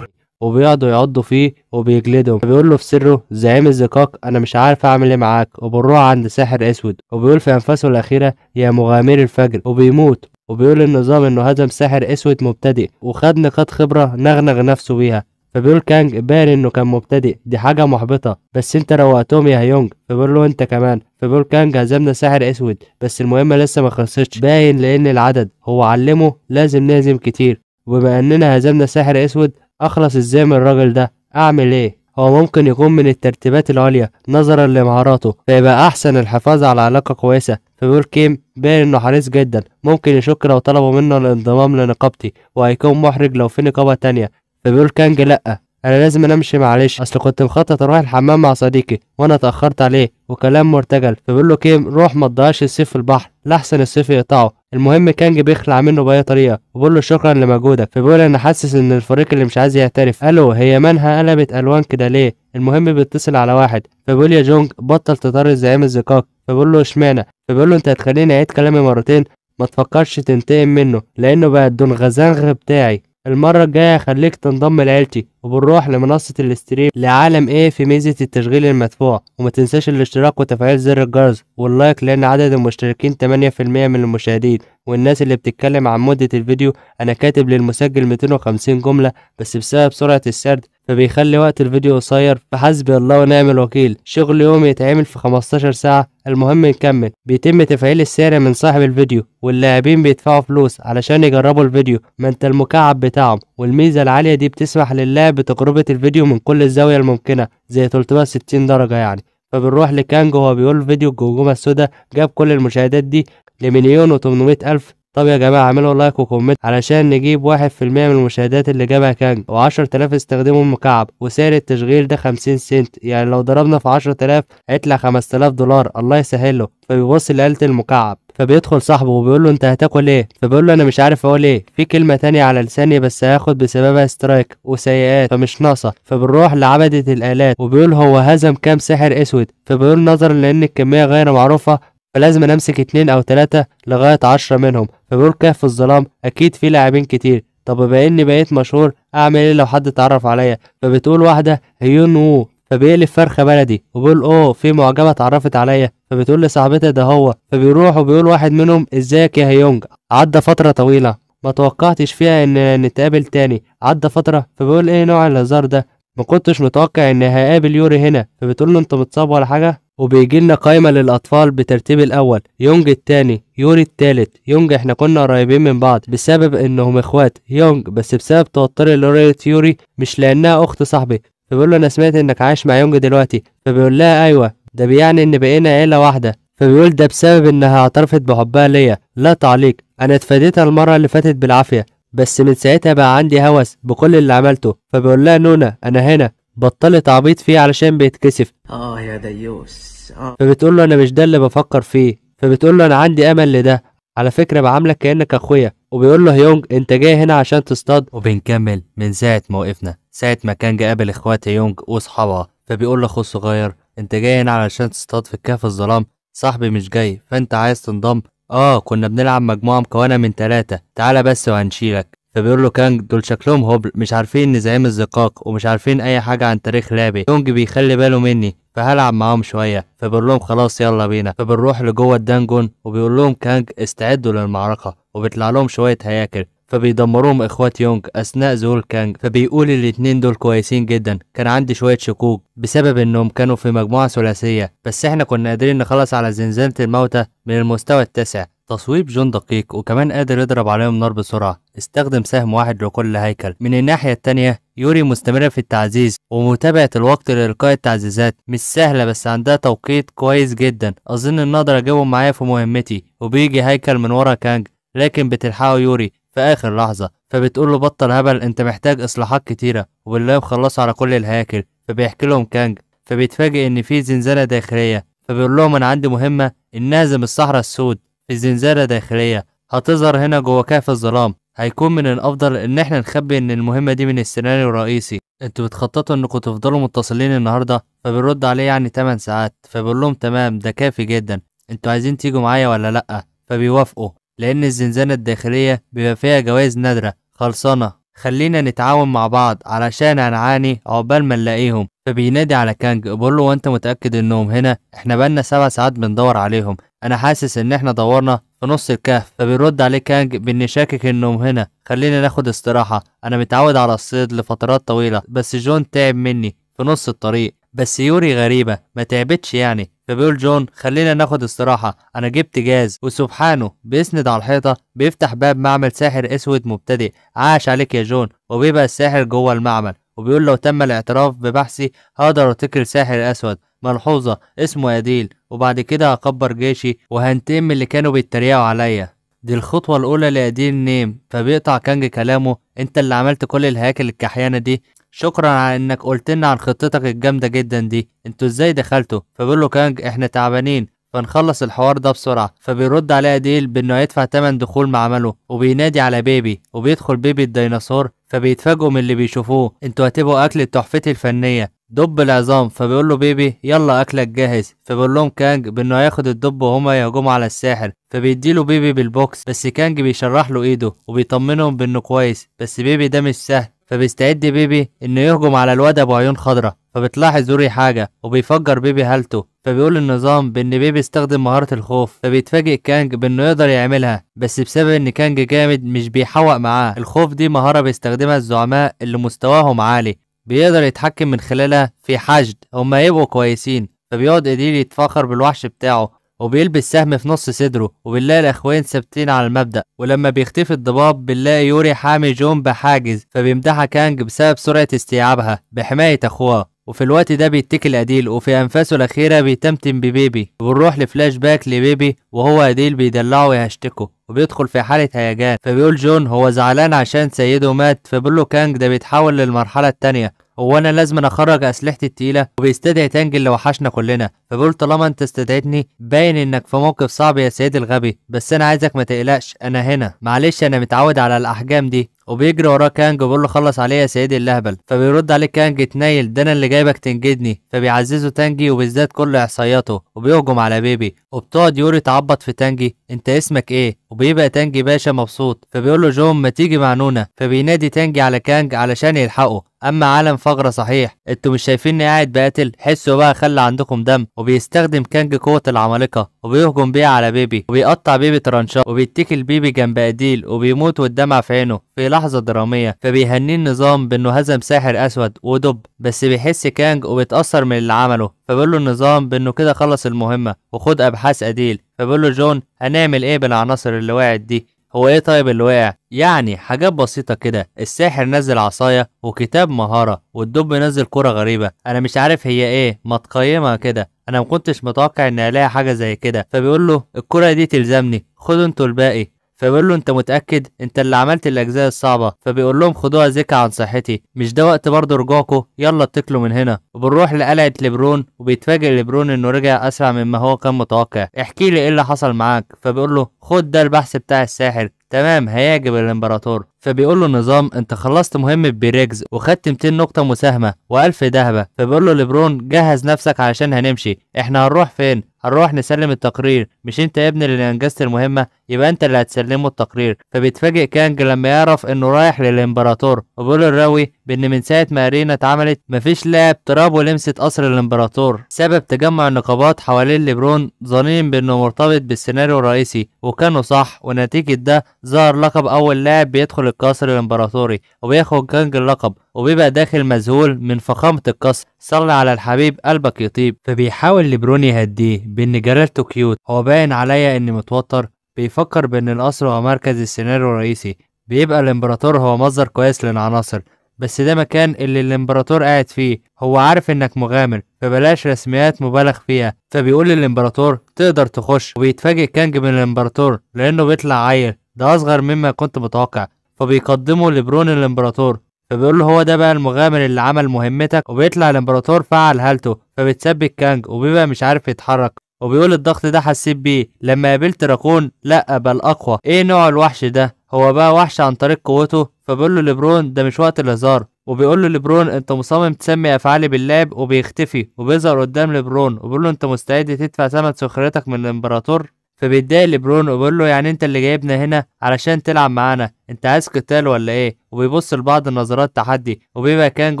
وبيقعدوا يعضوا فيه وبيجلدهم بيقول له في سره زعيم الزقاق انا مش عارف اعمل ايه معاك وبنروح عند ساحر اسود وبيقول في انفاسه الاخيره يا مغامر الفجر وبيموت وبيقول النظام انه هزم ساحر اسود مبتدئ وخد نقاط خبره نغنغ نفسه بيها فبيقول كانج باين انه كان مبتدئ دي حاجه محبطه بس انت روقتهم يا هيونج فبيقول له انت كمان فبيقول كانج هزمنا ساحر اسود بس المهمه لسه ما خلصتش باين لان العدد هو علمه لازم نهزم كتير وبما اننا هزمنا ساحر اسود اخلص ازاي من الراجل ده اعمل ايه هو ممكن يكون من الترتيبات العليا نظرا لمهاراته فيبقى احسن الحفاظ على علاقه كويسه فبيقول كيم باين انه حريص جدا ممكن يشك لو طلبوا منه الانضمام لنقابتي وهيكون محرج لو في نقابه تانية فبيقول كانج لأ انا لازم امشي معلش اصل كنت مخطط اروح الحمام مع صديقي وانا اتاخرت عليه وكلام مرتجل فبيقول له كيم روح ما تضيعش الصيف في البحر لاحسن الصيف يقطعه المهم كانج بيخلع منه باي طريقه وبيقول له شكرا لمجهودك فبيقول انا حاسس ان الفريق اللي مش عايز يعترف الو هي مانها قلبت الوان كده ليه المهم بيتصل على واحد فبيقول يا جونج بطل تطرد زعيم الزقاق فبيقول له اشمعنى فبيقول له انت هتخليني اعيد كلامي مرتين ما تفكرش تنتقم منه لانه بقى الدون غزانغ بتاعي المرة الجاية هخليك تنضم لعيلتي وبنروح لمنصة الاستريم لعالم ايه في ميزة التشغيل المدفوع وما تنساش الاشتراك وتفعيل زر الجرس واللايك لأن عدد المشتركين 8% من المشاهدين والناس اللي بتتكلم عن مدة الفيديو أنا كاتب للمسجل 250 جملة بس بسبب سرعة السرد فبيخلي وقت الفيديو قصير فحسبي الله ونعم الوكيل شغل يوم يتعمل في 15 ساعة المهم نكمل بيتم تفعيل السعر من صاحب الفيديو واللاعبين بيدفعوا فلوس علشان يجربوا الفيديو ما انت المكعب بتاعهم والميزة العالية دي بتسمح للاعب بتجربة الفيديو من كل الزاوية الممكنة زي 360 درجة يعني فبنروح لكانج وهو بيقول فيديو الجمجمة السوداء جاب كل المشاهدات دي لمليون و ألف طب يا جماعة اعملوا لايك وكومنت علشان نجيب واحد في المية من المشاهدات اللي جابها كانج وعشرة آلاف استخدموا مكعب وسعر التشغيل ده خمسين سنت يعني لو ضربنا في عشرة آلاف هيطلع خمسة آلاف دولار الله يسهله فبيبص لآلة المكعب فبيدخل صاحبه وبيقول له انت هتاكل ايه فبيقول له انا مش عارف اقول ايه في كلمه تانية على لساني بس هاخد بسببها سترايك وسيئات فمش ناقصه فبنروح لعبده الالات وبيقول هو هزم كام سحر اسود فبيقول نظرا لان الكميه غير معروفه فلازم أنا أمسك اتنين أو تلاتة لغاية عشرة منهم فبقول كهف الظلام أكيد في لاعبين كتير طب بما إني بقيت مشهور أعمل إيه لو حد اتعرف عليا فبتقول واحدة هيون وو فبيقلب فرخة بلدي وبيقول أوه في معجبة اتعرفت عليا فبتقول لصاحبتها ده هو فبيروح وبيقول واحد منهم إزيك يا هيونج عدى فترة طويلة ما توقعتش فيها إن نتقابل تاني عدى فترة فبيقول إيه نوع الهزار ده ما كنتش متوقع إني هقابل يوري هنا فبتقول له أنت متصاب ولا حاجة وبيجي لنا قايمة للأطفال بترتيب الأول يونج التاني يوري التالت يونج احنا كنا قريبين من بعض بسبب انهم اخوات يونج بس بسبب توتري لرؤية يوري مش لأنها أخت صاحبي فبيقول له أنا سمعت إنك عايش مع يونج دلوقتي فبيقول لها أيوة ده بيعني إن بقينا عيلة واحدة فبيقول ده بسبب إنها اعترفت بحبها ليا لا تعليق أنا اتفاديتها المرة اللي فاتت بالعافية بس من ساعتها بقى عندي هوس بكل اللي عملته فبيقول لها نونا أنا هنا بطلت عبيط فيه علشان بيتكسف اه يا ديوس آه. فبتقول له انا مش ده اللي بفكر فيه فبتقول له انا عندي امل لده على فكره بعاملك كانك اخويا وبيقول له هيونج انت جاي هنا عشان تصطاد وبنكمل من ساعه ما وقفنا ساعه ما كان جاي قابل اخوات هيونج واصحابها فبيقول له اخوه الصغير انت جاي هنا علشان تصطاد في الكهف الظلام صاحبي مش جاي فانت عايز تنضم اه كنا بنلعب مجموعه مكونه من ثلاثه تعالى بس وهنشيلك فبيقول له كانج دول شكلهم هبل مش عارفين نزعيم الزقاق ومش عارفين اي حاجه عن تاريخ لعبي يونج بيخلي باله مني فهلعب معاهم شويه فبيقول لهم خلاص يلا بينا فبنروح لجوه الدنجون وبيقول لهم كانج استعدوا للمعركه وبيطلع لهم شويه هياكل فبيدمروهم اخوات يونج اثناء ظهور كانج فبيقول الاتنين دول كويسين جدا كان عندي شويه شكوك بسبب انهم كانوا في مجموعه ثلاثيه بس احنا كنا قادرين نخلص على زنزانه الموتى من المستوى التاسع تصويب جون دقيق وكمان قادر يضرب عليهم نار بسرعة استخدم سهم واحد لكل هيكل من الناحية التانية يوري مستمرة في التعزيز ومتابعة الوقت لإلقاء التعزيزات مش سهلة بس عندها توقيت كويس جدا أظن إن أقدر أجيبهم معايا في مهمتي وبيجي هيكل من ورا كانج لكن بتلحقه يوري في آخر لحظة فبتقول له بطل هبل أنت محتاج إصلاحات كتيرة وبالله خلصوا على كل الهياكل فبيحكي لهم كانج فبيتفاجئ إن في زنزانة داخلية فبيقول لهم أنا عندي مهمة إن الصحراء السود في زنزانة داخلية هتظهر هنا جوه كهف الظلام هيكون من الافضل ان احنا نخبي ان المهمه دي من السيناريو الرئيسي انتوا بتخططوا انكم تفضلوا متصلين النهارده فبنرد عليه يعني 8 ساعات فبقول لهم تمام ده كافي جدا انتوا عايزين تيجوا معايا ولا لا فبيوافقوا لان الزنزانه الداخليه بيبقى فيها جوائز نادره خلصانه خلينا نتعاون مع بعض علشان هنعاني عقبال ما نلاقيهم فبينادي على كانج بقول له وانت متاكد انهم هنا احنا بقالنا سبع ساعات بندور عليهم انا حاسس ان احنا دورنا في نص الكهف فبيرد عليه كانج باني شاكك انهم هنا خلينا ناخد استراحه انا متعود على الصيد لفترات طويله بس جون تعب مني في نص الطريق بس يوري غريبه ما تعبتش يعني فبيقول جون خلينا ناخد استراحة أنا جبت جاز وسبحانه بيسند على الحيطة بيفتح باب معمل ساحر أسود مبتدئ عاش عليك يا جون وبيبقى الساحر جوه المعمل وبيقول لو تم الاعتراف ببحثي هقدر ارتكل ساحر أسود ملحوظة اسمه أديل وبعد كده هكبر جيشي وهنتم اللي كانوا بيتريقوا عليا دي الخطوة الأولى لأديل نيم فبيقطع كانج كلامه أنت اللي عملت كل الهياكل الكحيانة دي شكرا على انك قلت لنا عن خطتك الجامده جدا دي انتوا ازاي دخلتوا فبيقول له كانج احنا تعبانين فنخلص الحوار ده بسرعه فبيرد عليها ديل بانه هيدفع تمن دخول معمله وبينادي على بيبي وبيدخل بيبي الديناصور فبيتفاجئوا من اللي بيشوفوه انتوا هتبقوا اكل تحفتي الفنيه دب العظام فبيقول له بيبي يلا اكلك جاهز فبيقول لهم كانج بانه هياخد الدب وهما يهجموا على الساحر فبيديله بيبي بالبوكس بس كانج بيشرح له ايده وبيطمنهم بانه كويس بس بيبي ده مش سهل فبيستعد بيبي انه يهجم على الواد ابو عيون خضرة فبتلاحظ دوري حاجة وبيفجر بيبي هالته فبيقول النظام بان بيبي استخدم مهارة الخوف فبيتفاجئ كانج بانه يقدر يعملها بس بسبب ان كانج جامد مش بيحوق معاه الخوف دي مهارة بيستخدمها الزعماء اللي مستواهم عالي بيقدر يتحكم من خلالها في حشد هما يبقوا كويسين فبيقعد اديل يتفاخر بالوحش بتاعه وبيلبس سهم في نص صدره وبنلاقي الاخوين ثابتين على المبدا ولما بيختفي الضباب بنلاقي يوري حامي جون بحاجز فبيمدحها كانج بسبب سرعه استيعابها بحمايه اخوها وفي الوقت ده بيتكل أديل وفي أنفاسه الأخيرة بيتمتم ببيبي وبنروح لفلاش باك لبيبي وهو أديل بيدلعه ويهشتكه وبيدخل في حالة هيجان فبيقول جون هو زعلان عشان سيده مات فبيقول له كانج ده بيتحول للمرحلة الثانيه هو انا لازم اخرج اسلحتي التقيله وبيستدعي تانج اللي وحشنا كلنا فبقول طالما انت استدعيتني باين انك في موقف صعب يا سيدي الغبي بس انا عايزك ما تقلقش انا هنا معلش انا متعود على الاحجام دي وبيجري وراه كانج وبيقول له خلص عليا يا سيدي الاهبل فبيرد عليه كانج اتنيل ده انا اللي جايبك تنجدني فبيعززه تانجي وبيزداد كل احصائياته وبيهجم على بيبي وبتقعد يوري تعبط في تانجي انت اسمك ايه وبيبقى تانجي باشا مبسوط فبيقول له جون ما تيجي مع نونا فبينادي تانجي على كانج علشان يلحقه اما عالم فقره صحيح انتوا مش شايفيني قاعد بقاتل حسوا بقى خلى عندكم دم وبيستخدم كانج قوه العمالقه وبيهجم بيها على بيبي وبيقطع بيبي ترانشات وبيتكل بيبي جنب اديل وبيموت والدمع في عينه في لحظة درامية فبيهنيه النظام بانه هزم ساحر اسود ودب بس بيحس كانج وبيتأثر من اللي عمله فبيقول له النظام بانه كده خلص المهمة وخد ابحاث اديل فبيقول له جون هنعمل ايه بالعناصر اللي وقعت دي هو ايه طيب اللي وقع يعني حاجات بسيطة كده الساحر نزل عصاية وكتاب مهارة والدب نزل كرة غريبة انا مش عارف هي ايه ما تقيمها كده انا ما كنتش متوقع اني الاقي حاجه زي كده فبيقول له الكره دي تلزمني خدوا انتوا الباقي فبيقول له انت متاكد انت اللي عملت الاجزاء الصعبه فبيقول لهم خدوها زكا عن صحتي مش ده وقت برضه رجوعكم يلا اتكلوا من هنا وبنروح لقلعه لبرون وبيتفاجئ لبرون انه رجع اسرع مما هو كان متوقع احكي لي ايه اللي حصل معاك فبيقول له خد ده البحث بتاع الساحر تمام هيعجب الامبراطور فبيقول له النظام انت خلصت مهمة بريجز وخدت 200 نقطة مساهمة و1000 دهبة فبيقول له ليبرون جهز نفسك علشان هنمشي احنا هنروح فين هنروح نسلم التقرير مش انت يا ابني اللي انجزت المهمه يبقى انت اللي هتسلمه التقرير فبيتفاجئ كانج لما يعرف انه رايح للامبراطور وبيقول الراوي بان من ساعه ما ارينا اتعملت مفيش لاعب تراب ولمسه قصر الامبراطور سبب تجمع النقابات حوالين ليبرون ظنين بانه مرتبط بالسيناريو الرئيسي وكانوا صح ونتيجه ده ظهر لقب اول لاعب بيدخل القصر الامبراطوري وبياخد كانج اللقب وبيبقى داخل مذهول من فخامة القصر صلى على الحبيب قلبك يطيب فبيحاول لبرون يهديه بان جلالته كيوت هو باين عليا اني متوتر بيفكر بان القصر هو مركز السيناريو الرئيسي بيبقى الامبراطور هو مصدر كويس للعناصر بس ده مكان اللي الامبراطور قاعد فيه هو عارف انك مغامر فبلاش رسميات مبالغ فيها فبيقول للامبراطور تقدر تخش وبيتفاجئ كانج من الامبراطور لانه بيطلع عيل ده اصغر مما كنت متوقع فبيقدمه لبرون الامبراطور فبيقول له هو ده بقى المغامر اللي عمل مهمتك وبيطلع الامبراطور فعل هالته فبتسبب كانج وبيبقى مش عارف يتحرك وبيقول الضغط ده حسيت بيه لما قابلت راكون لا بل اقوى ايه نوع الوحش ده هو بقى وحش عن طريق قوته فبيقول له لبرون ده مش وقت الهزار وبيقول له لبرون انت مصمم تسمي افعالي باللعب وبيختفي وبيظهر قدام لبرون وبيقول له انت مستعد تدفع ثمن سخريتك من الامبراطور فبيتضايق لبرون وبيقول له يعني انت اللي جايبنا هنا علشان تلعب معانا انت عايز قتال ولا ايه وبيبص لبعض النظرات تحدي وبيبقى كانج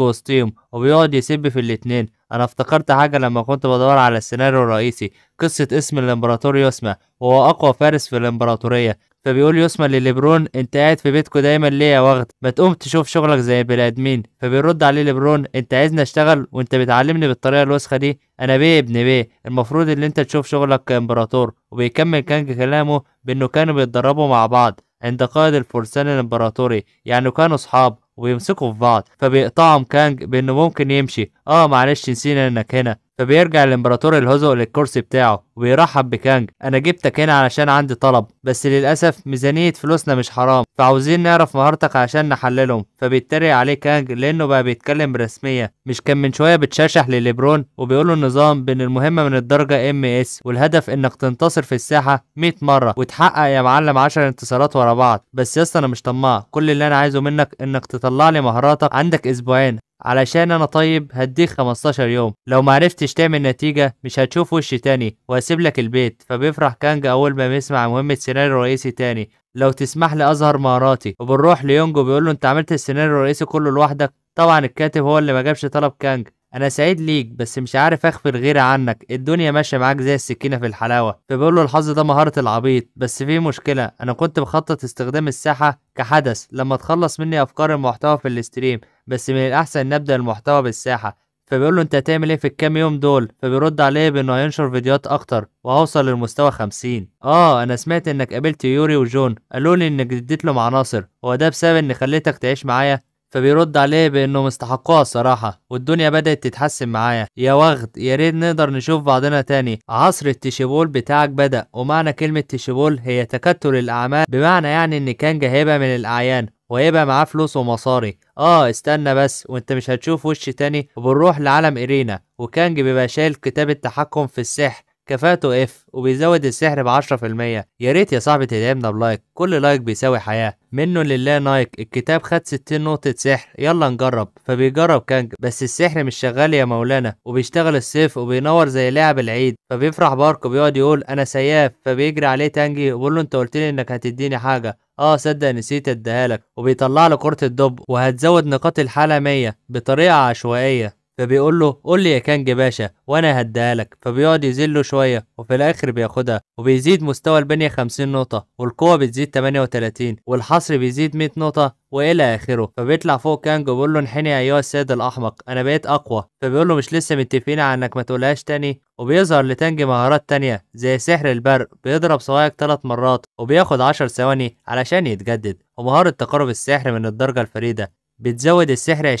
وسطيهم وبيقعد يسب في الاتنين انا افتكرت حاجة لما كنت بدور على السيناريو الرئيسي قصة اسم الامبراطور يسمى وهو اقوى فارس في الامبراطورية فبيقول يوسما لليبرون انت قاعد في بيتكو دايما ليه يا واخد ما تقوم تشوف شغلك زي بني ادمين فبيرد عليه ليبرون انت عايزني اشتغل وانت بتعلمني بالطريقه الوسخه دي انا بيه ابن بيه المفروض ان انت تشوف شغلك كامبراطور وبيكمل كانج كلامه بانه كانوا بيتدربوا مع بعض عند قائد الفرسان الامبراطوري يعني كانوا اصحاب وبيمسكوا في بعض فبيقطعهم كانج بانه ممكن يمشي اه معلش نسينا انك هنا فبيرجع الامبراطور الهزؤ للكرسي بتاعه وبيرحب بكانج انا جبتك هنا علشان عندي طلب بس للاسف ميزانيه فلوسنا مش حرام فعاوزين نعرف مهارتك عشان نحللهم فبيتريق عليه كانج لانه بقى بيتكلم برسميه مش كان من شويه بتشاشح لليبرون وبيقول له النظام بان المهمه من الدرجه ام اس والهدف انك تنتصر في الساحه 100 مره وتحقق يا معلم 10 انتصارات ورا بعض بس يا اسطى انا مش طماع كل اللي انا عايزه منك انك تطلع لي مهاراتك عندك اسبوعين علشان انا طيب هديك 15 يوم لو معرفتش تعمل نتيجه مش هتشوف وشي تاني واسيب لك البيت فبيفرح كانج اول ما بيسمع مهمة سيناريو رئيسي تاني لو تسمح لي اظهر مهاراتي وبنروح ليونجو بيقول له انت عملت السيناريو الرئيسي كله لوحدك طبعا الكاتب هو اللي ما جابش طلب كانج انا سعيد ليك بس مش عارف اخفي الغيرة عنك الدنيا ماشيه معاك زي السكينه في الحلاوه فبيقول له الحظ ده مهاره العبيط بس في مشكله انا كنت بخطط استخدام الساحه كحدث لما تخلص مني افكار المحتوى في الاستريم بس من الاحسن نبدا المحتوى بالساحه فبيقول له انت هتعمل ايه في الكام يوم دول فبيرد عليه بانه هينشر فيديوهات اكتر وهوصل للمستوى 50 اه انا سمعت انك قابلت يوري وجون قالوا لي انك اديت لهم عناصر هو ده بسبب اني خليتك تعيش معايا فبيرد عليه بانه مستحقوها الصراحه والدنيا بدات تتحسن معايا يا وغد يا ريت نقدر نشوف بعضنا تاني عصر التشيبول بتاعك بدا ومعنى كلمه تشيبول هي تكتل الاعمال بمعنى يعني ان كان جاهبه من الاعيان وهيبقى معاه فلوس ومصاري اه استنى بس وانت مش هتشوف وش تاني وبنروح لعالم إرينا وكانج بيبقى شايل كتاب التحكم في السحر كفاته اف وبيزود السحر ب 10% يا ريت يا صاحبي تدعمنا بلايك كل لايك بيساوي حياة منه لله نايك الكتاب خد 60 نقطة سحر يلا نجرب فبيجرب كانج بس السحر مش شغال يا مولانا وبيشتغل السيف وبينور زي لاعب العيد فبيفرح بارك وبيقعد يقول انا سياف فبيجري عليه تانجي وبيقول له انت قلت لي انك هتديني حاجة اه صدق نسيت اديها لك وبيطلع لك كرة الدب وهتزود نقاط الحالة 100 بطريقة عشوائية فبيقول له قول لي يا كانج باشا وانا هديها لك فبيقعد يذله شويه وفي الاخر بياخدها وبيزيد مستوى البنيه 50 نقطه والقوه بتزيد 38 والحصر بيزيد 100 نقطه والى اخره فبيطلع فوق كانج وبيقول له انحني ايها السيد الاحمق انا بقيت اقوى فبيقول له مش لسه متفقين على انك ما تقولهاش تاني وبيظهر لتانج مهارات تانية زي سحر البرق بيضرب صوايك ثلاث مرات وبياخد 10 ثواني علشان يتجدد ومهارة تقارب السحر من الدرجة الفريدة بتزود السحر 20%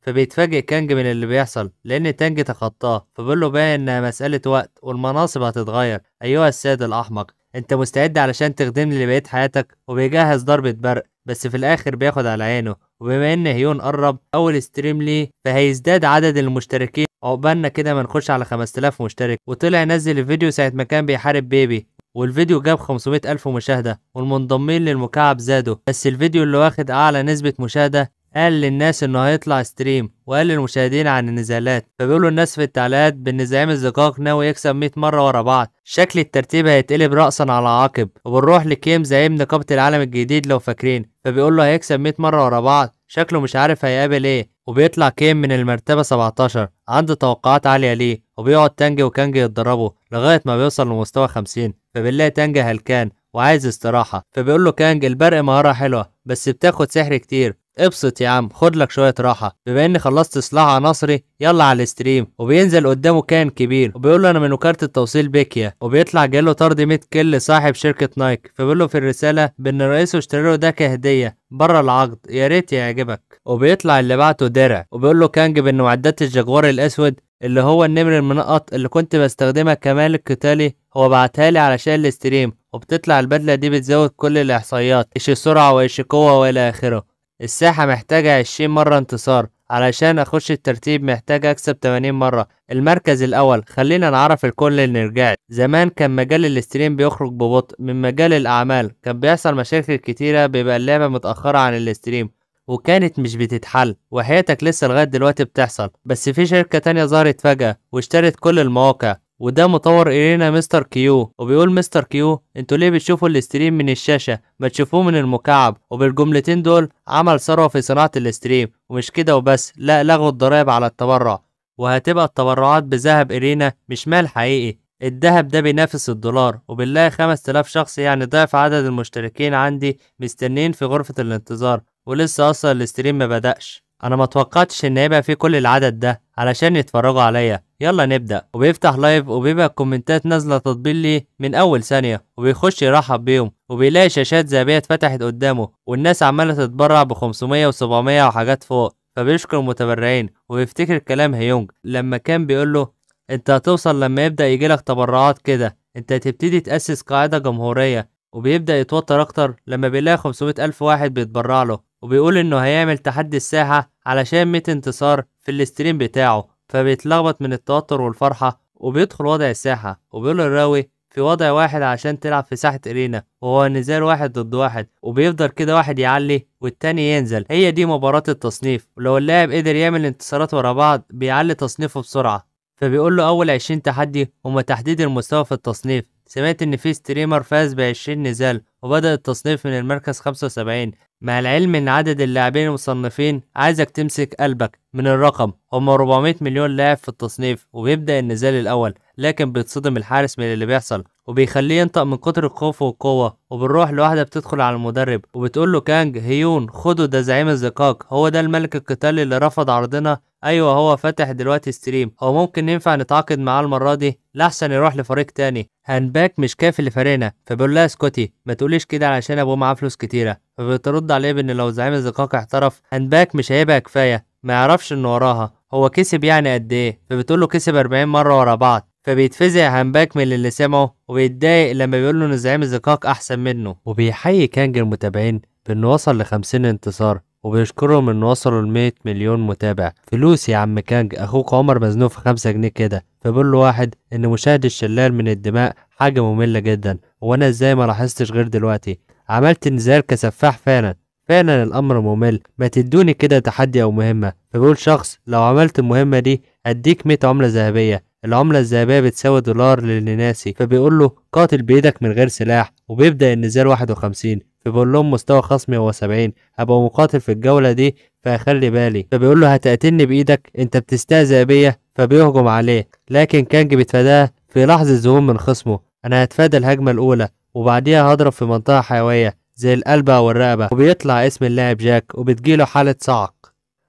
فبيتفاجئ كانج من اللي بيحصل لأن تانج تخطاه فبيقول له بقى إنها مسألة وقت والمناصب هتتغير أيها السيد الأحمق أنت مستعد علشان تخدمني لبقية حياتك وبيجهز ضربة برق بس في الآخر بياخد على عينه وبما إن هيون قرب أول ستريم ليه فهيزداد عدد المشتركين عقبالنا كده ما نخش على 5000 مشترك وطلع نزل الفيديو ساعة ما كان بيحارب بيبي والفيديو جاب 500 ألف مشاهدة والمنضمين للمكعب زادوا بس الفيديو اللي واخد أعلى نسبة مشاهدة قال للناس إنه هيطلع ستريم وقال للمشاهدين عن النزالات فبيقولوا الناس في التعليقات بإن زعيم الزقاق ناوي يكسب 100 مرة ورا بعض شكل الترتيب هيتقلب رأسا على عقب وبنروح لكيم زعيم نقابة العالم الجديد لو فاكرين فبيقول له هيكسب 100 مرة ورا بعض شكله مش عارف هيقابل ايه وبيطلع كيم من المرتبة 17 عنده توقعات عالية ليه وبيقعد تانجي وكانجي يتدربوا لغاية ما بيوصل لمستوى 50 فبنلاقي تانجي هلكان وعايز استراحة فبيقول له كانج البرق مهارة حلوة بس بتاخد سحر كتير ابسط يا عم خد لك شويه راحه بما اني خلصت اصلاح عناصري يلا على الاستريم وبينزل قدامه كان كبير وبيقول له انا من وكاله التوصيل بيكيا وبيطلع جاله طرد 100 كل صاحب شركه نايك فبيقول له في الرساله بان رئيسه اشترى له ده كهديه بره العقد يا ريت يعجبك وبيطلع اللي بعته درع وبيقول له كانج بان معدات الجاغوار الاسود اللي هو النمر المنقط اللي كنت بستخدمها كمال قتالي هو بعتها لي علشان الاستريم وبتطلع البدله دي بتزود كل الاحصائيات ايش السرعه وايش القوه والى اخره الساحة محتاجة عشرين مرة انتصار علشان أخش الترتيب محتاج أكسب تمانين مرة المركز الأول خلينا نعرف الكل اللي رجعت زمان كان مجال الاستريم بيخرج ببطء من مجال الأعمال كان بيحصل مشاكل كتيرة بيبقى اللعبة متأخرة عن الاستريم وكانت مش بتتحل وحياتك لسه لغاية دلوقتي بتحصل بس في شركة تانية ظهرت فجأة واشترت كل المواقع وده مطور إلينا مستر كيو وبيقول مستر كيو انتوا ليه بتشوفوا الاستريم من الشاشة ما تشوفوه من المكعب وبالجملتين دول عمل ثروة في صناعة الاستريم ومش كده وبس لا لغوا الضرائب على التبرع وهتبقى التبرعات بذهب إلينا مش مال حقيقي الذهب ده بينافس الدولار وبالله 5000 شخص يعني ضعف عدد المشتركين عندي مستنين في غرفة الانتظار ولسه أصلا الاستريم ما بدأش أنا ما توقعتش إن هيبقى في كل العدد ده علشان يتفرجوا عليا يلا نبدأ وبيفتح لايف وبيبقى الكومنتات نازلة تطبيل ليه من أول ثانية وبيخش يرحب بيهم وبيلاقي شاشات ذهبية اتفتحت قدامه والناس عمالة تتبرع ب 500 و 700 وحاجات فوق فبيشكر المتبرعين وبيفتكر كلام هيونج لما كان بيقول له انت هتوصل لما يبدأ يجيلك تبرعات كده انت هتبتدي تأسس قاعدة جمهورية وبيبدأ يتوتر أكتر لما بيلاقي 500 ألف واحد بيتبرع له وبيقول إنه هيعمل تحدي الساحة علشان 100 انتصار في الاستريم بتاعه فبيتلخبط من التوتر والفرحة وبيدخل وضع الساحة وبيقول الراوي في وضع واحد عشان تلعب في ساحة إرينا وهو نزال واحد ضد واحد وبيفضل كده واحد يعلي والتاني ينزل هي دي مباراة التصنيف ولو اللاعب قدر يعمل انتصارات ورا بعض بيعلي تصنيفه بسرعة فبيقول له أول 20 تحدي هما تحديد المستوى في التصنيف سمعت إن في ستريمر فاز بعشرين 20 نزال وبدأ التصنيف من المركز 75 مع العلم ان عدد اللاعبين المصنفين عايزك تمسك قلبك من الرقم هم 400 مليون لاعب في التصنيف وبيبدا النزال الاول لكن بيتصدم الحارس من اللي بيحصل وبيخليه ينطق من كتر الخوف والقوه وبنروح لواحده بتدخل على المدرب وبتقول له كانج هيون خدوا ده زعيم الزقاق هو ده الملك القتال اللي رفض عرضنا ايوه هو فاتح دلوقتي ستريم هو ممكن ينفع نتعاقد معاه المره دي لاحسن يروح لفريق تاني هانباك مش كافي لفريقنا فبيقول لها اسكتي ما تقوليش كده علشان ابوه معاه فلوس كتيره فبترد عليه بان لو زعيم الزقاق احترف هنباك مش هيبقى كفايه ما يعرفش ان وراها هو كسب يعني قد ايه فبتقول له كسب 40 مره ورا بعض فبيتفزع هنباك من اللي سمعه وبيتضايق لما بيقول له ان زعيم الزقاق احسن منه وبيحيي كانج المتابعين بانه وصل ل 50 انتصار وبيشكرهم انه وصلوا ل 100 مليون متابع فلوس يا عم كانج اخوك عمر مزنوق في 5 جنيه كده فبيقول له واحد ان مشاهده الشلال من الدماء حاجه ممله جدا وانا ازاي ما لاحظتش غير دلوقتي عملت نزال كسفاح فعلا فعلا الامر ممل ما تدوني كده تحدي او مهمه فبيقول شخص لو عملت المهمه دي هديك 100 عمله ذهبيه العملة الذهبية بتساوي دولار للي ناسي فبيقول له قاتل بإيدك من غير سلاح وبيبدأ النزال 51 فبيقول لهم مستوى خصمي هو 70 هبقى مقاتل في الجولة دي فأخلي بالي فبيقول له هتقتلني بإيدك أنت بتستهزئ بيا فبيهجم عليه لكن كانج بيتفاداه في لحظة زهوم من خصمه أنا هتفادى الهجمة الأولى وبعديها هضرب في منطقة حيوية زي القلب أو الرقبة وبيطلع اسم اللاعب جاك وبتجيله حالة صعق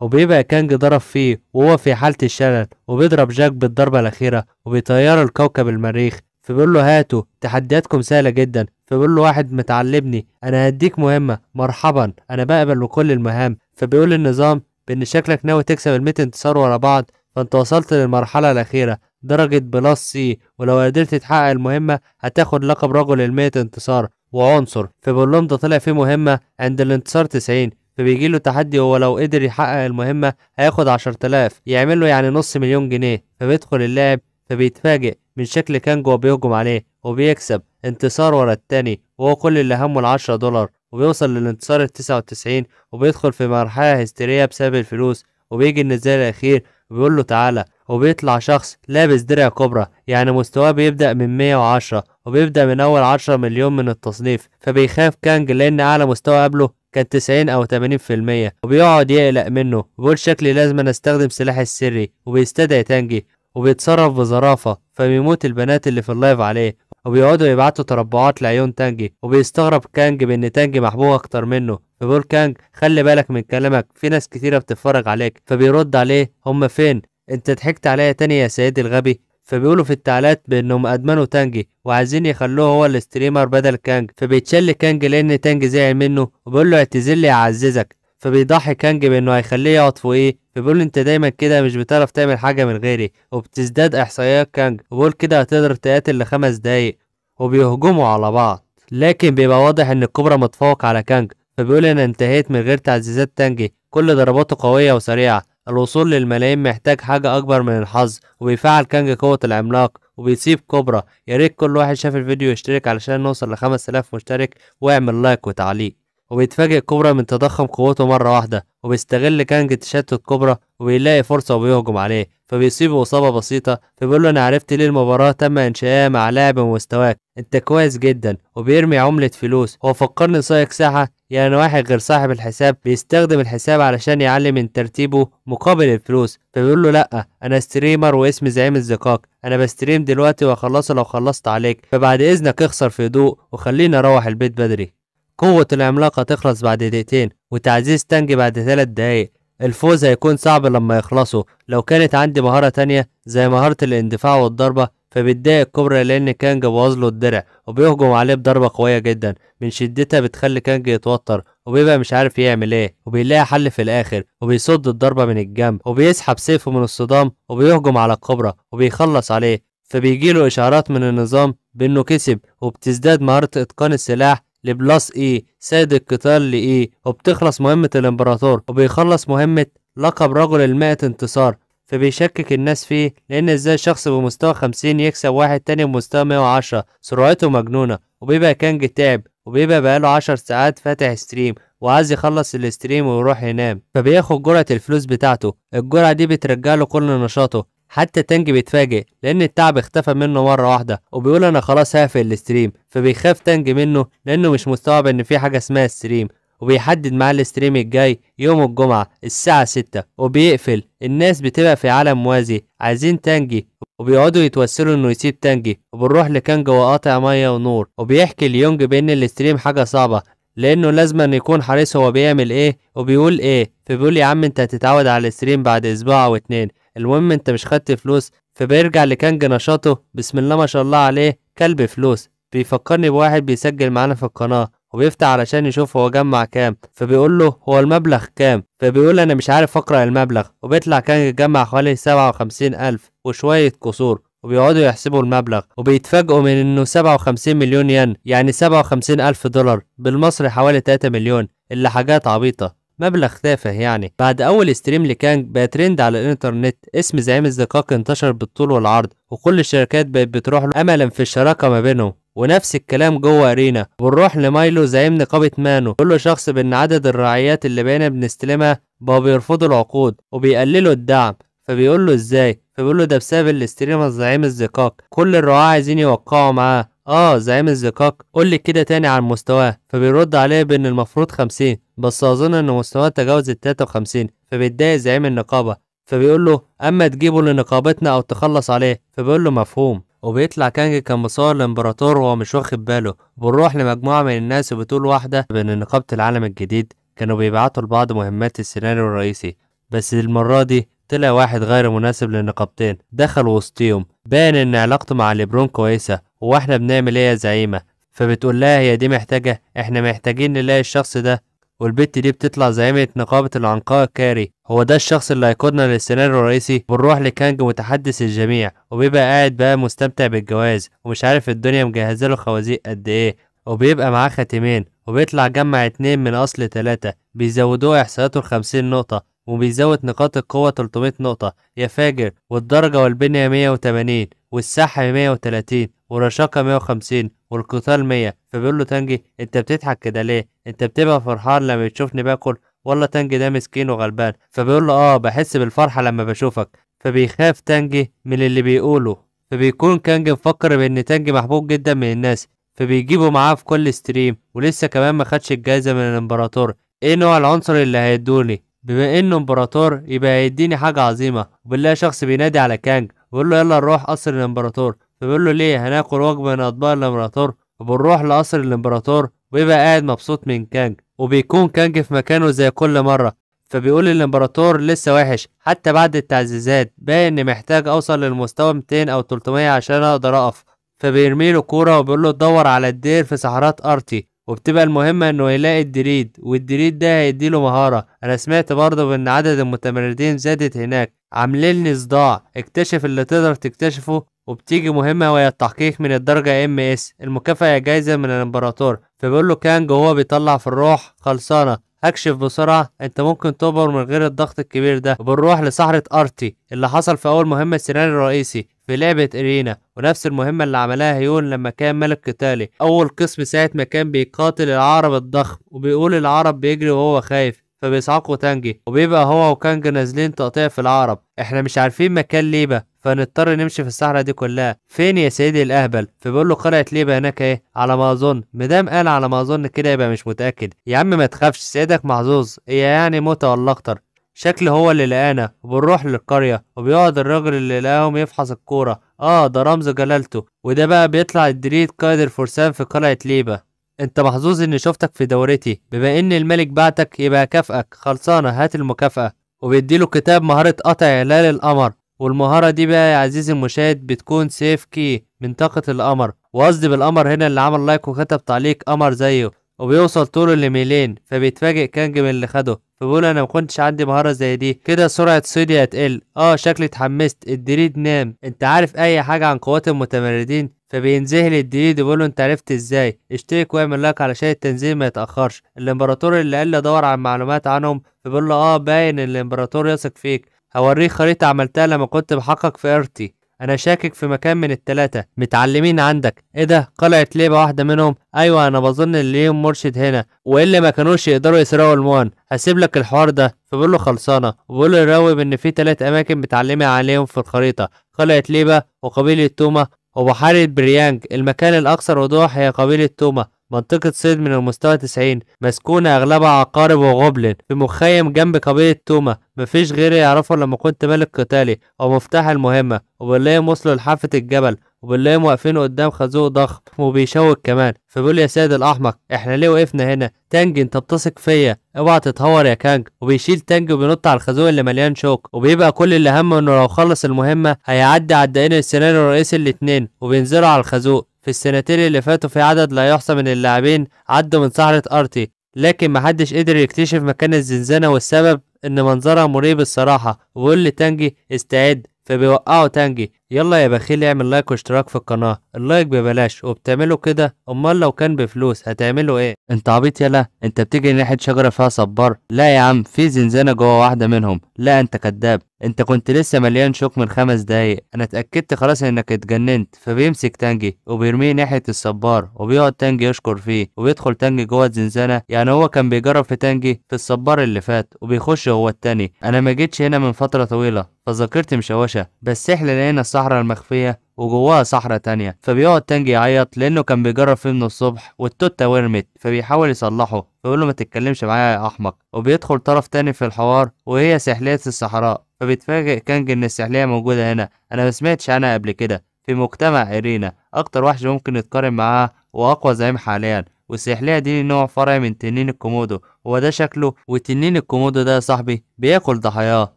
وبيبقى كانج ضرب فيه وهو في حالة الشلل وبيضرب جاك بالضربة الأخيرة وبيطيره لكوكب المريخ فبيقول له هاتوا تحدياتكم سهلة جدا فبيقول له واحد متعلمني أنا هديك مهمة مرحبا أنا بقبل بكل المهام فبيقول النظام بإن شكلك ناوي تكسب الميت انتصار ورا بعض فأنت وصلت للمرحلة الأخيرة درجة بلس سي ولو قدرت تحقق المهمة هتاخد لقب رجل المية انتصار وعنصر في لهم ده طلع فيه مهمة عند الانتصار 90 فبيجي له تحدي هو لو قدر يحقق المهمة هياخد 10000 يعمل له يعني نص مليون جنيه فبيدخل اللاعب فبيتفاجئ من شكل كانجو بيهجم عليه وبيكسب انتصار ورا التاني وهو كل اللي همه العشرة دولار وبيوصل للانتصار التسعة وتسعين وبيدخل في مرحلة هستيرية بسبب الفلوس وبيجي النزال الأخير وبيقول له تعالى وبيطلع شخص لابس درع كبرى يعني مستواه بيبدأ من 110 وبيبدأ من أول 10 مليون من التصنيف فبيخاف كانج لأن أعلى مستوى قبله كان 90 أو 80% وبيقعد يقلق منه وبيقول شكلي لازم أستخدم سلاحي السري وبيستدعي تانجي وبيتصرف بظرافة فبيموت البنات اللي في اللايف عليه وبيقعدوا يبعتوا تربعات لعيون تانجي وبيستغرب كانج بإن تانجي محبوب أكتر منه فبيقول كانج خلي بالك من كلامك في ناس كتيرة بتتفرج عليك فبيرد عليه هما فين انت ضحكت عليا تاني يا سيدي الغبي فبيقولوا في التعليقات بانهم ادمنوا تانجي وعايزين يخلوه هو الاستريمر بدل كانج فبيتشل كانج لان تانج زعل منه وبيقول له اعتذر لي اعززك فبيضحي كانج بانه هيخليه يقعد فوقيه فبيقول انت دايما كده مش بتعرف تعمل حاجه من غيري وبتزداد احصائيات كانج وبيقول كده هتقدر تقاتل لخمس دقايق وبيهجموا على بعض لكن بيبقى واضح ان الكوبرا متفوق على كانج فبيقول انا انتهيت من غير تعزيزات تانجي كل ضرباته قويه وسريعه الوصول للملايين محتاج حاجة أكبر من الحظ وبيفعل كانج قوة العملاق وبيسيب كوبرا ياريت كل واحد شاف الفيديو يشترك علشان نوصل لخمس آلاف مشترك واعمل لايك وتعليق وبيتفاجئ كوبرا من تضخم قوته مرة واحدة وبيستغل كانج تشتت كوبرا وبيلاقي فرصة وبيهجم عليه فبيصيبه إصابة بسيطة فبيقول له أنا عرفت ليه المباراة تم إنشائها مع لاعب بمستواك أنت كويس جدا وبيرمي عملة فلوس هو فكرني سايق ساحة يعني واحد غير صاحب الحساب بيستخدم الحساب علشان يعلي من ترتيبه مقابل الفلوس فبيقول له لأ أنا ستريمر واسمي زعيم الزقاق أنا بستريم دلوقتي وأخلصه لو خلصت عليك فبعد إذنك اخسر في هدوء وخليني أروح البيت بدري قوة العملاقة تخلص بعد دقيقتين وتعزيز تانج بعد ثلاث دقايق الفوز هيكون صعب لما يخلصوا لو كانت عندي مهارة تانية زي مهارة الاندفاع والضربة فبتضايق الكوبرا لأن كانج بوظ له الدرع وبيهجم عليه بضربة قوية جدا من شدتها بتخلي كانج يتوتر وبيبقى مش عارف يعمل ايه وبيلاقي حل في الآخر وبيصد الضربة من الجنب وبيسحب سيفه من الصدام وبيهجم على الكوبرا وبيخلص عليه فبيجيله إشعارات من النظام بإنه كسب وبتزداد مهارة إتقان السلاح لبلاس ايه e، سيد القتال لايه e، وبتخلص مهمة الامبراطور وبيخلص مهمة لقب رجل المائة انتصار فبيشكك الناس فيه لان ازاي شخص بمستوى 50 يكسب واحد تاني بمستوى 110 سرعته مجنونة وبيبقى كانج تعب وبيبقى بقاله 10 ساعات فاتح ستريم وعايز يخلص الستريم ويروح ينام فبياخد جرعة الفلوس بتاعته الجرعة دي بترجع له كل نشاطه حتى تانج بيتفاجئ لان التعب اختفى منه مره واحده وبيقول انا خلاص هقفل الستريم فبيخاف تانج منه لانه مش مستوعب ان في حاجه اسمها ستريم وبيحدد معاه الستريم الجاي يوم الجمعة الساعة 6 وبيقفل الناس بتبقى في عالم موازي عايزين تانجي وبيقعدوا يتوسلوا انه يسيب تانجي وبنروح لكانجا وقاطع مية ونور وبيحكي ليونج بان الستريم حاجة صعبة لانه لازم أن يكون حريص هو بيعمل ايه وبيقول ايه فبيقول يا عم انت هتتعود على الستريم بعد اسبوع او اتنين المهم انت مش خدت فلوس فبيرجع لكنج نشاطه بسم الله ما شاء الله عليه كلب فلوس بيفكرني بواحد بيسجل معانا في القناة وبيفتح علشان يشوف هو جمع كام فبيقول له هو المبلغ كام فبيقول انا مش عارف اقرأ المبلغ وبيطلع كان جمع حوالي 57 الف وشوية كسور وبيقعدوا يحسبوا المبلغ وبيتفاجئوا من انه 57 مليون ين يعني 57 الف دولار بالمصري حوالي 3 مليون اللي حاجات عبيطة مبلغ تافه يعني بعد اول ستريم لكانج بقى ترند على الانترنت اسم زعيم الزقاق انتشر بالطول والعرض وكل الشركات بقت بتروح له املا في الشراكه ما بينهم ونفس الكلام جوه ارينا بنروح لمايلو زعيم نقابه مانو كل شخص بان عدد الرعايات اللي بقينا بنستلمها بقوا بيرفضوا العقود وبيقللوا الدعم فبيقول له ازاي فبيقول له ده بسبب الاستريم الزعيم الزقاق كل الرعاة عايزين يوقعوا معاه اه زعيم الزقاق قول لي كده تاني عن مستواه فبيرد عليه بان المفروض 50 بس اظن ان مستواه تجاوز ال 53 فبيتضايق زعيم النقابه فبيقول له اما تجيبه لنقابتنا او تخلص عليه فبيقول له مفهوم وبيطلع كانج كان مصور الامبراطور وهو مش واخد باله بنروح لمجموعه من الناس وبتقول واحده بان نقابه العالم الجديد كانوا بيبعتوا لبعض مهمات السيناريو الرئيسي بس المره دي طلع واحد غير مناسب للنقابتين دخل وسطيهم باين ان علاقته مع ليبرون كويسه هو احنا بنعمل ايه يا زعيمه فبتقول لها هي دي محتاجه احنا محتاجين نلاقي الشخص ده والبت دي بتطلع زعيمة نقابة العنقاء كاري هو ده الشخص اللي هيقودنا للسيناريو الرئيسي بنروح لكانج متحدث الجميع وبيبقى قاعد بقى مستمتع بالجواز ومش عارف الدنيا مجهزة له خوازيق قد ايه وبيبقى معاه خاتمين وبيطلع جمع اتنين من اصل تلاتة بيزودوه احصائياته لخمسين نقطة وبيزود نقاط القوة 300 نقطة يا فاجر والدرجة والبنية 180 والسحب 130 ورشاقة 150 والقتال 100 فبيقول له تانجي انت بتضحك كده ليه انت بتبقى فرحان لما تشوفني باكل ولا تانجي ده مسكين وغلبان فبيقول له اه بحس بالفرحة لما بشوفك فبيخاف تانجي من اللي بيقوله فبيكون كانجي مفكر بان تانجي محبوب جدا من الناس فبيجيبه معاه في كل ستريم ولسه كمان ما خدش الجايزة من الامبراطور ايه نوع العنصر اللي هيدوني بما انه امبراطور يبقى هيديني حاجة عظيمة وبالله شخص بينادي على كانج ويقول له يلا نروح قصر الامبراطور فبيقول له ليه هناكل وجبه من اطباق الامبراطور وبنروح لقصر الامبراطور ويبقى قاعد مبسوط من كانج وبيكون كانج في مكانه زي كل مره فبيقول الامبراطور لسه وحش حتى بعد التعزيزات باين اني محتاج اوصل للمستوى 200 او 300 عشان اقدر اقف فبيرمي له كوره وبيقول له دور على الدير في صحرات ارتي وبتبقى المهمة انه يلاقي الدريد والدريد ده هيديله مهارة انا سمعت برضه بان عدد المتمردين زادت هناك لي صداع اكتشف اللي تقدر تكتشفه وبتيجي مهمة وهي التحقيق من الدرجة ام اس المكافأة هي جايزة من الامبراطور فبيقول له كانج وهو بيطلع في الروح خلصانة اكشف بسرعة انت ممكن تكبر من غير الضغط الكبير ده وبنروح لصحرة ارتي اللي حصل في اول مهمة السيناريو الرئيسي في لعبة إرينا ونفس المهمة اللي عملها هيون لما كان ملك قتالي أول قسم ساعة ما كان بيقاتل العرب الضخم وبيقول العرب بيجري وهو خايف فبيصعقوا تانجي وبيبقى هو وكانج نازلين تقطيع في العرب احنا مش عارفين مكان ليبا فنضطر نمشي في الصحراء دي كلها فين يا سيدي الاهبل فبيقول له قلعه ليبا هناك ايه على ما اظن مدام قال على ما اظن كده يبقى مش متاكد يا عم ما تخافش سيدك محظوظ هي يعني موتة ولا اخطر شكله هو اللي لقانا وبنروح للقرية وبيقعد الراجل اللي لقاهم يفحص الكورة اه ده رمز جلالته وده بقى بيطلع الدريد قائد الفرسان في قلعة ليبا انت محظوظ اني شفتك في دورتي بما ان الملك بعتك يبقى كافئك خلصانه هات المكافاه وبيديله كتاب مهاره قطع هلال القمر والمهاره دي بقى يا عزيزي المشاهد بتكون سيف كي من طاقه القمر وقصدي بالقمر هنا اللي عمل لايك وكتب تعليق قمر زيه وبيوصل طوله لميلين فبيتفاجئ كانج من اللي خده فبيقول انا ما كنتش عندي مهاره زي دي كده سرعه سوديا هتقل اه شكلي اتحمست الدريد نام انت عارف اي حاجه عن قوات المتمردين فبينزهل الدريد وبيقول له انت عرفت ازاي اشترك واعمل لايك علشان التنزيل ما يتاخرش الامبراطور اللي قال لي دور عن معلومات عنهم فبيقول له اه باين الامبراطور يثق فيك هوريك خريطه عملتها لما كنت بحقق في ارتي انا شاكك في مكان من التلاتة متعلمين عندك ايه ده قلعت ليبة واحدة منهم ايوه انا بظن ان ليهم مرشد هنا والا ما كانوش يقدروا يسرقوا الموان هسيب لك الحوار ده فبقول له خلصانة وبقول له يراوب ان في تلات اماكن بتعلمي عليهم في الخريطة قلعة ليبة وقبيلة توما وبحيرة بريانج المكان الاكثر وضوح هي قبيلة توما منطقة صيد من المستوى 90 مسكونة أغلبها عقارب وغبلن في مخيم جنب قبيلة توما مفيش غيري يعرفه لما كنت ملك قتالي أو مفتاح المهمة وبنلاقيهم وصلوا لحافة الجبل وبنلاقيهم واقفين قدام خازوق ضخم وبيشوك كمان فبيقول يا سيد الأحمق إحنا ليه وقفنا هنا تانج أنت بتثق فيا اوعى تتهور يا كانج وبيشيل تانج وبينط على الخازوق اللي مليان شوك وبيبقى كل اللي همه إنه لو خلص المهمة هيعدي على الدقين السنان الرئيسي الاتنين وبينزلوا على الخازوق في السنتين اللي فاتوا في عدد لا يحصى من اللاعبين عدوا من صحرة أرتي لكن محدش قدر يكتشف مكان الزنزانة والسبب إن منظرها مريب الصراحة وقول لتانجي استعد فبيوقعوا تانجي يلا يا بخيل اعمل لايك واشتراك في القناة اللايك ببلاش وبتعمله كده امال لو كان بفلوس هتعمله ايه انت عبيط يلا انت بتيجي ناحية شجرة فيها صبار لا يا عم في زنزانة جوه واحدة منهم لا انت كداب انت كنت لسه مليان شوك من خمس دقايق انا اتأكدت خلاص انك اتجننت فبيمسك تانجي وبيرميه ناحية الصبار وبيقعد تانجي يشكر فيه وبيدخل تانجي جوه الزنزانة يعني هو كان بيجرب في تانجي في الصبار اللي فات وبيخش هو التاني انا ما جيتش هنا من فترة طويلة فذاكرتي مشوشة بس احنا لقينا الصحراء المخفية وجواها صحراء تانية فبيقعد تانج يعيط لأنه كان بيجرب فيه من الصبح والتوتة ورمت فبيحاول يصلحه فبيقول له ما تتكلمش معايا يا أحمق وبيدخل طرف تاني في الحوار وهي سحلية الصحراء فبيتفاجئ كانج إن السحلية موجودة هنا أنا ما سمعتش عنها قبل كده في مجتمع إرينا أكتر وحش ممكن يتقارن معاه وأقوى زعيم حاليا والسحلية دي نوع فرعي من تنين الكومودو هو ده شكله والتنين الكومودو ده يا صاحبي بياكل ضحاياه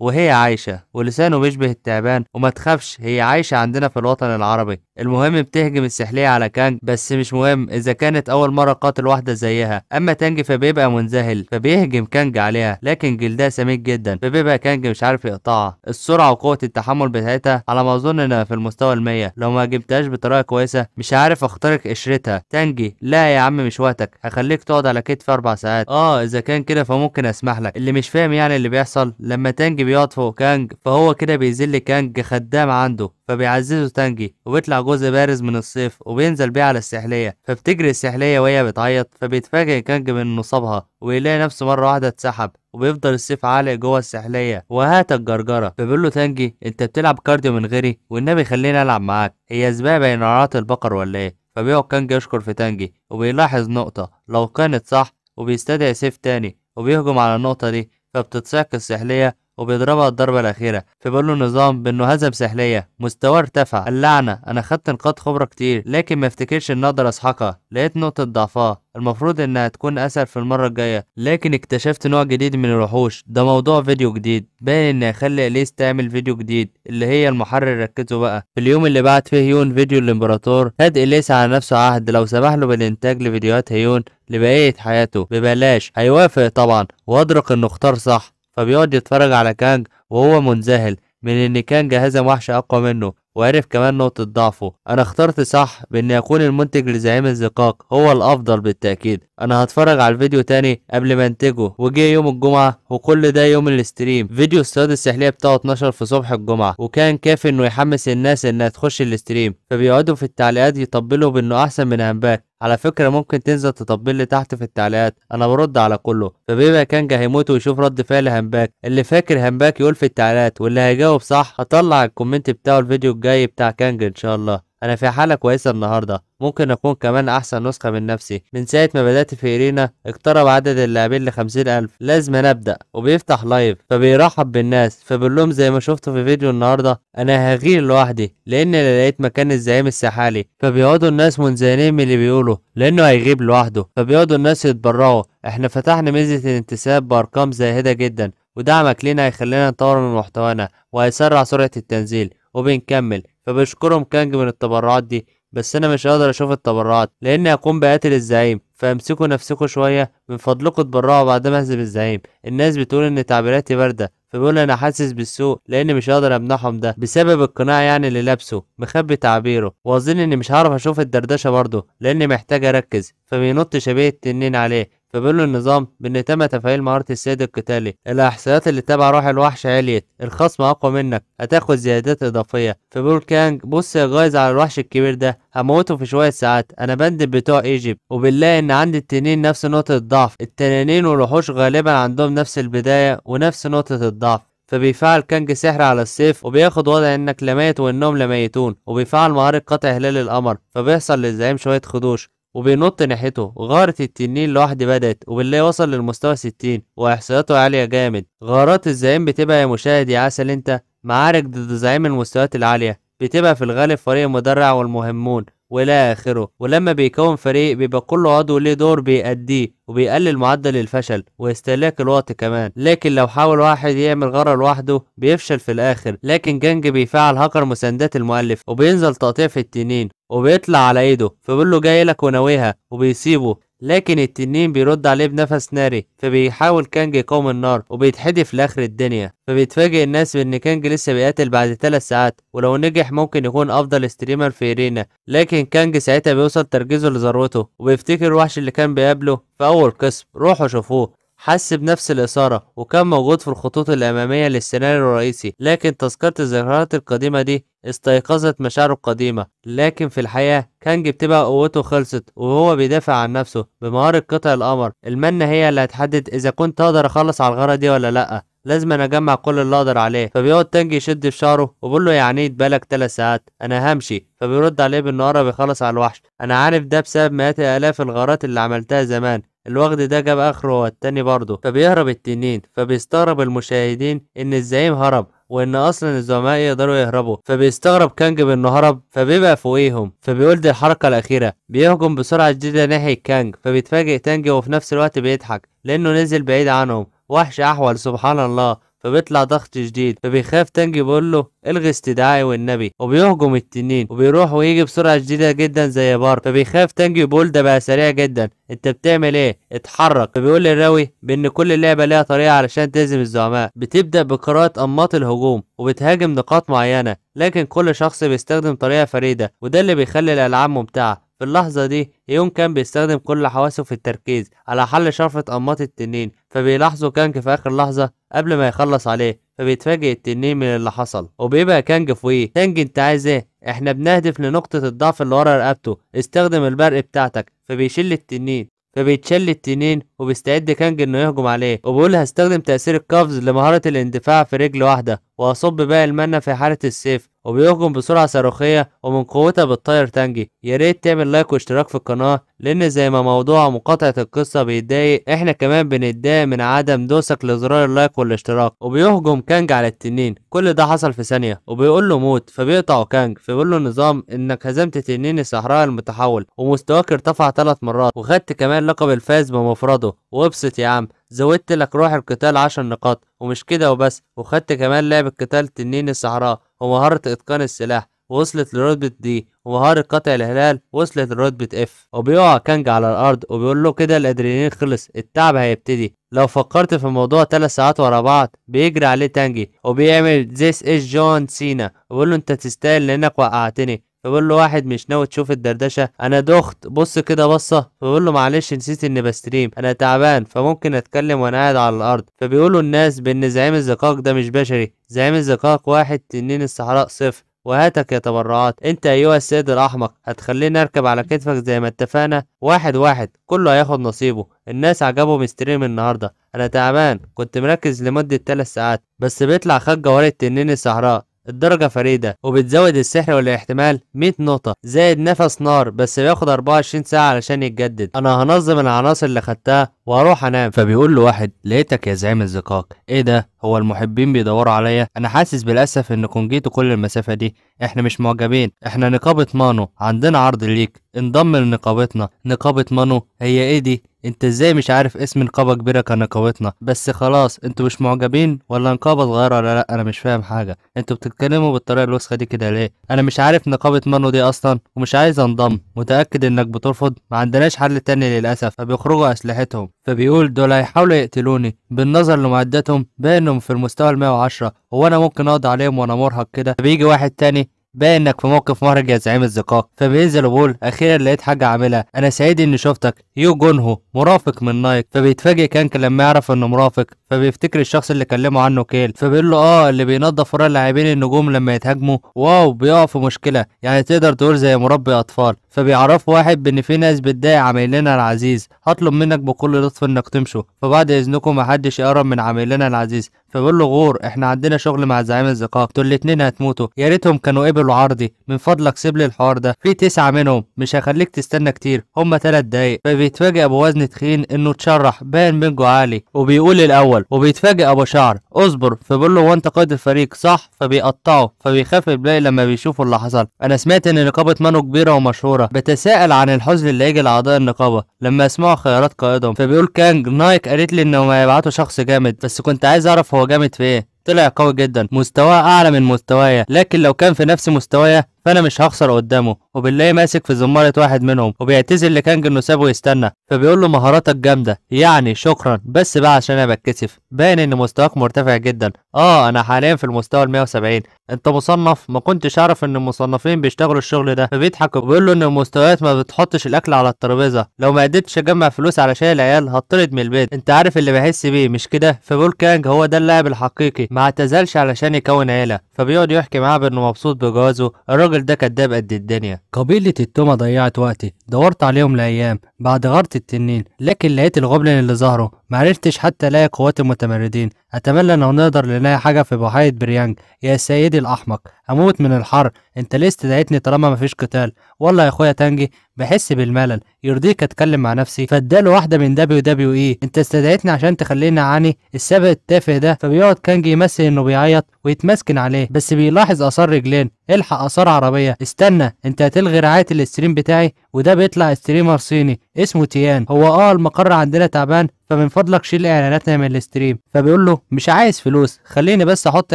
وهي عايشة ولسانه بيشبه التعبان وما تخافش هي عايشة عندنا في الوطن العربي المهم بتهجم السحلية على كانج بس مش مهم إذا كانت أول مرة قاتل واحدة زيها أما تانج فبيبقى منذهل فبيهجم كانج عليها لكن جلدها سميك جدا فبيبقى كانج مش عارف يقطعها السرعة وقوة التحمل بتاعتها على ما أظن إنها في المستوى المية لو ما جبتهاش بطريقة كويسة مش عارف أخترق قشرتها تانجي لا يا عم مش وقتك هخليك تقعد على كتفي أربع ساعات آه اذا كان كده فممكن اسمح لك اللي مش فاهم يعني اللي بيحصل لما تانج بيقعد فوق كانج فهو كده بيذل كانج خدام عنده فبيعززه تانجي وبيطلع جزء بارز من الصيف وبينزل بيه على السحلية فبتجري السحلية وهي بتعيط فبيتفاجئ كانج من مصابها ويلاقي نفسه مرة واحدة اتسحب وبيفضل السيف عالق جوه السحلية وهات الجرجرة فبيقول له تانجي انت بتلعب كارديو من غيري والنبي خليني العب معاك هي سباق بين رعاة البقر ولا ايه فبيقعد كانج يشكر في تانجي وبيلاحظ نقطة لو كانت صح وبيستدعي سيف تاني وبيهجم على النقطة دي فبتتساق السحلية وبيضربها الضربة الأخيرة في له نظام بأنه هزم سحلية مستواه ارتفع اللعنة أنا خدت نقاط خبرة كتير لكن ما افتكرش إن أقدر أسحقها لقيت نقطة ضعفها المفروض إنها تكون أسهل في المرة الجاية لكن اكتشفت نوع جديد من الوحوش ده موضوع فيديو جديد باين إني أخلي إليس تعمل فيديو جديد اللي هي المحرر ركزوا بقى في اليوم اللي بعت فيه هيون فيديو الإمبراطور هاد إليس على نفسه عهد لو سمح له بالإنتاج لفيديوهات هيون لبقية حياته ببلاش هيوافق طبعا وأدرك إنه اختار صح فبيقعد يتفرج على كانج وهو منذهل من ان كانج هزم وحش اقوى منه وعرف كمان نقطة ضعفه أنا اخترت صح بإن يكون المنتج لزعيم الزقاق هو الأفضل بالتأكيد أنا هتفرج على الفيديو تاني قبل ما أنتجه وجه يوم الجمعة وكل ده يوم الاستريم فيديو الصياد السحلية بتاعه 12 في صبح الجمعة وكان كافي إنه يحمس الناس إنها تخش الاستريم فبيقعدوا في التعليقات يطبلوا بإنه أحسن من همباك على فكرة ممكن تنزل تطبل لي تحت في التعليقات أنا برد على كله فبيبقى كان هيموت ويشوف رد فعل همباك اللي فاكر همباك يقول في التعليقات واللي هيجاوب صح هطلع الكومنت بتاعه الفيديو الجاي بتاع كانج ان شاء الله انا في حاله كويسه النهارده ممكن اكون كمان احسن نسخه من نفسي من ساعه ما بدات في ايرينا اقترب عدد اللاعبين ل 50000 لازم نبدا وبيفتح لايف فبيرحب بالناس فبقول لهم زي ما شفتوا في فيديو النهارده انا هغير لوحدي لان لقيت مكان الزعيم السحالي فبيقعدوا الناس منزعجين من اللي بيقولوا لانه هيغيب لوحده فبيقعدوا الناس يتبرعوا احنا فتحنا ميزه الانتساب بارقام زاهده جدا ودعمك لنا هيخلينا نطور من محتوانا وهيسرع سرعه التنزيل وبنكمل فبشكرهم كانج من التبرعات دي بس انا مش هقدر اشوف التبرعات لاني هكون بقاتل الزعيم فامسكوا نفسكم شويه من فضلكم تبرعوا بعد ما اهزم الزعيم الناس بتقول ان تعبيراتي بارده فبيقول انا حاسس بالسوء لاني مش هقدر امنحهم ده بسبب القناع يعني اللي لابسه مخبي تعبيره واظن اني مش هعرف اشوف الدردشه برضه لاني محتاج اركز فبينط شبيه التنين عليه فبينه النظام بأن تم تفعيل مهارة السيد القتالي الأحصائيات اللي تابع روح الوحش عليت الخصم أقوى منك هتاخد زيادات إضافية فبيقول كانج بص يا جايز على الوحش الكبير ده هموته في شوية ساعات أنا بندب بتوع إيجيبت وبالله إن عندي التنين نفس نقطة الضعف التنانين والوحوش غالبا عندهم نفس البداية ونفس نقطة الضعف فبيفعل كانج سحر على السيف وبياخد وضع انك لميت وانهم لميتون وبيفعل مهارة قطع هلال القمر فبيحصل للزعيم شوية خدوش وبينط ناحيته غارة التنين لوحدي بدأت وبالله وصل للمستوى 60 وإحصائياته عالية جامد غارات الزعيم بتبقى يا مشاهد يا عسل انت معارك ضد زعيم المستويات العالية بتبقى في الغالب فريق المدرع والمهمون والى اخره ولما بيكون فريق بيبقى كل عضو ليه دور بيأديه وبيقلل معدل الفشل واستهلاك الوقت كمان لكن لو حاول واحد يعمل غرة لوحده بيفشل في الاخر لكن جانج بيفعل هاكر مساندات المؤلف وبينزل تقطيع في التنين وبيطلع على ايده فبيقول له جاي لك وناويها وبيسيبه لكن التنين بيرد عليه بنفس ناري فبيحاول كانج يقاوم النار وبيتحدف لاخر الدنيا فبيتفاجئ الناس بان كانج لسه بيقاتل بعد 3 ساعات ولو نجح ممكن يكون افضل ستريمر في ارينا لكن كانج ساعتها بيوصل تركيزه لذروته وبيفتكر الوحش اللي كان بيقابله في اول قسم روحوا شوفوه حس بنفس الإثارة وكان موجود في الخطوط الأمامية للسيناريو الرئيسي لكن تذكرة الذكريات القديمة دي استيقظت مشاعره القديمة لكن في الحقيقة كان بتبقى قوته خلصت وهو بيدافع عن نفسه بمهارة قطع القمر المنة هي اللي هتحدد إذا كنت أقدر أخلص على الغارة دي ولا لأ لازم أنا أجمع كل اللي أقدر عليه فبيقعد تانجي يشد في شعره وبقول له يعني إيه بالك تلات ساعات أنا همشي فبيرد عليه بالنهار بيخلص على الوحش أنا عارف ده بسبب مئات آلاف الغارات اللي عملتها زمان الوغد ده جاب اخره هو التاني برضه فبيهرب التنين فبيستغرب المشاهدين ان الزعيم هرب وان اصلا الزعماء يقدروا يهربوا فبيستغرب كانج بانه هرب فبيبقى فوقيهم فبيقول دي الحركه الاخيره بيهجم بسرعه جديده ناحيه كانج فبيتفاجئ تانج وفي نفس الوقت بيضحك لانه نزل بعيد عنهم وحش احول سبحان الله فبيطلع ضغط جديد فبيخاف تنجي بيقول له الغي استدعائي والنبي وبيهجم التنين وبيروح ويجي بسرعه شديده جدا زي بار فبيخاف تنجي بيقول ده بقى سريع جدا انت بتعمل ايه اتحرك فبيقول للراوي بان كل لعبه ليها طريقه علشان تهزم الزعماء بتبدا بقراءه انماط الهجوم وبتهاجم نقاط معينه لكن كل شخص بيستخدم طريقه فريده وده اللي بيخلي الالعاب ممتعه في اللحظة دي يون كان بيستخدم كل حواسه في التركيز على حل شرفة أنماط التنين فبيلاحظوا كانج في آخر لحظة قبل ما يخلص عليه فبيتفاجئ التنين من اللي حصل وبيبقى كانج في ويه كانج انت عايز ايه احنا بنهدف لنقطة الضعف اللي ورا رقبته استخدم البرق بتاعتك فبيشيل التنين فبيتشل التنين وبيستعد كانج انه يهجم عليه وبيقول هستخدم تأثير القفز لمهارة الاندفاع في رجل واحدة وهصب باقي المنة في حالة السيف وبيهجم بسرعة صاروخية ومن قوتها بتطير تانجي ياريت تعمل لايك واشتراك في القناة لان زي ما موضوع مقاطعة القصة بيتضايق احنا كمان بنتضايق من عدم دوسك لزرار اللايك والاشتراك وبيهجم كانج على التنين كل ده حصل في ثانية وبيقول له موت فبيقطعه كانج فبيقول له النظام انك هزمت تنين الصحراء المتحول ومستواك ارتفع ثلاث مرات وخدت كمان لقب الفاز بمفرده وابسط يا عم زودت لك روح القتال عشر نقاط ومش كده وبس وخدت كمان لعبة قتال تنين الصحراء ومهارة اتقان السلاح ووصلت لرتبة دي ومهارة قطع الهلال وصلت لرتبة اف وبيقع كانج على الارض وبيقول له كده الادرينالين خلص التعب هيبتدي لو فكرت في الموضوع ثلاث ساعات ورا بعض بيجري عليه تانجي وبيعمل ذيس از جون سينا وبيقول له انت تستاهل لانك وقعتني بيقول له واحد مش ناوي تشوف الدردشه انا دخت بص كده بصه بيقول له معلش نسيت اني بستريم انا تعبان فممكن اتكلم وانا قاعد على الارض فبيقولوا الناس بان زعيم الزقاق ده مش بشري زعيم الزقاق واحد تنين الصحراء صفر وهاتك يا تبرعات انت ايها السيد الاحمق هتخليني اركب على كتفك زي ما اتفقنا واحد واحد كله هياخد نصيبه الناس عجبهم مستريم النهارده انا تعبان كنت مركز لمده 3 ساعات بس بيطلع خد جوار التنين الصحراء الدرجة فريدة وبتزود السحر والاحتمال 100 نقطة زائد نفس نار بس بياخد 24 ساعة علشان يتجدد أنا هنظم العناصر اللي خدتها واروح انام فبيقول له واحد لقيتك يا زعيم الزقاق ايه ده هو المحبين بيدوروا عليا انا حاسس بالاسف انكم جيتوا كل المسافه دي احنا مش معجبين احنا نقابه مانو عندنا عرض ليك انضم لنقابتنا نقابه مانو هي ايه دي انت ازاي مش عارف اسم نقابه كبيره كنقابتنا بس خلاص انتوا مش معجبين ولا نقابه صغيره ولا لا انا مش فاهم حاجه انتوا بتتكلموا بالطريقه الوسخه دي كده ليه انا مش عارف نقابه مانو دي اصلا ومش عايز انضم متاكد انك بترفض ما عندناش حل تاني للاسف فبيخرجوا اسلحتهم فبيقول دول هيحاولوا يقتلوني بالنظر لمعداتهم بانهم في المستوى ال 110 هو انا ممكن اقضي عليهم وانا مرهق كده فبيجي واحد تاني باين انك في موقف مهرج يا زعيم الزقاق فبينزل وبقول اخيرا لقيت حاجه عاملها انا سعيد اني شفتك يو جونهو مرافق من نايك فبيتفاجئ كانك لما يعرف انه مرافق فبيفتكر الشخص اللي كلمه عنه كيل فبيقول له اه اللي بينظف ورا اللاعبين النجوم لما يتهاجموا واو بيقع في مشكله يعني تقدر تقول زي مربي اطفال فبيعرفوا واحد بان في ناس بتضايق عميلنا العزيز هطلب منك بكل لطف انك تمشوا فبعد اذنكم محدش يقرب من عميلنا العزيز فبيقول له غور احنا عندنا شغل مع زعيم الزقاق دول الاثنين هتموتوا يا ريتهم كانوا قبلوا عرضي من فضلك سيب لي الحوار ده في تسعة منهم مش هخليك تستنى كتير هم ثلاث دقايق فبيتفاجئ ابو وزن تخين انه اتشرح باين منجو عالي وبيقول الاول بيحصل وبيتفاجئ ابو شعر اصبر فبيقول له هو انت قائد الفريق صح فبيقطعه فبيخاف البلاي لما بيشوفوا اللي حصل انا سمعت ان نقابه مانو كبيره ومشهوره بتساءل عن الحزن اللي يجي لاعضاء النقابه لما يسمعوا خيارات قائدهم فبيقول كانج نايك قالت لي انهم هيبعتوا شخص جامد بس كنت عايز اعرف هو جامد في ايه طلع قوي جدا مستواه اعلى من مستوايا لكن لو كان في نفس مستوايا فانا مش هخسر قدامه وبالله ماسك في زمارة واحد منهم وبيعتذر لكانج انه سابه يستنى فبيقول له مهاراتك جامدة يعني شكرا بس بقى عشان انا بتكسف باين ان مستواك مرتفع جدا اه انا حاليا في المستوى ال 170 انت مصنف ما كنتش اعرف ان المصنفين بيشتغلوا الشغل ده فبيضحك وبيقول له ان المستويات ما بتحطش الاكل على الترابيزه لو ما قدرتش اجمع فلوس على شاي العيال هطرد من البيت انت عارف اللي بحس بيه مش كده فبيقول كانج هو ده اللاعب الحقيقي ما اعتزلش علشان يكون عيله فبيقعد يحكي معاه بانه مبسوط بجوازه الراجل ده كداب قد الدنيا قبيلة التومة ضيعت وقتي دورت عليهم لأيام بعد غارة التنين لكن لقيت الغبلن اللي ظهره معرفتش حتى الاقي قوات المتمردين اتمنى لو نقدر نلاقي حاجة في بحيرة بريانج يا سيدي الأحمق أموت من الحر انت ليه استدعيتني طالما مفيش قتال والله يا اخويا تانجي بحس بالملل يرضيك اتكلم مع نفسي فاداله واحده من دبليو دبليو اي انت استدعيتني عشان تخليني اعاني السابق التافه ده فبيقعد كانجي يمثل انه بيعيط ويتمسكن عليه بس بيلاحظ اثار رجلين الحق اثار عربيه استنى انت هتلغي رعايه الاستريم بتاعي وده بيطلع ستريمر صيني اسمه تيان هو اه المقر عندنا تعبان فمن فضلك شيل اعلاناتنا من الاستريم فبيقول له مش عايز فلوس خليني بس احط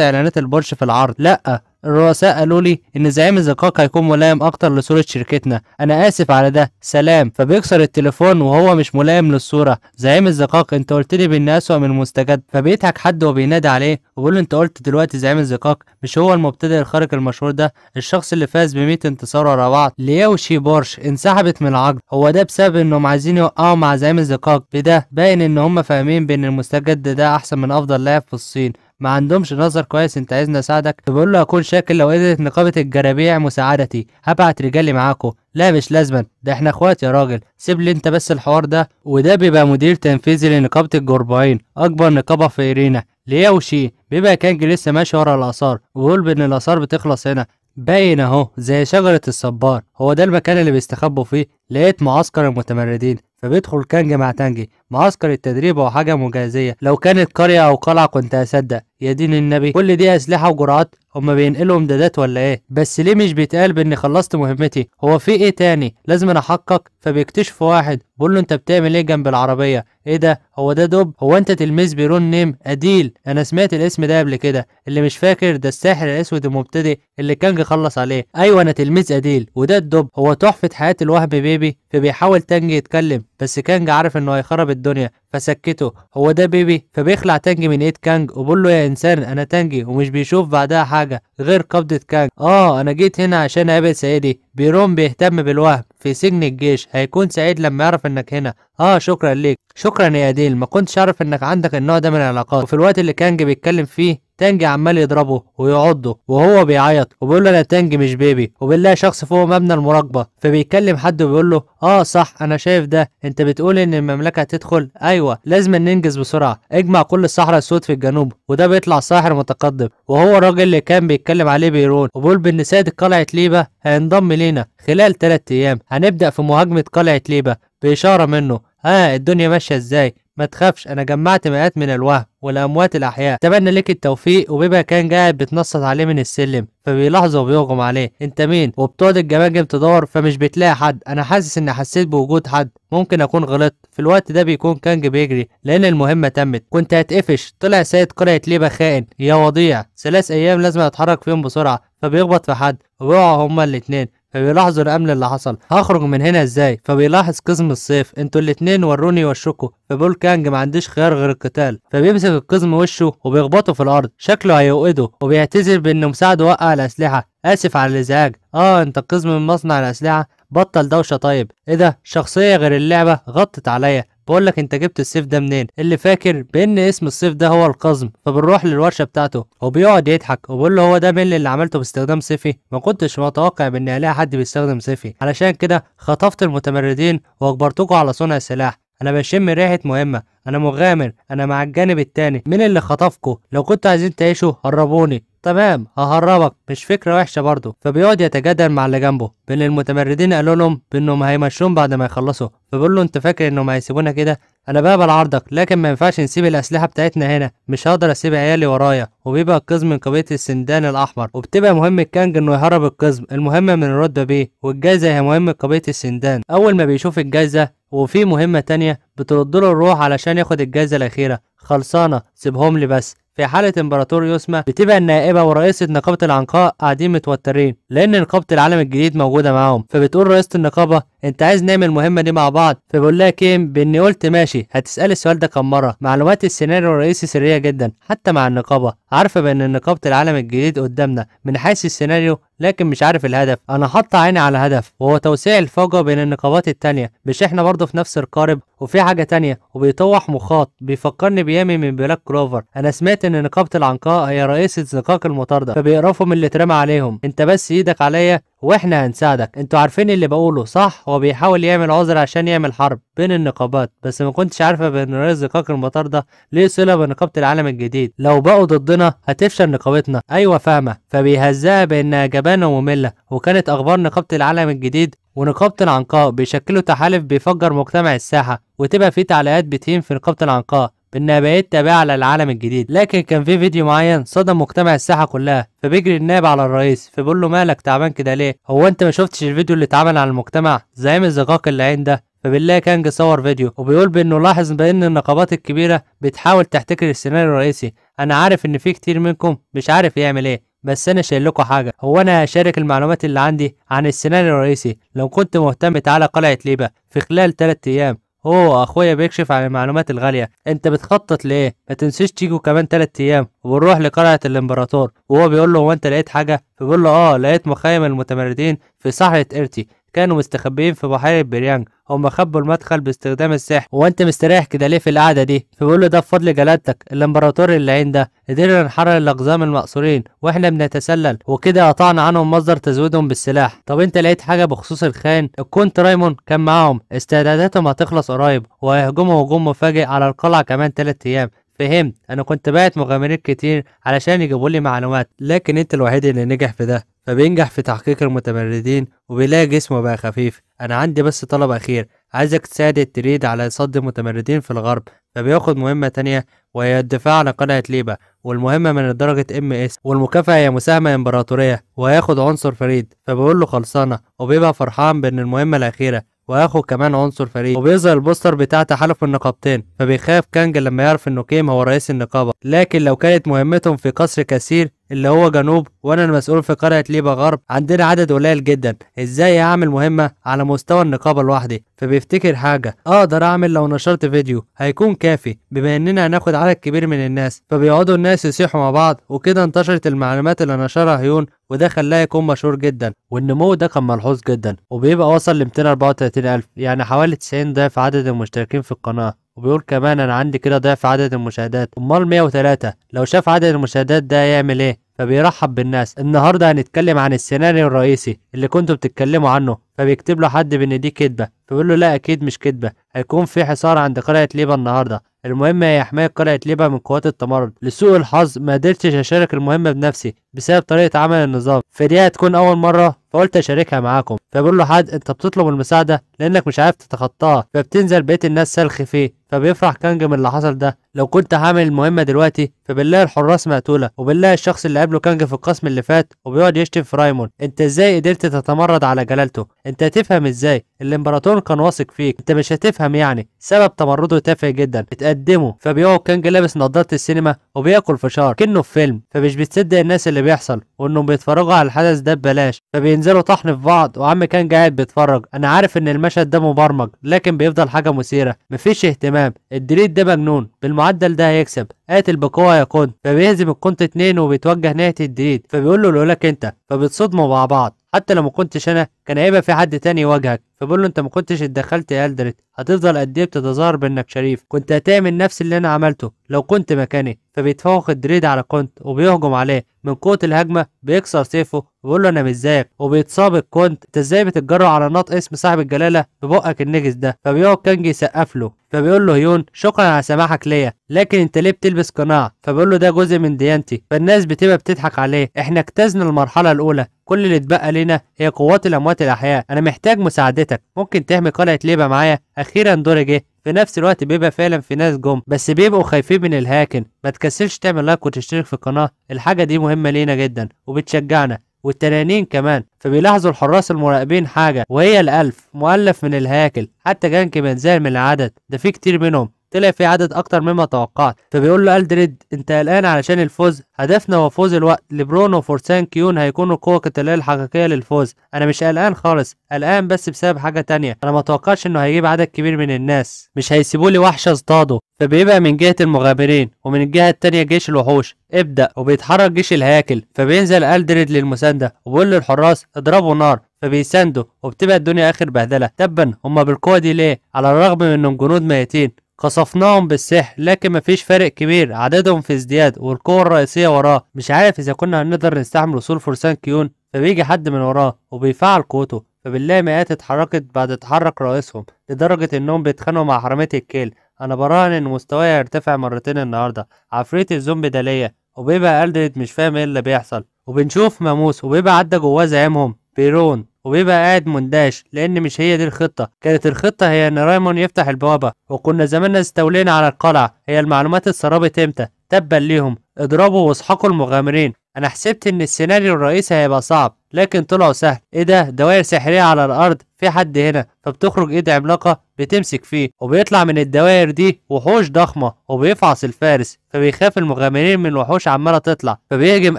اعلانات البورش في العرض لا الرؤساء قالوا لي ان زعيم الزقاق هيكون ملائم اكتر لصوره شركتنا انا اسف على ده سلام فبيكسر التليفون وهو مش ملائم للصوره زعيم الزقاق انت قلت لي بان اسوأ من المستجد فبيضحك حد وبينادي عليه وبيقول له انت قلت دلوقتي زعيم الزقاق مش هو المبتدئ الخارق المشهور ده الشخص اللي فاز ب 100 انتصار ورا بعض لياوشي بورش انسحبت من العقد هو ده بسبب انهم عايزين يوقعوا مع زعيم الزقاق بده باين ان هم فاهمين بان المستجد ده احسن من افضل لاعب في الصين ما عندهمش نظر كويس انت عايزني اساعدك فبقول له اكون شاكر لو قدرت نقابه الجرابيع مساعدتي هبعت رجالي معاكم لا مش لازما ده احنا اخوات يا راجل سيب لي انت بس الحوار ده وده بيبقى مدير تنفيذي لنقابه الجربعين اكبر نقابه في ايرينا ليه وشي بيبقى كانج لسه ماشي ورا الاثار وبيقول بان الاثار بتخلص هنا باين اهو زي شجرة الصبار هو ده المكان اللي بيستخبوا فيه لقيت معسكر المتمردين فبيدخل كانج مع تانجي معسكر التدريب هو حاجة مجازية لو كانت قرية أو قلعة كنت هصدق يا دين النبي كل دي أسلحة وجرعات هما بينقلوا امدادات ولا ايه بس ليه مش بيتقال باني خلصت مهمتي هو في ايه تاني لازم انا احقق فبيكتشف واحد بقول له انت بتعمل ايه جنب العربيه ايه ده هو ده دب هو انت تلميذ بيرون نيم اديل انا سمعت الاسم ده قبل كده اللي مش فاكر ده الساحر الاسود المبتدئ اللي كان خلص عليه ايوه انا تلميذ اديل وده الدب هو تحفه حياه الوهم بيبي فبيحاول تانجي يتكلم بس كانج عارف انه هيخرب الدنيا فسكته هو ده بيبي فبيخلع تانجي من ايد كانج وبقول له يا انسان انا تانجي ومش بيشوف بعدها حاجه غير قبضه كانج اه انا جيت هنا عشان اقابل سيدي بيروم بيهتم بالوهم في سجن الجيش هيكون سعيد لما يعرف انك هنا اه شكرا ليك شكرا يا ديل ما كنتش اعرف انك عندك النوع ده من العلاقات وفي الوقت اللي كانج بيتكلم فيه تانج عمال يضربه ويعضه وهو بيعيط وبيقول له انا تانج مش بيبي وبالله شخص فوق مبنى المراقبه فبيكلم حد وبيقول له اه صح انا شايف ده انت بتقول ان المملكه هتدخل ايوه لازم ننجز بسرعه اجمع كل الصحراء السود في الجنوب وده بيطلع ساحر متقدم وهو الراجل اللي كان بيتكلم عليه بيرون وبيقول بان سيد قلعه ليبا هينضم لينا خلال 3 ايام هنبدا في مهاجمه قلعه ليبا باشاره منه ها آه الدنيا ماشيه ازاي ما تخافش انا جمعت مئات من الوهم والاموات الاحياء تمنى لك التوفيق وبيبقى كان قاعد بتنصت عليه من السلم فبيلاحظه وبيغم عليه انت مين وبتقعد الجماجم تدور فمش بتلاقي حد انا حاسس اني حسيت بوجود حد ممكن اكون غلطت في الوقت ده بيكون كانج بيجري لان المهمه تمت كنت هتقفش طلع سيد قريه ليبا خائن يا وضيع ثلاث ايام لازم اتحرك فيهم بسرعه فبيخبط في حد وبيقعوا هما الاتنين فبيلاحظوا الامل اللي حصل هخرج من هنا ازاي فبيلاحظ قزم الصيف انتوا الاتنين وروني وشكوا فبيقول كانج ما عنديش خيار غير القتال فبيمسك القزم وشه وبيخبطه في الارض شكله هيوقده وبيعتذر بانه مساعده وقع الاسلحه اسف على الازعاج اه انت قزم من مصنع الاسلحه بطل دوشه طيب ايه ده شخصيه غير اللعبه غطت عليا بقول لك انت جبت السيف ده منين اللي فاكر بان اسم السيف ده هو القزم فبنروح للورشه بتاعته وبيقعد يضحك وبقول له هو ده مين اللي عملته باستخدام سيفي ما كنتش متوقع بان الاقي حد بيستخدم سيفي علشان كده خطفت المتمردين واجبرتكم على صنع سلاح انا بشم ريحه مهمه انا مغامر انا مع الجانب التاني مين اللي خطفكوا لو كنتوا عايزين تعيشوا قربوني تمام ههربك مش فكره وحشه برضه فبيقعد يتجادل مع اللي جنبه بين المتمردين قالوا لهم بانهم هيمشون بعد ما يخلصوا فبيقول له انت فاكر انهم هيسيبونا كده انا بقبل عرضك لكن ما ينفعش نسيب الاسلحه بتاعتنا هنا مش هقدر اسيب عيالي ورايا وبيبقى القزم من قبيله السندان الاحمر وبتبقى مهم الكانج انه يهرب القزم المهمه من الرد بيه والجايزه هي مهمه قبيله السندان اول ما بيشوف الجايزه وفي مهمه تانية بترد له الروح علشان ياخد الجايزه الاخيره خلصانه سيبهم لي بس في حالة إمبراطور يوسما بتبقى النائبة ورئيسة نقابة العنقاء قاعدين متوترين لأن نقابة العالم الجديد موجودة معاهم فبتقول رئيسة النقابة انت عايز نعمل المهمه دي مع بعض فبقول لها ايه، كيم باني قلت ماشي هتسالي السؤال ده كم مره معلومات السيناريو الرئيسي سريه جدا حتى مع النقابه عارفه بان نقابه العالم الجديد قدامنا من حيث السيناريو لكن مش عارف الهدف انا حاطه عيني على هدف وهو توسيع الفجوه بين النقابات التانية مش احنا برضه في نفس القارب وفي حاجه تانية وبيطوح مخاط بيفكرني بيامي من بلاك كلوفر انا سمعت ان نقابه العنقاء هي رئيسه زقاق المطارده فبيقرفوا من اللي اترمى عليهم انت بس ايدك عليا واحنا هنساعدك انتوا عارفين اللي بقوله صح هو بيحاول يعمل عذر عشان يعمل حرب بين النقابات بس ما كنتش عارفه بان رئيس زقاق المطار ده ليه صله بنقابه العالم الجديد لو بقوا ضدنا هتفشل نقابتنا ايوه فاهمه فبيهزها بانها جبانه وممله وكانت اخبار نقابه العالم الجديد ونقابة العنقاء بيشكلوا تحالف بيفجر مجتمع الساحة وتبقى في تعليقات بتهين في نقابة العنقاء إنها بقت تابعة للعالم الجديد لكن كان في فيديو معين صدم مجتمع الساحة كلها فبيجري النائب على الرئيس فبيقول له مالك تعبان كده ليه هو أنت ما شفتش الفيديو اللي اتعمل على المجتمع زعيم الزقاق اللي ده فبالله كانج صور فيديو وبيقول بانه لاحظ بان النقابات الكبيره بتحاول تحتكر السيناريو الرئيسي انا عارف ان في كتير منكم مش عارف يعمل ايه بس انا شايل لكم حاجه هو انا هشارك المعلومات اللي عندي عن السيناريو الرئيسي لو كنت مهتم تعالى قلعه ليبه في خلال 3 ايام اوه اخويا بيكشف عن المعلومات الغالية انت بتخطط لايه ما تنسيش تيجوا كمان تلات ايام وبنروح لقلعة الامبراطور وهو بيقول له هو انت لقيت حاجة فبيقول له اه لقيت مخيم المتمردين في صحراء ارتي كانوا مستخبيين في بحيرة بريانج هم خبوا المدخل باستخدام السحر وانت مستريح كده ليه في القعده دي فبيقول له ده بفضل جلالتك الامبراطور اللعين ده قدرنا نحرر الاقزام المأسورين واحنا بنتسلل وكده قطعنا عنهم مصدر تزويدهم بالسلاح طب انت لقيت حاجه بخصوص الخان الكونت رايمون كان معاهم استعداداتهم هتخلص قريب وهيهجموا هجوم مفاجئ على القلعه كمان 3 ايام فهمت انا كنت باعت مغامرين كتير علشان يجيبوا لي معلومات لكن انت الوحيد اللي نجح في ده فبينجح في تحقيق المتمردين وبيلاقي جسمه بقى خفيف أنا عندي بس طلب أخير عايزك تساعد التريد على صد المتمردين في الغرب فبياخد مهمة تانية وهي الدفاع عن قلعة ليبا والمهمة من درجة ام اس والمكافأة هي مساهمة امبراطورية وهياخد عنصر فريد فبيقول له خلصانة وبيبقى فرحان بإن المهمة الأخيرة وهياخد كمان عنصر فريد وبيظهر البوستر بتاع تحالف النقابتين فبيخاف كانج لما يعرف انه كيم هو رئيس النقابة لكن لو كانت مهمتهم في قصر كثير اللي هو جنوب وانا المسؤول في قرية ليبا غرب عندنا عدد قليل جدا ازاي اعمل مهمة على مستوى النقابة لوحدي فبيفتكر حاجة اقدر اعمل لو نشرت فيديو هيكون كافي بما اننا هناخد عدد كبير من الناس فبيقعدوا الناس يصيحوا مع بعض وكده انتشرت المعلومات اللي نشرها هيون وده خلاه يكون مشهور جدا والنمو ده كان ملحوظ جدا وبيبقى وصل ل 234000 يعني حوالي 90 ضعف عدد المشتركين في القناة وبيقول كمان انا عندي كده ضعف عدد المشاهدات امال 103 لو شاف عدد المشاهدات ده هيعمل ايه فبيرحب بالناس النهارده هنتكلم عن السيناريو الرئيسي اللي كنتوا بتتكلموا عنه فبيكتب له حد بان دي كدبه فبيقول له لا اكيد مش كدبه هيكون في حصار عند قلعة ليبا النهاردة المهم هي حماية قلعة ليبا من قوات التمرد لسوء الحظ ما قدرتش أشارك المهمة بنفسي بسبب طريقة عمل النظام فدي هتكون أول مرة فقلت أشاركها معاكم فبقول له حد أنت بتطلب المساعدة لأنك مش عارف تتخطاها فبتنزل بقية الناس سلخ فيه فبيفرح كانج من اللي حصل ده لو كنت هعمل المهمة دلوقتي فبنلاقي الحراس مقتولة وبنلاقي الشخص اللي قابله كانج في القسم اللي فات وبيقعد يشتم في رايمون أنت إزاي قدرت تتمرد على جلالته أنت هتفهم إزاي الإمبراطور كان واثق فيك أنت مش هتفهم تفهم يعني سبب تمرده تافه جدا اتقدمه فبيقعد كان لابس نضاره السينما وبياكل فشار كانه في فيلم فمش بتصدق الناس اللي بيحصل وانهم بيتفرجوا على الحدث ده ببلاش فبينزلوا طحن في بعض وعم كان قاعد بيتفرج انا عارف ان المشهد ده مبرمج لكن بيفضل حاجه مثيره مفيش اهتمام الدليل ده مجنون بالمعدل ده هيكسب قاتل بقوه يا كنت فبيهزم الكنت اتنين وبيتوجه ناحيه الدليل فبيقول له لولاك انت فبتصدموا مع بعض حتى لو ما كنتش انا كان هيبقى في حد تاني يواجهك فبقول له انت ما كنتش اتدخلت يا الدريت هتفضل قد ايه بتتظاهر بانك شريف كنت هتعمل نفس اللي انا عملته لو كنت مكاني فبيتفوق الدريد على كونت وبيهجم عليه من قوه الهجمه بيكسر سيفه وبيقول له انا مش زيك وبيتصاب الكونت انت ازاي بتتجرأ على نطق اسم صاحب الجلاله ببقك النجس ده فبيقعد كانجي يسقف له فبيقول له هيون شكرا على سماحك ليا لكن انت ليه بتلبس قناع فبيقول له ده جزء من ديانتي فالناس بتبقى بتضحك عليه احنا اجتزنا المرحله الاولى كل اللي اتبقى لنا هي قوات الاموات الاحياء انا محتاج مساعدتك سيادتك ممكن تحمي قلعه ليبا معايا اخيرا دوري جه في نفس الوقت بيبقى فعلا في ناس جم بس بيبقوا خايفين من الهاكن ما تكسلش تعمل لايك وتشترك في القناه الحاجه دي مهمه لينا جدا وبتشجعنا والتنانين كمان فبيلاحظوا الحراس المراقبين حاجه وهي الالف مؤلف من الهاكل حتى جانك بينزال من العدد ده في كتير منهم طلع في عدد اكتر مما توقعت فبيقول له الدريد انت قلقان علشان الفوز هدفنا هو فوز الوقت لبرون وفورسان كيون هيكونوا القوه القتاليه الحقيقيه للفوز انا مش قلقان خالص قلقان بس بسبب حاجه تانية انا ما توقعش انه هيجيب عدد كبير من الناس مش هيسيبوا لي وحش اصطاده فبيبقى من جهه المغامرين ومن الجهه التانية جيش الوحوش ابدا وبيتحرك جيش الهياكل فبينزل الدريد للمسانده وبيقول للحراس اضربوا نار فبيساندوا وبتبقى الدنيا اخر بهدله تبا هما بالقوه دي ليه على الرغم من انهم جنود ميتين قصفناهم بالسحر لكن مفيش فارق كبير عددهم في ازدياد والقوة الرئيسية وراه مش عارف إذا كنا هنقدر نستحمل وصول فرسان كيون فبيجي حد من وراه وبيفعل قوته فبنلاقي مئات اتحركت بعد اتحرك رئيسهم لدرجة إنهم بيتخانقوا مع حرامية الكيل أنا براهن إن مستواي هيرتفع مرتين النهاردة عفريت الزومبي ده ليا وبيبقى ألدريت مش فاهم إيه اللي بيحصل وبنشوف ماموس وبيبقى عدى جواه زعيمهم بيرون وبيبقى قاعد مندهش لان مش هي دي الخطه كانت الخطه هي ان رايمون يفتح البوابه وكنا زماننا استولينا على القلعه هي المعلومات اتسربت امتى تبا ليهم اضربوا واسحقوا المغامرين انا حسبت ان السيناريو الرئيسي هيبقى صعب لكن طلعوا سهل ايه ده دوائر سحريه على الارض في حد هنا فبتخرج ايد عملاقه بتمسك فيه وبيطلع من الدوائر دي وحوش ضخمه وبيفعص الفارس فبيخاف المغامرين من الوحوش عماله تطلع فبيهجم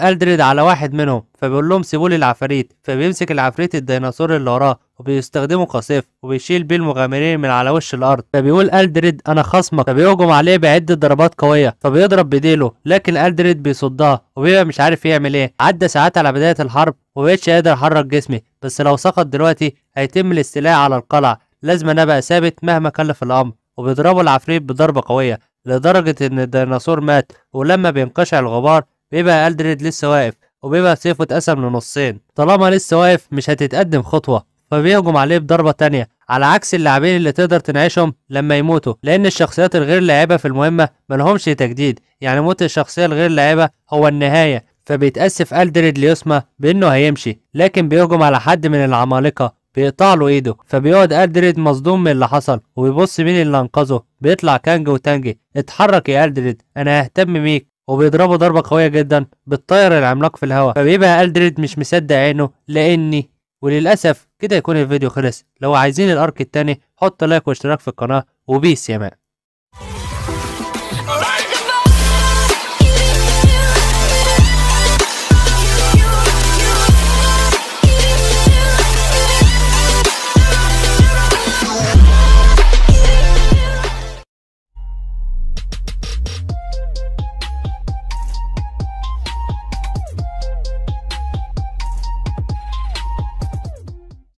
الدريد على واحد منهم فبيقول لهم سيبوا لي العفاريت فبيمسك العفريت الديناصور اللي وراه وبيستخدمه كسيف وبيشيل بيه المغامرين من على وش الارض فبيقول الدريد انا خصمك فبيهجم عليه بعده ضربات قويه فبيضرب بديله لكن الدريد بيصدها وبيبقى مش عارف يعمل ايه عدى ساعات على بدايه الحرب ومبقتش قادر احرك جسمي بس لو سقط دلوقتي هيتم الاستيلاء على القلعه لازم انا ابقى ثابت مهما كلف الامر وبيضربوا العفريت بضربه قويه لدرجه ان الديناصور مات ولما بينقشع الغبار بيبقى الدريد لسه واقف وبيبقى سيفه اتقسم لنصين طالما لسه واقف مش هتتقدم خطوه فبيهجم عليه بضربة تانية على عكس اللاعبين اللي تقدر تنعشهم لما يموتوا لان الشخصيات الغير لاعبة في المهمة ملهمش تجديد يعني موت الشخصية الغير لاعبة هو النهاية فبيتأسف ألدريد ليسما بإنه هيمشي لكن بيهجم على حد من العمالقة بيقطع له ايده فبيقعد ألدريد مصدوم من اللي حصل وبيبص مين اللي انقذه بيطلع كانج وتانجي اتحرك يا ألدريد انا ههتم بيك وبيضربه ضربة قوية جدا بتطير العملاق في الهواء فبيبقى ألدريد مش مصدق عينه لأني وللأسف كده يكون الفيديو خلص لو عايزين الارك التاني حط لايك واشتراك في القناه وبيس يا مان